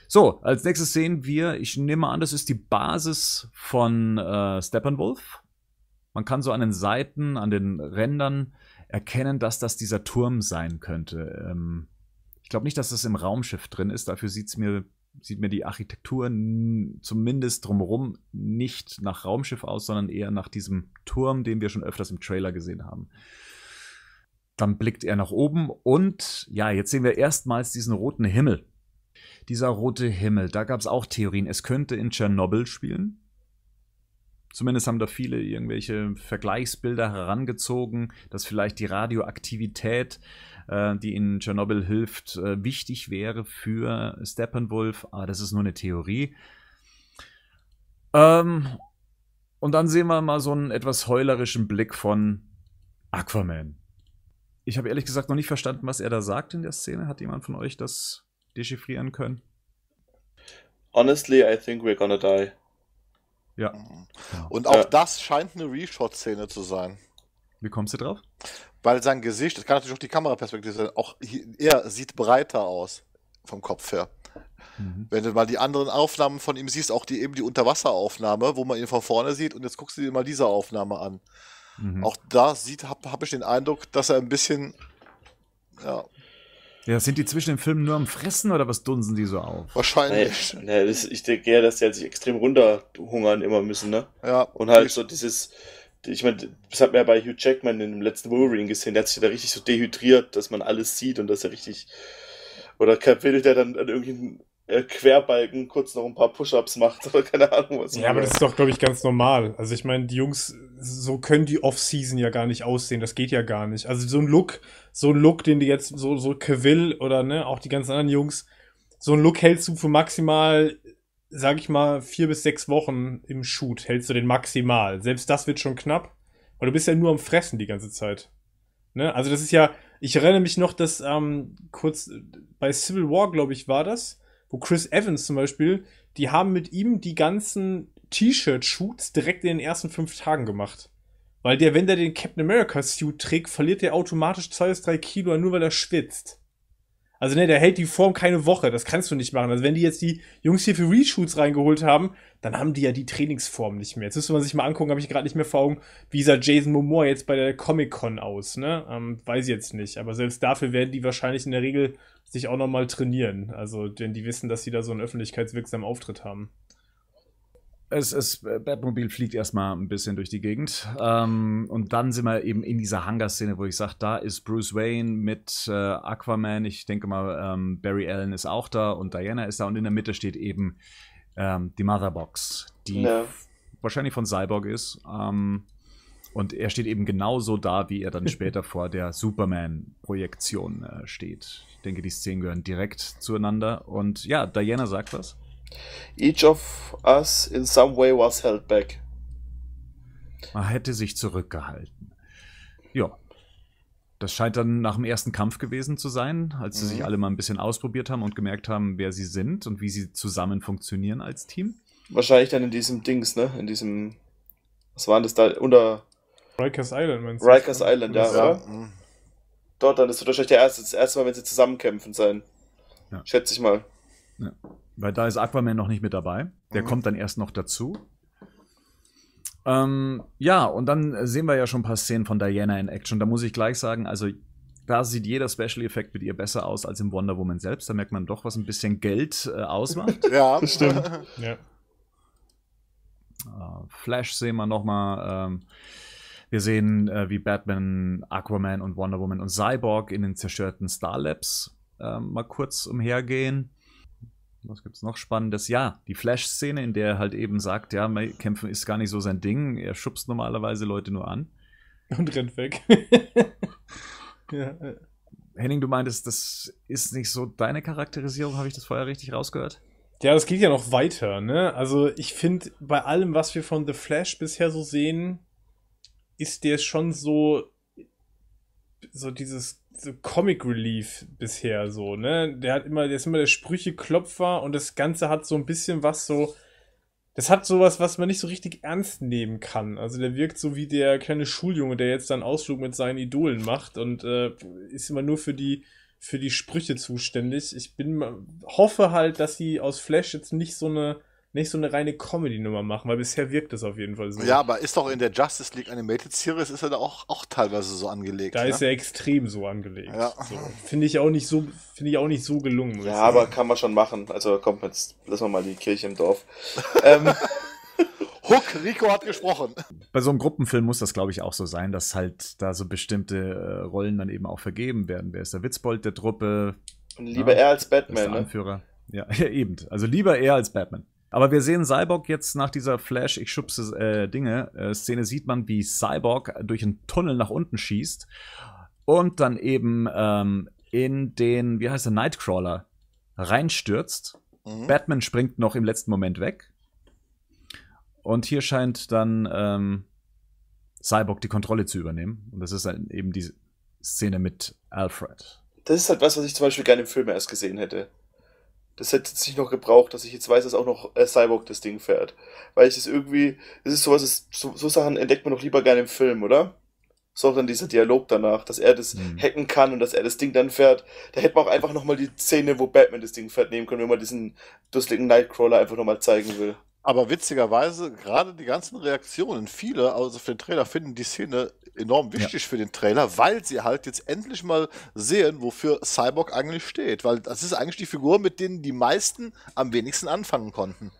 So, als nächstes sehen wir, ich nehme an, das ist die Basis von äh, Steppenwolf. Man kann so an den Seiten, an den Rändern erkennen, dass das dieser Turm sein könnte. Ähm, ich glaube nicht, dass das im Raumschiff drin ist. Dafür sieht's mir, sieht mir die Architektur zumindest drumherum nicht nach Raumschiff aus, sondern eher nach diesem Turm, den wir schon öfters im Trailer gesehen haben. Dann blickt er nach oben und ja, jetzt sehen wir erstmals diesen roten Himmel. Dieser rote Himmel, da gab es auch Theorien. Es könnte in Tschernobyl spielen. Zumindest haben da viele irgendwelche Vergleichsbilder herangezogen, dass vielleicht die Radioaktivität, äh, die in Tschernobyl hilft, äh, wichtig wäre für Steppenwolf. Aber ah, das ist nur eine Theorie. Ähm, und dann sehen wir mal so einen etwas heulerischen Blick von Aquaman. Ich habe ehrlich gesagt noch nicht verstanden, was er da sagt in der Szene. Hat jemand von euch das dechiffrieren können? Honestly, I think we're gonna die. Ja. Mhm. Genau. Und auch äh. das scheint eine Reshot-Szene zu sein. Wie kommst du drauf? Weil sein Gesicht, das kann natürlich auch die Kameraperspektive sein, auch hier, er sieht breiter aus vom Kopf her. Mhm. Wenn du mal die anderen Aufnahmen von ihm siehst, auch die eben die Unterwasseraufnahme, wo man ihn von vorne sieht, und jetzt guckst du dir mal diese Aufnahme an. Mhm. Auch da habe hab ich den Eindruck, dass er ein bisschen ja, ja, sind die zwischen den Filmen nur am Fressen oder was dunsen die so auf? Wahrscheinlich. Naja, naja, das, ich denke eher, dass die halt sich extrem runterhungern immer müssen, ne? Ja. Und halt so dieses, ich meine, das hat man ja bei Hugh Jackman in dem letzten Wolverine gesehen, der hat sich da richtig so dehydriert, dass man alles sieht und dass er richtig. Oder Cap Will, der dann an irgendeinen äh, Querbalken kurz noch ein paar Push-Ups macht oder keine Ahnung was. Ja, aber das ist doch, glaube ich, ganz normal. Also ich meine, die Jungs, so können die Off-Season ja gar nicht aussehen. Das geht ja gar nicht. Also so ein Look, so ein Look, den die jetzt, so, so Cavill oder ne, auch die ganzen anderen Jungs, so ein Look hältst du für maximal, sag ich mal, vier bis sechs Wochen im Shoot, hältst du den maximal. Selbst das wird schon knapp, weil du bist ja nur am Fressen die ganze Zeit. Ne? Also das ist ja, ich erinnere mich noch, dass ähm, kurz äh, bei Civil War, glaube ich, war das wo Chris Evans zum Beispiel, die haben mit ihm die ganzen T-Shirt-Shoots direkt in den ersten fünf Tagen gemacht. Weil der, wenn der den Captain America-Suit trägt, verliert der automatisch zwei bis drei Kilo, nur weil er schwitzt. Also ne, der hält die Form keine Woche. Das kannst du nicht machen. Also wenn die jetzt die Jungs hier für Reshoots reingeholt haben, dann haben die ja die Trainingsform nicht mehr. Jetzt müsste man sich mal angucken, habe ich gerade nicht mehr vor Augen, wie sah Jason Momoa jetzt bei der Comic-Con aus, ne? Ähm, weiß ich jetzt nicht. Aber selbst dafür werden die wahrscheinlich in der Regel sich auch nochmal trainieren. Also, denn die wissen, dass sie da so einen öffentlichkeitswirksamen Auftritt haben es ist, Batmobil fliegt erstmal ein bisschen durch die Gegend. Ähm, und dann sind wir eben in dieser Hangar-Szene, wo ich sage, da ist Bruce Wayne mit äh, Aquaman. Ich denke mal, ähm, Barry Allen ist auch da und Diana ist da. Und in der Mitte steht eben ähm, die Motherbox, die ja. wahrscheinlich von Cyborg ist. Ähm, und er steht eben genauso da, wie er dann [LAUGHS] später vor der Superman-Projektion äh, steht. Ich denke, die Szenen gehören direkt zueinander. Und ja, Diana sagt was. Each of us in some way was held back. Man hätte sich zurückgehalten. Ja. Das scheint dann nach dem ersten Kampf gewesen zu sein, als sie sich mhm. alle mal ein bisschen ausprobiert haben und gemerkt haben, wer sie sind und wie sie zusammen funktionieren als Team. Wahrscheinlich dann in diesem Dings, ne? In diesem. Was waren das da? Unter. Rikers Island, meinst du? Rikers Island, ja. ja. ja. Mhm. Dort dann, das wird wahrscheinlich der erste, das erste Mal, wenn sie zusammenkämpfen sein. Ja. Schätze ich mal. Ja. Weil da ist Aquaman noch nicht mit dabei. Der mhm. kommt dann erst noch dazu. Ähm, ja, und dann sehen wir ja schon ein paar Szenen von Diana in Action. Da muss ich gleich sagen, also da sieht jeder Special Effekt mit ihr besser aus als im Wonder Woman selbst. Da merkt man doch, was ein bisschen Geld äh, ausmacht. [LAUGHS] ja, [LAUGHS] das stimmt. ja. Äh, Flash sehen wir nochmal. Ähm, wir sehen, äh, wie Batman, Aquaman und Wonder Woman und Cyborg in den zerstörten Star Labs ähm, mal kurz umhergehen was gibt's noch Spannendes? Ja, die Flash-Szene, in der er halt eben sagt, ja, Kämpfen ist gar nicht so sein Ding. Er schubst normalerweise Leute nur an. Und rennt weg. [LAUGHS] ja. Äh. Henning, du meintest, das ist nicht so deine Charakterisierung. Habe ich das vorher richtig rausgehört? Ja, das geht ja noch weiter, ne? Also ich finde, bei allem, was wir von The Flash bisher so sehen, ist der schon so, so dieses so Comic Relief bisher so, ne? Der hat immer, der ist immer der Sprücheklopfer und das Ganze hat so ein bisschen was so. Das hat sowas, was man nicht so richtig ernst nehmen kann. Also der wirkt so wie der kleine Schuljunge, der jetzt dann Ausflug mit seinen Idolen macht und äh, ist immer nur für die für die Sprüche zuständig. Ich bin hoffe halt, dass sie aus Flash jetzt nicht so eine nicht so eine reine Comedy-Nummer machen, weil bisher wirkt das auf jeden Fall so. Ja, aber ist doch in der Justice League Animated Series ist er da auch, auch teilweise so angelegt. Da ne? ist er extrem so angelegt. Ja. So. Finde ich auch nicht so, finde ich auch nicht so gelungen. Ja, aber kann man schon machen. Also komm, jetzt lassen wir mal die Kirche im Dorf. [LAUGHS] ähm. Huck, [LAUGHS] Rico hat gesprochen. Bei so einem Gruppenfilm muss das, glaube ich, auch so sein, dass halt da so bestimmte äh, Rollen dann eben auch vergeben werden. Wer ist der Witzbold der Truppe? Und lieber ja, er als Batman. Der ne? Anführer. Ne? Ja, [LAUGHS] eben. Also lieber er als Batman. Aber wir sehen Cyborg jetzt nach dieser Flash, ich schubse äh, Dinge, äh, Szene sieht man, wie Cyborg durch einen Tunnel nach unten schießt und dann eben ähm, in den, wie heißt der, Nightcrawler reinstürzt. Mhm. Batman springt noch im letzten Moment weg. Und hier scheint dann ähm, Cyborg die Kontrolle zu übernehmen. Und das ist dann halt eben die Szene mit Alfred. Das ist halt was, was ich zum Beispiel gerne im Film erst gesehen hätte. Das hätte es nicht noch gebraucht, dass ich jetzt weiß, dass auch noch äh, Cyborg das Ding fährt. Weil ich das irgendwie, es ist sowas, das, so, so, Sachen entdeckt man doch lieber gerne im Film, oder? So auch dann dieser Dialog danach, dass er das mhm. hacken kann und dass er das Ding dann fährt. Da hätte man auch einfach nochmal die Szene, wo Batman das Ding fährt, nehmen können, wenn man diesen dusseligen Nightcrawler einfach nochmal zeigen will. Aber witzigerweise, gerade die ganzen Reaktionen, viele also für den Trailer finden die Szene enorm wichtig ja. für den Trailer, weil sie halt jetzt endlich mal sehen, wofür Cyborg eigentlich steht. Weil das ist eigentlich die Figur, mit denen die meisten am wenigsten anfangen konnten.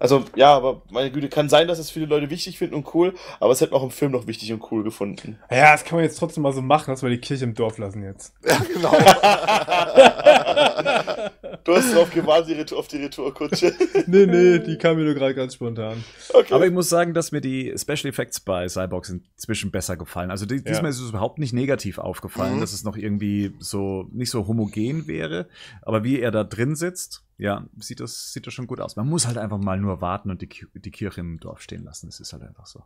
Also, ja, aber meine Güte, kann sein, dass es viele Leute wichtig finden und cool, aber es hätten auch im Film noch wichtig und cool gefunden. Ja, das kann man jetzt trotzdem mal so machen, dass wir die Kirche im Dorf lassen jetzt. Ja, genau. [LAUGHS] [LAUGHS] du hast drauf gewartet auf die Retourkutsche. [LAUGHS] nee, nee, die kam mir nur gerade ganz spontan. Okay. Aber ich muss sagen, dass mir die Special Effects bei Cyborgs inzwischen besser gefallen. Also die, diesmal ja. ist es überhaupt nicht negativ aufgefallen, mhm. dass es noch irgendwie so nicht so homogen wäre. Aber wie er da drin sitzt, ja, sieht das, sieht das schon gut aus. Man muss halt einfach mal nur warten und die, die Kirche im Dorf stehen lassen. Das ist halt einfach so.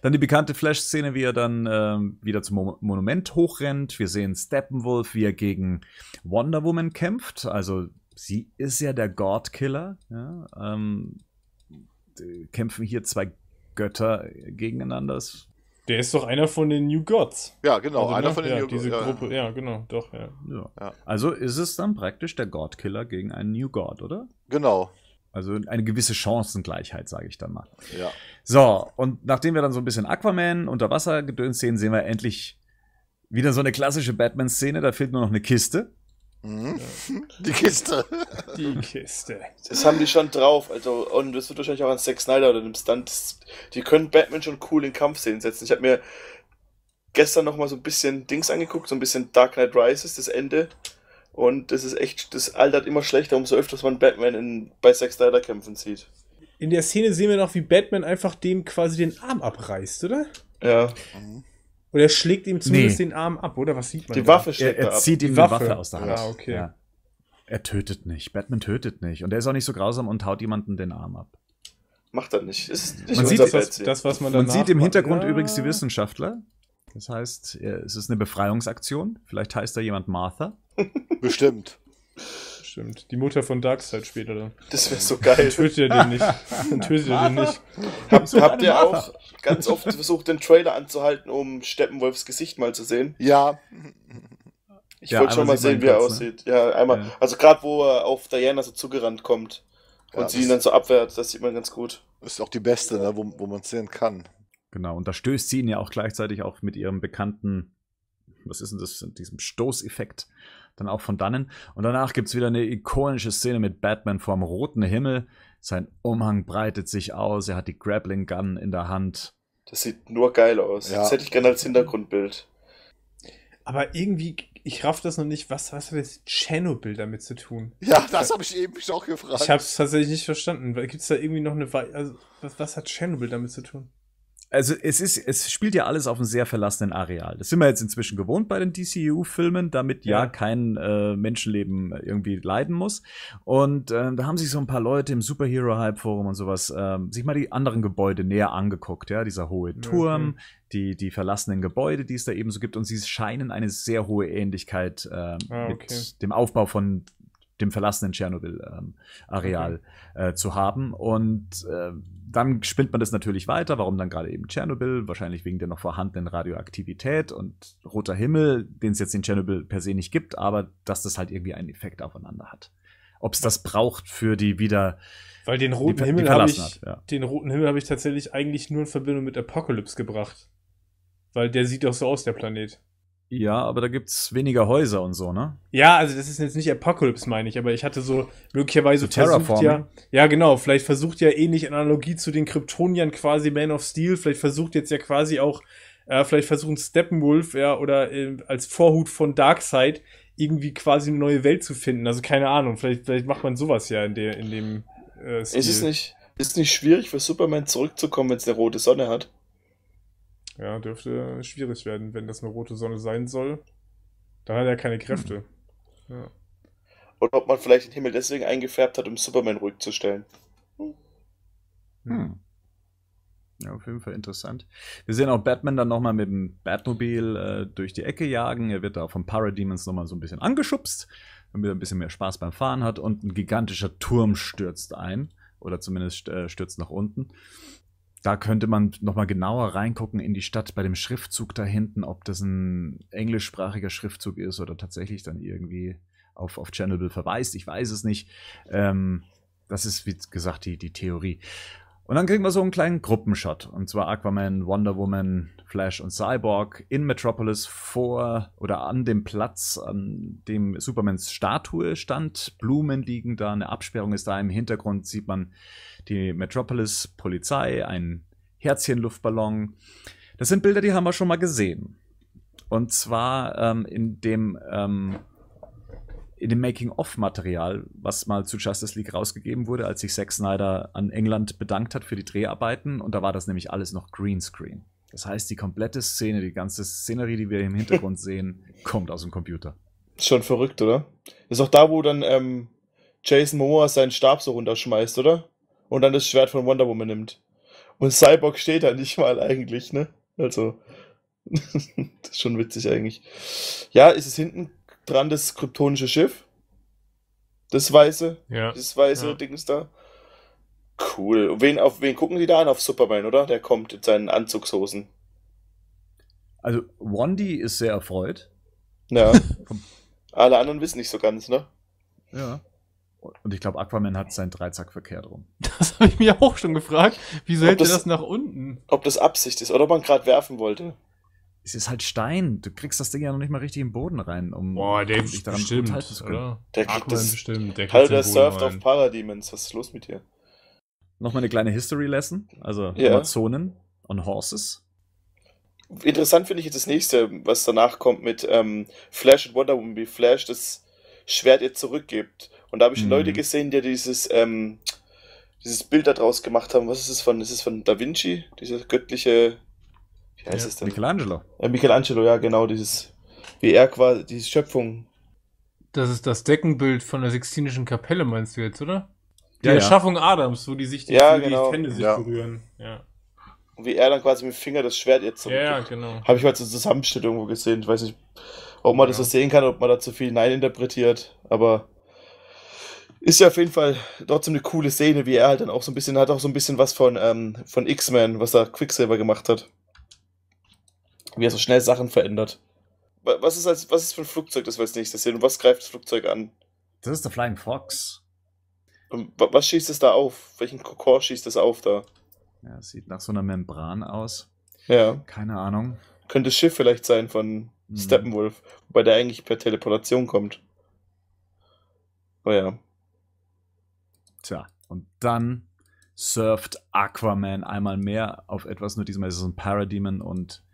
Dann die bekannte Flash-Szene, wie er dann ähm, wieder zum Mo Monument hochrennt. Wir sehen Steppenwolf, wie er gegen Wonder Woman kämpft. Also sie ist ja der God-Killer. Ja? Ähm, kämpfen hier zwei Götter äh, gegeneinander. Der ist doch einer von den New Gods. Ja, genau, also, einer ne? von den ja, New Gods. Ja, Gruppe, ja. genau, doch, ja. Also ist es dann praktisch der God-Killer gegen einen New God, oder? Genau. Also eine gewisse Chancengleichheit, sage ich dann mal. Ja. So, und nachdem wir dann so ein bisschen Aquaman unter Wasser gedöhnt sehen, sehen wir endlich wieder so eine klassische Batman-Szene. Da fehlt nur noch eine Kiste. Mhm. [LAUGHS] Die Kiste. Die Kiste. Das haben die schon drauf. Also, und das wird wahrscheinlich auch an Zack Snyder oder dem Stunt. Die können Batman schon cool in Kampfszenen setzen. Ich habe mir gestern nochmal so ein bisschen Dings angeguckt, so ein bisschen Dark Knight Rises, das Ende. Und das ist echt, das altert immer schlechter, umso öfters man Batman in, bei Sex Snyder kämpfen sieht. In der Szene sehen wir noch, wie Batman einfach dem quasi den Arm abreißt, oder? Ja. Oder er schlägt ihm zumindest nee. den Arm ab, oder? Was sieht man? Die da? Waffe schlägt er, er ab. zieht ihm die Waffe. Waffe aus der Hand. Ja, ah, okay. Ja. Er tötet nicht. Batman tötet nicht. Und er ist auch nicht so grausam und haut jemanden den Arm ab. Macht er nicht. Ist nicht man sieht das, das, was man Man sieht im Hintergrund ja. übrigens die Wissenschaftler. Das heißt, es ist eine Befreiungsaktion. Vielleicht heißt da jemand Martha. Bestimmt. Stimmt. Die Mutter von Darkseid später dann. Das wäre so geil. Dann tötet ihr den nicht. Dann tötet ihr den nicht. Hab, habt ihr auch ganz oft versucht, den Trailer anzuhalten, um Steppenwolfs Gesicht mal zu sehen? Ja. Ich ja, wollte schon mal sehen, wie er Platz, ne? aussieht. Ne? Ja, einmal. Ja. Also gerade wo er auf Diana so zugerannt kommt und ja, sie ihn dann so abwehrt, das sieht man ganz gut. Ist auch die beste, ne? wo, wo man sehen kann. Genau, und da stößt sie ihn ja auch gleichzeitig auch mit ihrem bekannten, was ist denn das, diesem Stoßeffekt dann auch von dannen. Und danach gibt es wieder eine ikonische Szene mit Batman vorm roten Himmel. Sein Umhang breitet sich aus, er hat die Grappling Gun in der Hand. Das sieht nur geil aus. Ja. Das hätte ich gerne als Hintergrundbild. Aber irgendwie, ich raff das noch nicht, was, was hat jetzt Tschernobyl damit zu tun? Ja, das habe ich eben auch gefragt. Ich habe es tatsächlich nicht verstanden. Gibt es da irgendwie noch eine. also, was, was hat Tschernobyl damit zu tun? also es ist, es spielt ja alles auf einem sehr verlassenen Areal. Das sind wir jetzt inzwischen gewohnt bei den DCU-Filmen, damit ja, ja kein äh, Menschenleben irgendwie leiden muss. Und äh, da haben sich so ein paar Leute im Superhero-Hype-Forum und sowas äh, sich mal die anderen Gebäude näher angeguckt, ja, dieser hohe mhm. Turm, mhm. die, die verlassenen Gebäude, die es da eben so gibt, und sie scheinen eine sehr hohe Ähnlichkeit ähm, ah, okay. mit dem Aufbau von dem verlassenen Tschernobyl-Areal ähm, okay. äh, zu haben. Und äh, dann spinnt man das natürlich weiter. Warum dann gerade eben Tschernobyl? Wahrscheinlich wegen der noch vorhandenen Radioaktivität und roter Himmel, den es jetzt in Tschernobyl per se nicht gibt, aber dass das halt irgendwie einen Effekt aufeinander hat. Ob es das braucht für die wieder. Weil den roten die, Himmel habe ich, hat, ja. den roten Himmel habe ich tatsächlich eigentlich nur in Verbindung mit Apocalypse gebracht, weil der sieht doch so aus der Planet. Ja, aber da gibt es weniger Häuser und so, ne? Ja, also das ist jetzt nicht Apocalypse, meine ich, aber ich hatte so möglicherweise so versucht ja, ja genau, vielleicht versucht ja ähnlich in Analogie zu den Kryptoniern quasi Man of Steel, vielleicht versucht jetzt ja quasi auch, äh, vielleicht versuchen Steppenwolf, ja, oder äh, als Vorhut von Darkseid irgendwie quasi eine neue Welt zu finden. Also keine Ahnung, vielleicht, vielleicht macht man sowas ja in, der, in dem äh, Stil. Ist es nicht, ist nicht schwierig für Superman zurückzukommen, wenn es eine rote Sonne hat? Ja, dürfte schwierig werden, wenn das eine rote Sonne sein soll. Dann hat er keine Kräfte. Hm. Ja. Oder ob man vielleicht den Himmel deswegen eingefärbt hat, um Superman ruhig zu stellen. Hm. hm. Ja, auf jeden Fall interessant. Wir sehen auch Batman dann nochmal mit dem Batmobil äh, durch die Ecke jagen. Er wird da von Parademons nochmal so ein bisschen angeschubst, damit er ein bisschen mehr Spaß beim Fahren hat. Und ein gigantischer Turm stürzt ein. Oder zumindest äh, stürzt nach unten da könnte man nochmal genauer reingucken in die Stadt bei dem Schriftzug da hinten, ob das ein englischsprachiger Schriftzug ist oder tatsächlich dann irgendwie auf, auf Chernobyl verweist. Ich weiß es nicht. Ähm, das ist, wie gesagt, die, die Theorie. Und dann kriegen wir so einen kleinen Gruppenshot. Und zwar Aquaman, Wonder Woman, Flash und Cyborg in Metropolis vor oder an dem Platz, an dem Supermans Statue stand. Blumen liegen da, eine Absperrung ist da. Im Hintergrund sieht man die Metropolis-Polizei, ein Herzchenluftballon. Das sind Bilder, die haben wir schon mal gesehen. Und zwar ähm, in dem ähm, in dem Making-of-Material, was mal zu Justice League rausgegeben wurde, als sich Zack Snyder an England bedankt hat für die Dreharbeiten. Und da war das nämlich alles noch Greenscreen. Das heißt, die komplette Szene, die ganze Szenerie, die wir im Hintergrund [LAUGHS] sehen, kommt aus dem Computer. Schon verrückt, oder? ist auch da, wo dann ähm, Jason Momoa seinen Stab so runterschmeißt, oder? Und dann das Schwert von Wonder Woman nimmt. Und Cyborg steht da nicht mal eigentlich, ne? Also, [LAUGHS] das ist schon witzig eigentlich. Ja, ist es hinten dran das kryptonische Schiff. Das weiße. Ja. Das weiße ja. Dings da. Cool. wen, auf wen gucken die da an? Auf Superman, oder? Der kommt in seinen Anzugshosen. Also, Wandy ist sehr erfreut. Ja. [LAUGHS] Alle anderen wissen nicht so ganz, ne? Ja. Und ich glaube, Aquaman hat seinen Dreizack verkehrt rum. [LAUGHS] Das habe ich mir auch schon gefragt. Wie hält das, das nach unten? Ob das Absicht ist oder ob man gerade werfen wollte es ist halt Stein. Du kriegst das Ding ja noch nicht mal richtig im Boden rein, um Boah, der dich daran bestimmt, gut halten zu können. Oder? Der kriegt Aquaman das, bestimmt. Der kriegt Alter, der surft auf Parademons. Was ist los mit dir? Nochmal eine kleine History-Lesson. Also yeah. Amazonen on Horses. Interessant finde ich jetzt das nächste, was danach kommt mit ähm, Flash und Wonder Woman, wie Flash das Schwert ihr zurückgibt. Und da habe ich mhm. Leute gesehen, die dieses, ähm, dieses Bild daraus gemacht haben. Was ist es von? Ist es von Da Vinci? Dieses göttliche wie heißt ja, es denn? Michelangelo. Äh, Michelangelo, ja, genau, dieses, wie er quasi, diese Schöpfung. Das ist das Deckenbild von der Sixtinischen Kapelle, meinst du jetzt, oder? Die ja, Erschaffung ja. Adams, wo die sich die, ja, genau. die Hände sich berühren. Ja. Und wie er dann quasi mit dem Finger das Schwert jetzt so. Ja, genau. Habe ich mal zur Zusammenstellung irgendwo gesehen. Ich weiß nicht, ob man das genau. so sehen kann, ob man da zu viel Nein interpretiert, aber ist ja auf jeden Fall trotzdem eine coole Szene, wie er halt dann auch so ein bisschen, hat auch so ein bisschen was von, ähm, von X-Men, was da Quicksilver gemacht hat wie er so schnell Sachen verändert. Was ist, als, was ist für ein Flugzeug, das wir als nächstes sehen? Und was greift das Flugzeug an? Das ist der Flying Fox. Und was schießt es da auf? Welchen Kokor schießt es auf da? Ja, sieht nach so einer Membran aus. Ja. Keine Ahnung. Könnte das Schiff vielleicht sein von hm. Steppenwolf, wobei der eigentlich per Teleportation kommt. Oh ja. Tja, und dann surft Aquaman einmal mehr auf etwas, nur diesmal ist es ein Parademon und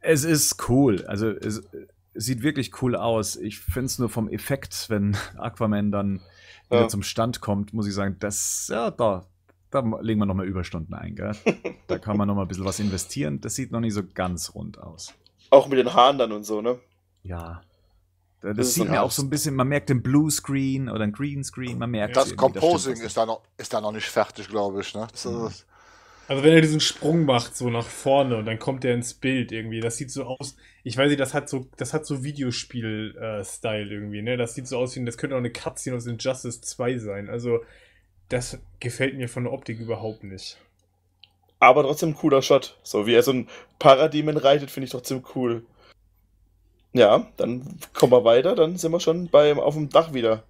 es ist cool. Also es äh, sieht wirklich cool aus. Ich finde es nur vom Effekt, wenn [LAUGHS] Aquaman dann wieder ja. zum Stand kommt, muss ich sagen, das, ja, da, da legen wir nochmal Überstunden ein, gell? Da kann man nochmal ein bisschen was investieren. Das sieht noch nicht so ganz rund aus. Auch mit den Haaren dann und so, ne? Ja. Das, das sieht man auch so ein bisschen, man merkt den Blue Screen oder den Green Screen, man merkt. Das Composing das ist, da noch, ist da noch nicht fertig, glaube ich, ne? Das, mhm. Also wenn er diesen Sprung macht, so nach vorne und dann kommt er ins Bild irgendwie, das sieht so aus, ich weiß nicht, das hat so, das hat so Videospiel-Style irgendwie, ne? Das sieht so aus wie, das könnte auch eine Cutscene aus Injustice 2 sein. Also, das gefällt mir von der Optik überhaupt nicht. Aber trotzdem cooler Shot. So wie er so ein Parademon reitet, finde ich trotzdem cool. Ja, dann kommen wir weiter, dann sind wir schon beim, auf dem Dach wieder.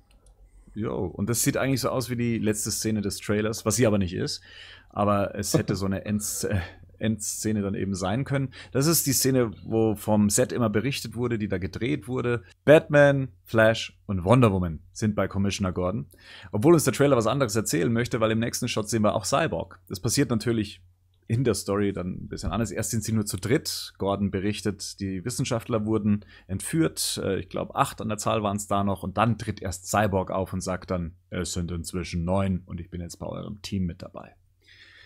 Jo, und das sieht eigentlich so aus wie die letzte Szene des Trailers, was sie aber nicht ist aber es hätte so eine Ends, äh, Endszene dann eben sein können. Das ist die Szene, wo vom Set immer berichtet wurde, die da gedreht wurde. Batman, Flash und Wonder Woman sind bei Commissioner Gordon. Obwohl uns der Trailer was anderes erzählen möchte, weil im nächsten Shot sehen wir auch Cyborg. Das passiert natürlich in der Story dann ein bisschen anders. Erst sind sie nur zu dritt. Gordon berichtet, die Wissenschaftler wurden entführt. Äh, ich glaube, acht an der Zahl waren es da noch. Und dann tritt erst Cyborg auf und sagt dann, es sind inzwischen neun und ich bin jetzt bei eurem Team mit dabei.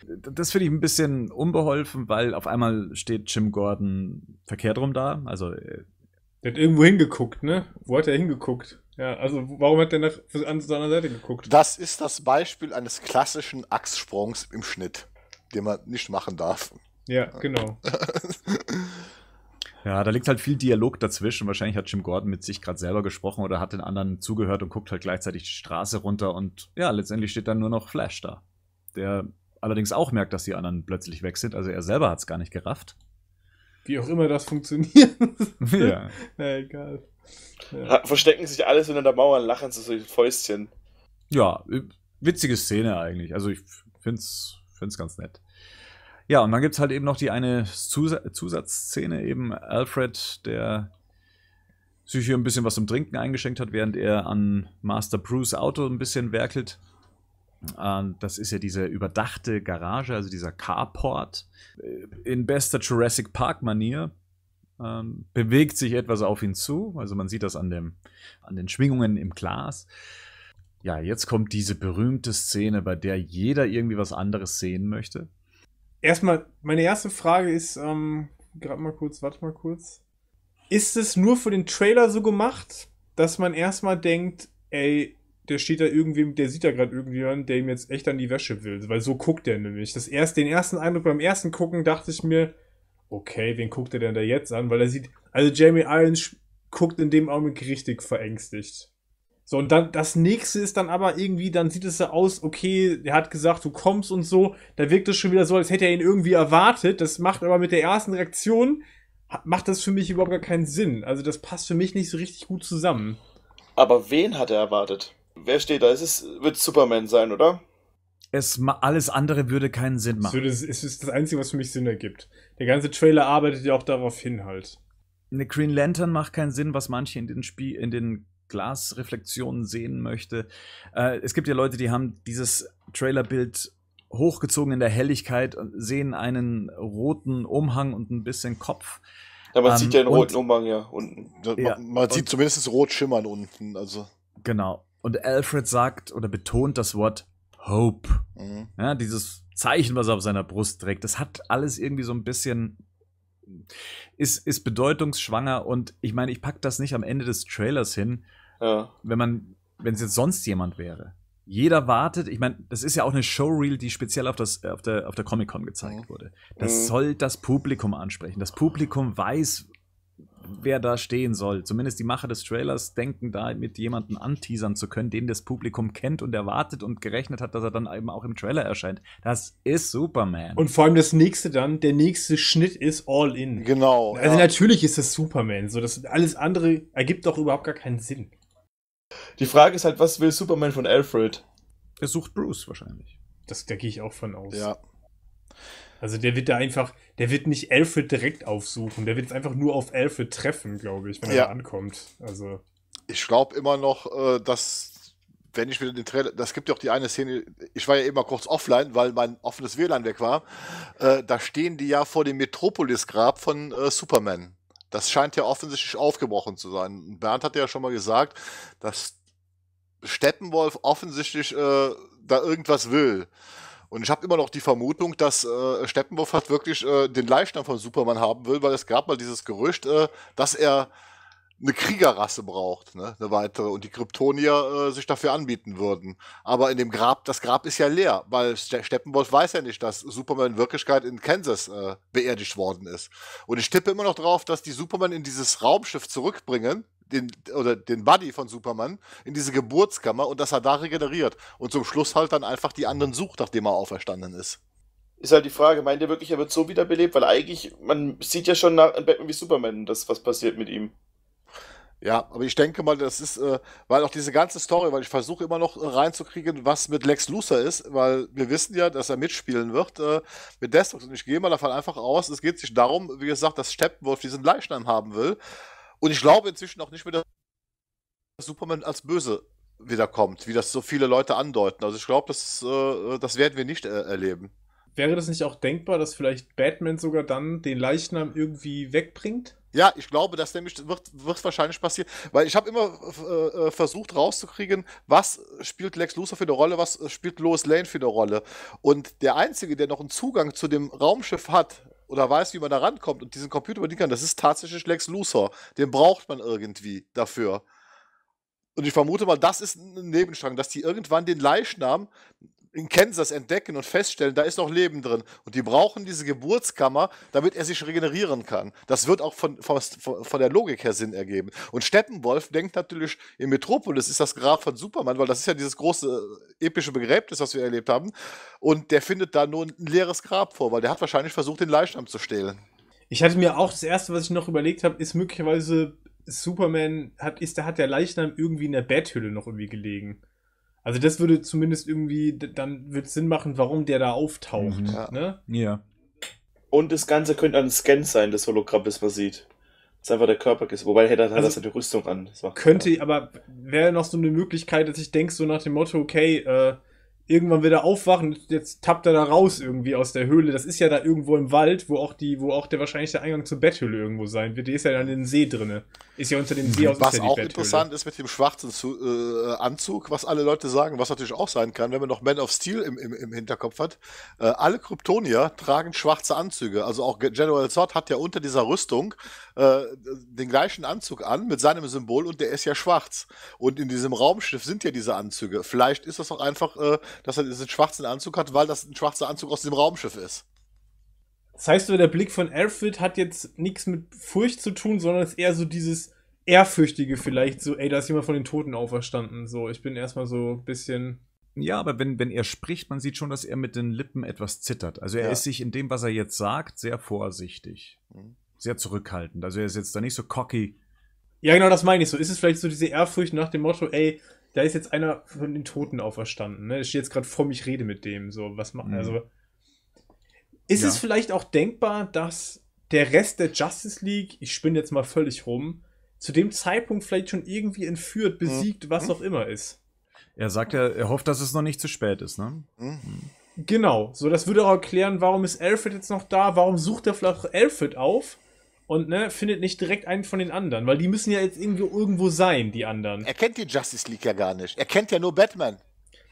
Das finde ich ein bisschen unbeholfen, weil auf einmal steht Jim Gordon verkehrt rum da. Also. Äh, der hat irgendwo hingeguckt, ne? Wo hat er hingeguckt? Ja, also warum hat er nach, an seiner Seite geguckt? Das ist das Beispiel eines klassischen Achssprungs im Schnitt, den man nicht machen darf. Ja, genau. [LAUGHS] Ja, da liegt halt viel Dialog dazwischen. Wahrscheinlich hat Jim Gordon mit sich gerade selber gesprochen oder hat den anderen zugehört und guckt halt gleichzeitig die Straße runter und ja, letztendlich steht dann nur noch Flash da, der allerdings auch merkt, dass die anderen plötzlich weg sind. Also er selber hat es gar nicht gerafft. Wie auch immer das funktioniert. [LAUGHS] ja. [LAUGHS] Na, egal. Ja. Verstecken sich alles hinter der Mauer und lachen zu solchen Fäustchen. Ja, äh, witzige Szene eigentlich. Also ich finde es find's ganz nett. Ja, und dann gibt es halt eben noch die eine Zus Zusatzszene, eben Alfred, der sich hier ein bisschen was zum Trinken eingeschenkt hat, während er an Master Bruce Auto ein bisschen werkelt. Ähm, das ist ja diese überdachte Garage, also dieser Carport. Äh, in bester Jurassic Park-Manier ähm, bewegt sich etwas auf ihn zu. Also man sieht das an, dem, an den Schwingungen im Glas. Ja, jetzt kommt diese berühmte Szene, bei der jeder irgendwie was anderes sehen möchte. Erstmal, meine erste Frage ist, ähm, gerade mal kurz, warte mal kurz. Ist es nur für den Trailer so gemacht, dass man erstmal denkt, ey, der steht da irgendwie, der sieht da gerade irgendjemanden, der ihm jetzt echt an die Wäsche will, weil so guckt er nämlich. Das erst, den ersten Eindruck beim ersten Gucken dachte ich mir, okay, wen guckt er denn da jetzt an? Weil er sieht, also Jamie Irons guckt in dem Augenblick richtig verängstigt. So, und dann das nächste ist dann aber irgendwie, dann sieht es so aus, okay, er hat gesagt, du kommst und so. Da wirkt es schon wieder so, als hätte er ihn irgendwie erwartet. Das macht aber mit der ersten Reaktion, macht das für mich überhaupt gar keinen Sinn. Also das passt für mich nicht so richtig gut zusammen. Aber wen hat er erwartet? Wer steht da? Es ist, wird Superman sein, oder? Es, alles andere würde keinen Sinn machen. Es, es ist das Einzige, was für mich Sinn ergibt. Der ganze Trailer arbeitet ja auch darauf hin halt. Eine Green Lantern macht keinen Sinn, was manche in den, Spie in den Glasreflexionen sehen möchte. Äh, es gibt ja Leute, die haben dieses Trailerbild hochgezogen in der Helligkeit und sehen einen roten Umhang und ein bisschen Kopf. Ja, man ähm, sieht ja einen roten Umhang ja unten. Ja, man, man sieht zumindest rot schimmern unten. Also. Genau. Und Alfred sagt oder betont das Wort Hope. Mhm. Ja, dieses Zeichen, was er auf seiner Brust trägt, das hat alles irgendwie so ein bisschen. Ist, ist bedeutungsschwanger und ich meine, ich packe das nicht am Ende des Trailers hin, ja. wenn man, wenn es jetzt sonst jemand wäre. Jeder wartet, ich meine, das ist ja auch eine Showreel, die speziell auf, das, auf der, auf der Comic-Con gezeigt mhm. wurde. Das mhm. soll das Publikum ansprechen. Das Publikum weiß, wer da stehen soll. Zumindest die Macher des Trailers denken da mit jemanden anteasern zu können, den das Publikum kennt und erwartet und gerechnet hat, dass er dann eben auch im Trailer erscheint. Das ist Superman. Und vor allem das nächste dann, der nächste Schnitt ist All In. Genau. Also ja. natürlich ist das Superman. So, das alles andere ergibt doch überhaupt gar keinen Sinn. Die Frage ist halt, was will Superman von Alfred? Er sucht Bruce wahrscheinlich. Das, da gehe ich auch von aus. Ja. Also der wird da einfach, der wird nicht Alfred direkt aufsuchen, der wird jetzt einfach nur auf Alfred treffen, glaube ich, wenn ja. er ankommt. Also. Ich glaube immer noch, äh, dass, wenn ich wieder den Trailer, das gibt ja auch die eine Szene, ich war ja eben mal kurz offline, weil mein offenes WLAN weg war. Äh, da stehen die ja vor dem Metropolis-Grab von äh, Superman. Das scheint ja offensichtlich aufgebrochen zu sein. Bernd hat ja schon mal gesagt, dass Steppenwolf offensichtlich äh, da irgendwas will. Und ich habe immer noch die Vermutung, dass äh, Steppenwolf hat wirklich äh, den Leichnam von Superman haben will, weil es gab mal dieses Gerücht, äh, dass er eine Kriegerrasse braucht, ne? eine weitere, und die Kryptonier äh, sich dafür anbieten würden. Aber in dem Grab, das Grab ist ja leer, weil Steppenwolf weiß ja nicht, dass Superman in Wirklichkeit in Kansas äh, beerdigt worden ist. Und ich tippe immer noch drauf, dass die Superman in dieses Raumschiff zurückbringen den, oder den Buddy von Superman in diese Geburtskammer und dass er da regeneriert und zum Schluss halt dann einfach die anderen sucht, nachdem er auferstanden ist. Ist halt die Frage, meint ihr wirklich, er wird so wiederbelebt? Weil eigentlich, man sieht ja schon nach Batman wie Superman, das, was passiert mit ihm. Ja, aber ich denke mal, das ist, äh, weil auch diese ganze Story, weil ich versuche immer noch äh, reinzukriegen, was mit Lex Luthor ist, weil wir wissen ja, dass er mitspielen wird äh, mit Deathstroke. Und ich gehe mal davon einfach aus, es geht sich darum, wie gesagt, dass Steppenwolf diesen Leichnam haben will und ich glaube inzwischen auch nicht mehr, dass Superman als böse wiederkommt, wie das so viele Leute andeuten. Also ich glaube, das, äh, das werden wir nicht äh, erleben. Wäre das nicht auch denkbar, dass vielleicht Batman sogar dann den Leichnam irgendwie wegbringt? Ja, ich glaube, das nämlich wird, wird wahrscheinlich passieren, weil ich habe immer äh, äh versucht rauszukriegen, was spielt Lex Luthor für eine Rolle, was spielt Lois Lane für eine Rolle. Und der Einzige, der noch einen Zugang zu dem Raumschiff hat, oder weiß, wie man da rankommt und diesen Computer bedienen kann, das ist tatsächlich Lex Luthor. Den braucht man irgendwie dafür. Und ich vermute mal, das ist ein Nebenstrang, dass die irgendwann den Leichnam in Kansas entdecken und feststellen, da ist noch Leben drin. Und die brauchen diese Geburtskammer, damit er sich regenerieren kann. Das wird auch von, von, von der Logik her Sinn ergeben. Und Steppenwolf denkt natürlich, in Metropolis ist das Grab von Superman, weil das ist ja dieses große äh, epische Begräbnis, was wir erlebt haben. Und der findet da nur ein leeres Grab vor, weil der hat wahrscheinlich versucht, den Leichnam zu stehlen. Ich hatte mir auch das erste, was ich noch überlegt habe, ist möglicherweise Superman hat, ist, da hat der Leichnam irgendwie in der Betthülle noch irgendwie gelegen. Also das würde zumindest irgendwie, dann wird es Sinn machen, warum der da auftaucht. Mhm. Ja. Ne? ja. Und das Ganze könnte ein Scan sein das Hologramm, das man sieht. Das ist einfach der Körper ist. Wobei hätte also, das ja die Rüstung an. könnte, klar. aber wäre noch so eine Möglichkeit, dass ich denke, so nach dem Motto, okay, äh, irgendwann wieder aufwachen, jetzt tappt er da raus irgendwie aus der Höhle. Das ist ja da irgendwo im Wald, wo auch die, wo auch der wahrscheinlich der Eingang zur Betthöhle irgendwo sein wird. Die ist ja dann in den See drinne. Ist ja unter dem See aus Was ja auch Betthöhle. interessant ist mit dem schwarzen äh, Anzug, was alle Leute sagen, was natürlich auch sein kann, wenn man noch Man of Steel im, im, im Hinterkopf hat. Äh, alle Kryptonier tragen schwarze Anzüge. Also auch General Zod hat ja unter dieser Rüstung äh, den gleichen Anzug an mit seinem Symbol und der ist ja schwarz. Und in diesem Raumschiff sind ja diese Anzüge. Vielleicht ist das auch einfach äh, dass er diesen schwarzen Anzug hat, weil das ein schwarzer Anzug aus dem Raumschiff ist. Das heißt, der Blick von Alfred hat jetzt nichts mit Furcht zu tun, sondern ist eher so dieses Ehrfürchtige vielleicht, so, ey, da ist jemand von den Toten auferstanden, so, ich bin erstmal so ein bisschen ja, aber wenn, wenn er spricht, man sieht schon, dass er mit den Lippen etwas zittert. Also er ja. ist sich in dem, was er jetzt sagt, sehr vorsichtig. Mhm. Sehr zurückhaltend. Also er ist jetzt da nicht so cocky. Ja, genau, das meine ich so. Ist es vielleicht so diese Ehrfurcht nach dem Motto, ey, da ist jetzt einer von den Toten auferstanden. Ne? Ich stehe jetzt gerade vor mich, rede mit dem. So, was machen. Mhm. Also. Ist ja. es vielleicht auch denkbar, dass der Rest der Justice League, ich spinne jetzt mal völlig rum, zu dem Zeitpunkt vielleicht schon irgendwie entführt, mhm. besiegt, mhm. was auch immer ist? Er sagt ja, er hofft, dass es noch nicht zu spät ist, ne? Mhm. Genau, so das würde auch erklären, warum ist Alfred jetzt noch da, warum sucht er vielleicht Alfred auf? und ne, findet nicht direkt einen von den anderen, weil die müssen ja jetzt irgendwie irgendwo sein, die anderen. Er kennt die Justice League ja gar nicht. Er kennt ja nur Batman.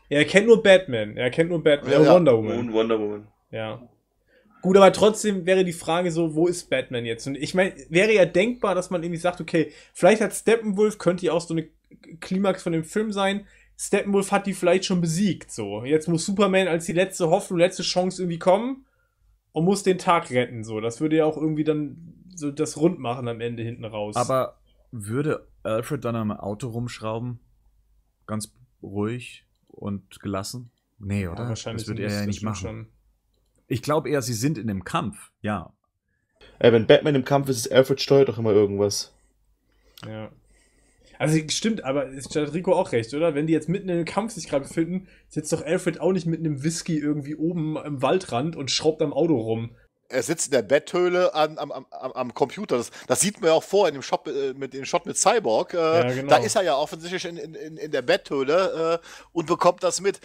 Er kennt nur Batman. Er kennt nur Batman. Ja, ja. Wonder Woman. Und Wonder Woman. Ja. Gut, aber trotzdem wäre die Frage so, wo ist Batman jetzt? Und ich meine, wäre ja denkbar, dass man irgendwie sagt, okay, vielleicht hat Steppenwolf, könnte ja auch so eine Klimax von dem Film sein. Steppenwolf hat die vielleicht schon besiegt, so. Jetzt muss Superman als die letzte Hoffnung, letzte Chance irgendwie kommen und muss den Tag retten, so. Das würde ja auch irgendwie dann so das Rundmachen am Ende hinten raus. Aber würde Alfred dann am Auto rumschrauben? Ganz ruhig und gelassen? Nee, oder? Ja, wahrscheinlich das würde er ja nicht machen. Schon. Ich glaube eher, sie sind in dem Kampf, ja. Ey, wenn Batman im Kampf ist, ist Alfred steuert doch immer irgendwas. Ja. Also stimmt, aber ist Rico auch recht, oder? Wenn die jetzt mitten im Kampf sich gerade befinden, sitzt doch Alfred auch nicht mit einem Whisky irgendwie oben am Waldrand und schraubt am Auto rum er sitzt in der Betthöhle an, am, am, am Computer. Das, das, sieht man ja auch vor in dem Shop äh, mit dem Shot mit Cyborg. Äh, ja, genau. Da ist er ja offensichtlich in, in, in der Betthöhle äh, und bekommt das mit.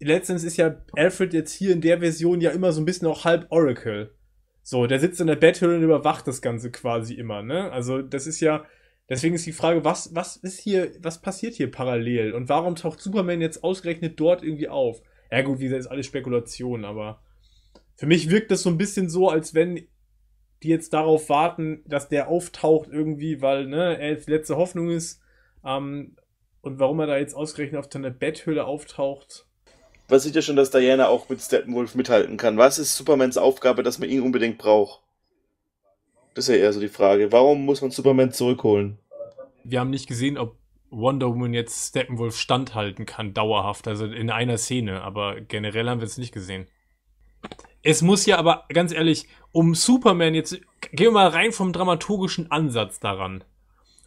Letztens ist ja Alfred jetzt hier in der Version ja immer so ein bisschen auch halb Oracle. So, der sitzt in der Betthöhle und überwacht das Ganze quasi immer, ne? Also, das ist ja, deswegen ist die Frage, was, was ist hier, was passiert hier parallel? Und warum taucht Superman jetzt ausgerechnet dort irgendwie auf? Ja, gut, wie gesagt, ist alles Spekulation, aber für mich wirkt das so ein bisschen so, als wenn die jetzt darauf warten, dass der auftaucht irgendwie, weil ne, er jetzt letzte Hoffnung ist. Ähm, und warum er da jetzt ausgerechnet auf seiner Betthöhle auftaucht. Was sieht ja schon, dass Diana auch mit Steppenwolf mithalten kann. Was ist Supermans Aufgabe, dass man ihn unbedingt braucht? Das ist ja eher so die Frage. Warum muss man Superman zurückholen? Wir haben nicht gesehen, ob Wonder Woman jetzt Steppenwolf standhalten kann, dauerhaft, also in einer Szene, aber generell haben wir es nicht gesehen. Es muss ja aber, ganz ehrlich, um Superman jetzt, gehen wir mal rein vom dramaturgischen Ansatz daran.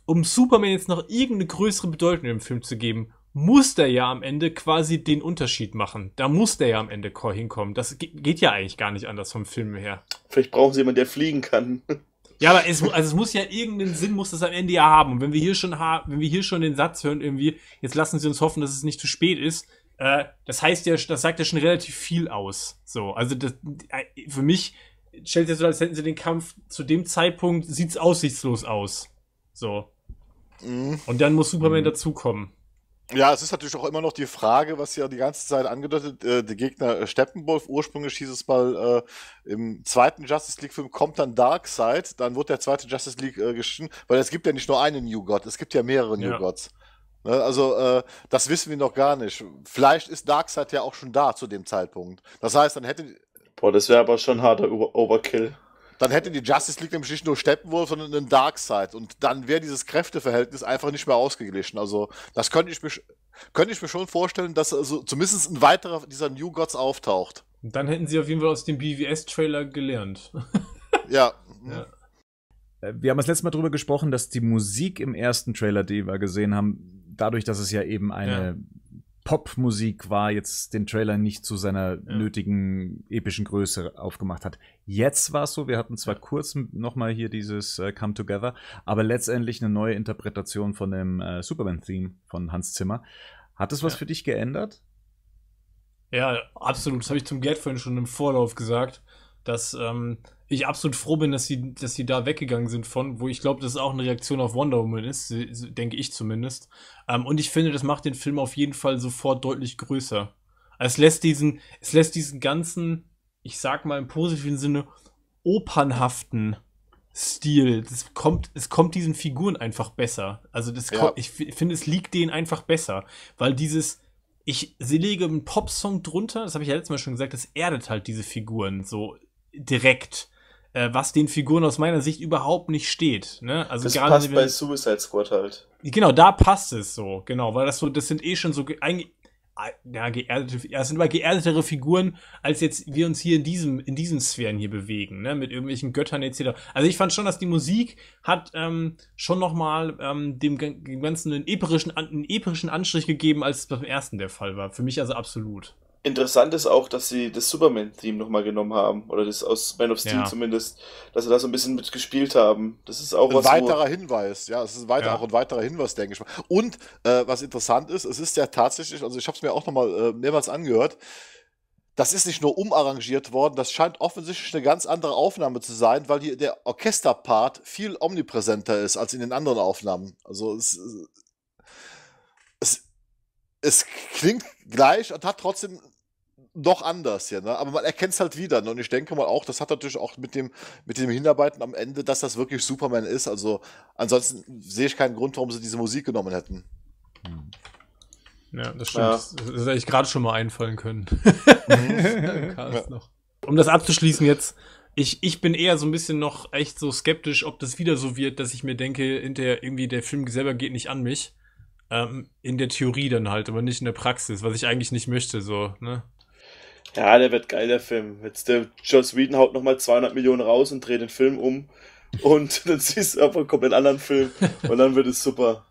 Um Superman jetzt noch irgendeine größere Bedeutung im Film zu geben, muss der ja am Ende quasi den Unterschied machen. Da muss der ja am Ende hinkommen. Das geht ja eigentlich gar nicht anders vom Film her. Vielleicht brauchen sie jemanden, der fliegen kann. Ja, aber es, also es muss ja irgendeinen Sinn, muss das am Ende ja haben. Und wenn wir hier schon, wenn wir hier schon den Satz hören, irgendwie, jetzt lassen Sie uns hoffen, dass es nicht zu spät ist, äh, das heißt ja, das sagt ja schon relativ viel aus. So, also das, äh, für mich stellt sich so, als hätten sie den Kampf zu dem Zeitpunkt sieht's aussichtslos aus. So. Mhm. Und dann muss Superman mhm. dazukommen. Ja, es ist natürlich auch immer noch die Frage, was ja die ganze Zeit angedeutet, äh, der Gegner äh, Steppenwolf, ursprünglich hieß es mal, äh, im zweiten Justice League-Film kommt dann Darkseid, dann wird der zweite Justice League äh, geschnitten, weil es gibt ja nicht nur einen New God, es gibt ja mehrere New ja. Gods. Ne? Also äh, das wissen wir noch gar nicht. Vielleicht ist Darkseid ja auch schon da zu dem Zeitpunkt. Das heißt, dann hätte... Boah, das wäre aber schon harter Overkill. Dann hätte die Justice League nämlich nicht nur Steppenwolf, sondern einen Darkseid. Und dann wäre dieses Kräfteverhältnis einfach nicht mehr ausgeglichen. Also das könnte ich mir, könnte ich mir schon vorstellen, dass also zumindest ein weiterer dieser New Gods auftaucht. dann hätten sie auf jeden Fall aus dem BVS-Trailer gelernt. [LAUGHS] ja. ja. Mhm. Äh, wir haben das letzte Mal darüber gesprochen, dass die Musik im ersten Trailer, den wir gesehen haben, dadurch, dass es ja eben eine ja. Popmusik war, jetzt den Trailer nicht zu seiner ja. nötigen epischen Größe aufgemacht hat. Jetzt war es so, wir hatten zwar kurz nochmal hier dieses äh, Come Together, aber letztendlich eine neue Interpretation von dem äh, Superman-Theme von Hans Zimmer. Hat es was ja. für dich geändert? Ja, absolut. Das habe ich zum Geld vorhin schon im Vorlauf gesagt, dass ähm, ich absolut froh bin, dass sie, dass sie da weggegangen sind von, wo ich glaube, das ist auch eine Reaktion auf Wonder Woman ist, denke ich zumindest. Ähm, und ich finde, das macht den Film auf jeden Fall sofort deutlich größer. Also es lässt diesen, es lässt diesen ganzen, ich sag mal im positiven Sinne, opernhaften Stil. Das kommt, es kommt diesen Figuren einfach besser. Also das ja. kommt, ich finde, es liegt denen einfach besser. Weil dieses, ich sie lege einen Popsong drunter, das habe ich ja letztes Mal schon gesagt, das erdet halt diese Figuren so direkt äh, was den Figuren aus meiner Sicht überhaupt nicht steht. Ne? Also das gerade passt wenn, bei Suicide Squad halt. Genau, da passt es so, genau, weil das so, das sind eh schon so ja, geerdete, ja, es sind immer geerdetere Figuren, als jetzt wir uns hier in diesem, in diesen Sphären hier bewegen, ne, mit irgendwelchen Göttern etc. Also ich fand schon, dass die Musik hat ähm, schon nochmal ähm, dem, dem Ganzen einen epischen, einen epischen Anstrich gegeben, als es beim ersten der Fall war. Für mich also absolut. Interessant ist auch, dass sie das Superman-Theme nochmal genommen haben, oder das aus Man of Steel ja. zumindest, dass sie da so ein bisschen mitgespielt haben. Das ist auch ein was. Ein weiterer Hinweis, ja, es ist weiter, ja. auch ein weiterer Hinweis, denke ich mal. Und äh, was interessant ist, es ist ja tatsächlich, also ich habe es mir auch nochmal äh, mehrmals angehört, das ist nicht nur umarrangiert worden, das scheint offensichtlich eine ganz andere Aufnahme zu sein, weil hier der Orchesterpart viel omnipräsenter ist als in den anderen Aufnahmen. Also es, es, es klingt gleich und hat trotzdem noch anders hier, ne? aber man erkennt es halt wieder. Ne? Und ich denke mal auch, das hat natürlich auch mit dem, mit dem Hinarbeiten am Ende, dass das wirklich Superman ist. Also ansonsten sehe ich keinen Grund, warum sie diese Musik genommen hätten. Hm. Ja, das stimmt. Ja. Das, das hätte ich gerade schon mal einfallen können. Mhm. [LAUGHS] ja. Um das abzuschließen jetzt, ich, ich bin eher so ein bisschen noch echt so skeptisch, ob das wieder so wird, dass ich mir denke, hinterher irgendwie der Film selber geht nicht an mich. Ähm, in der Theorie dann halt, aber nicht in der Praxis, was ich eigentlich nicht möchte, so, ne? Ja, der wird geil, der Film. Jetzt der äh, Joss Whedon haut nochmal 200 Millionen raus und dreht den Film um. Und [LAUGHS] dann siehst du einfach einen komplett anderen Film. Und dann wird es super.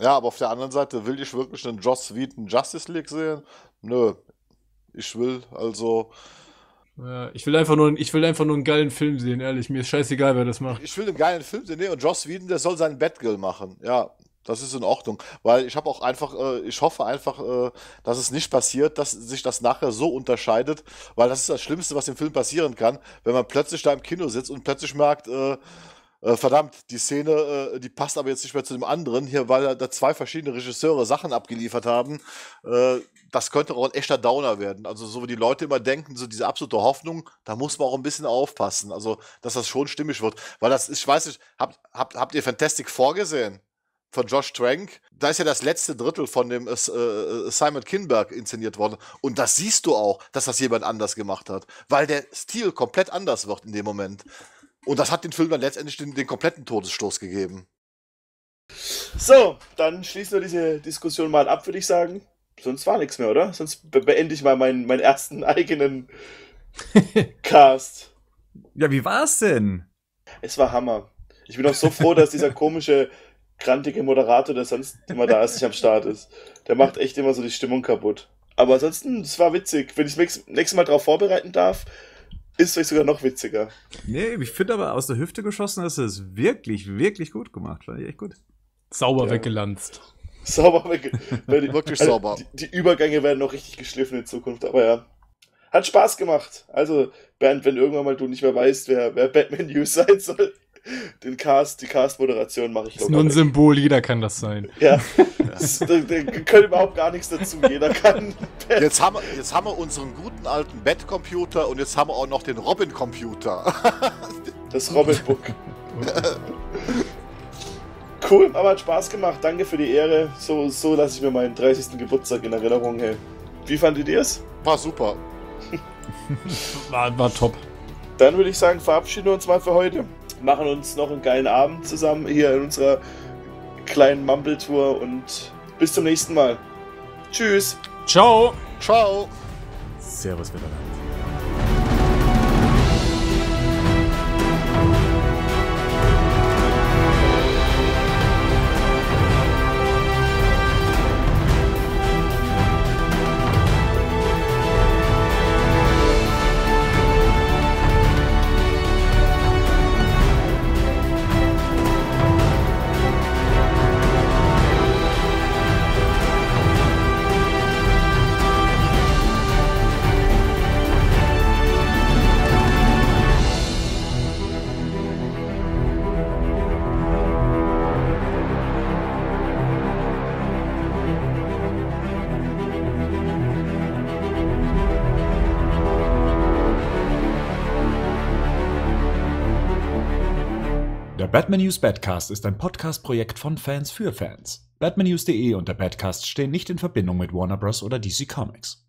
Ja, aber auf der anderen Seite will ich wirklich einen Joss Whedon Justice League sehen? Nö. Ich will also. Ja, ich will einfach nur, ich will einfach nur einen geilen Film sehen, ehrlich. Mir ist scheißegal, wer das macht. Ich will einen geilen Film sehen, nee, und Joss Whedon, der soll seinen Batgirl machen. Ja, das ist in Ordnung, weil ich habe auch einfach, äh, ich hoffe einfach, äh, dass es nicht passiert, dass sich das nachher so unterscheidet, weil das ist das Schlimmste, was im Film passieren kann, wenn man plötzlich da im Kino sitzt und plötzlich merkt, äh, äh verdammt, die Szene, äh, die passt aber jetzt nicht mehr zu dem anderen hier, weil da zwei verschiedene Regisseure Sachen abgeliefert haben. Äh, das könnte auch ein echter Downer werden. Also so wie die Leute immer denken, so diese absolute Hoffnung, da muss man auch ein bisschen aufpassen, also dass das schon stimmig wird, weil das ist, ich weiß nicht, habt, habt, habt ihr Fantastic vorgesehen? von Josh Trank, da ist ja das letzte Drittel von dem äh, äh, Simon Kinberg inszeniert worden. Und das siehst du auch, dass das jemand anders gemacht hat, weil der Stil komplett anders wird in dem Moment. Und das hat den Film dann letztendlich den, den kompletten Todesstoß gegeben. So, dann schließen wir diese Diskussion mal ab, würde ich sagen. Sonst war nichts mehr, oder? Sonst be beende ich mal meinen, meinen ersten eigenen [LAUGHS] Cast. Ja, wie war's denn? Es war Hammer. Ich bin auch so froh, dass dieser komische grantige Moderator, der sonst immer da ist, nicht am Start ist. Der macht echt immer so die Stimmung kaputt. Aber ansonsten, es war witzig. Wenn ich mich nächstes Mal darauf vorbereiten darf, ist es vielleicht sogar noch witziger. Nee, ich finde aber aus der Hüfte geschossen dass es wirklich, wirklich gut gemacht. War echt gut. Sauber ja. weggelanzt. Sauber weggelanzt. [LAUGHS] wirklich also, sauber. Die, die, Übergänge werden noch richtig geschliffen in Zukunft, aber ja. Hat Spaß gemacht. Also, Bernd, wenn irgendwann mal du nicht mehr weißt, wer, wer Batman News sein soll, den Cast, die Cast-Moderation mache ich. Das Ist nur ein nicht. Symbol, jeder kann das sein. Ja, [LAUGHS] das, da, da können überhaupt gar nichts dazu, jeder kann. [LAUGHS] Jetzt haben, wir, jetzt haben wir unseren guten alten Bat-Computer und jetzt haben wir auch noch den Robin-Computer. [LAUGHS] Das Robin-Book. cool, aber hat Spaß gemacht. Danke für die Ehre. So, so lasse ich mir meinen 30. Geburtstag in Erinnerung. Hey. Wie fandet ihr es? War super. war, war top. Dann würde ich sagen, verabschieden wir uns mal für heute machen uns noch einen geilen Abend zusammen hier in unserer kleinen Mumble-Tour und bis zum nächsten Mal. Tschüss. Ciao. Ciao. Servus miteinander. Batman News Badcast ist ein Podcast-Projekt von Fans für Fans. Batmannews.de und der Badcast stehen nicht in Verbindung mit Warner Bros. oder DC Comics.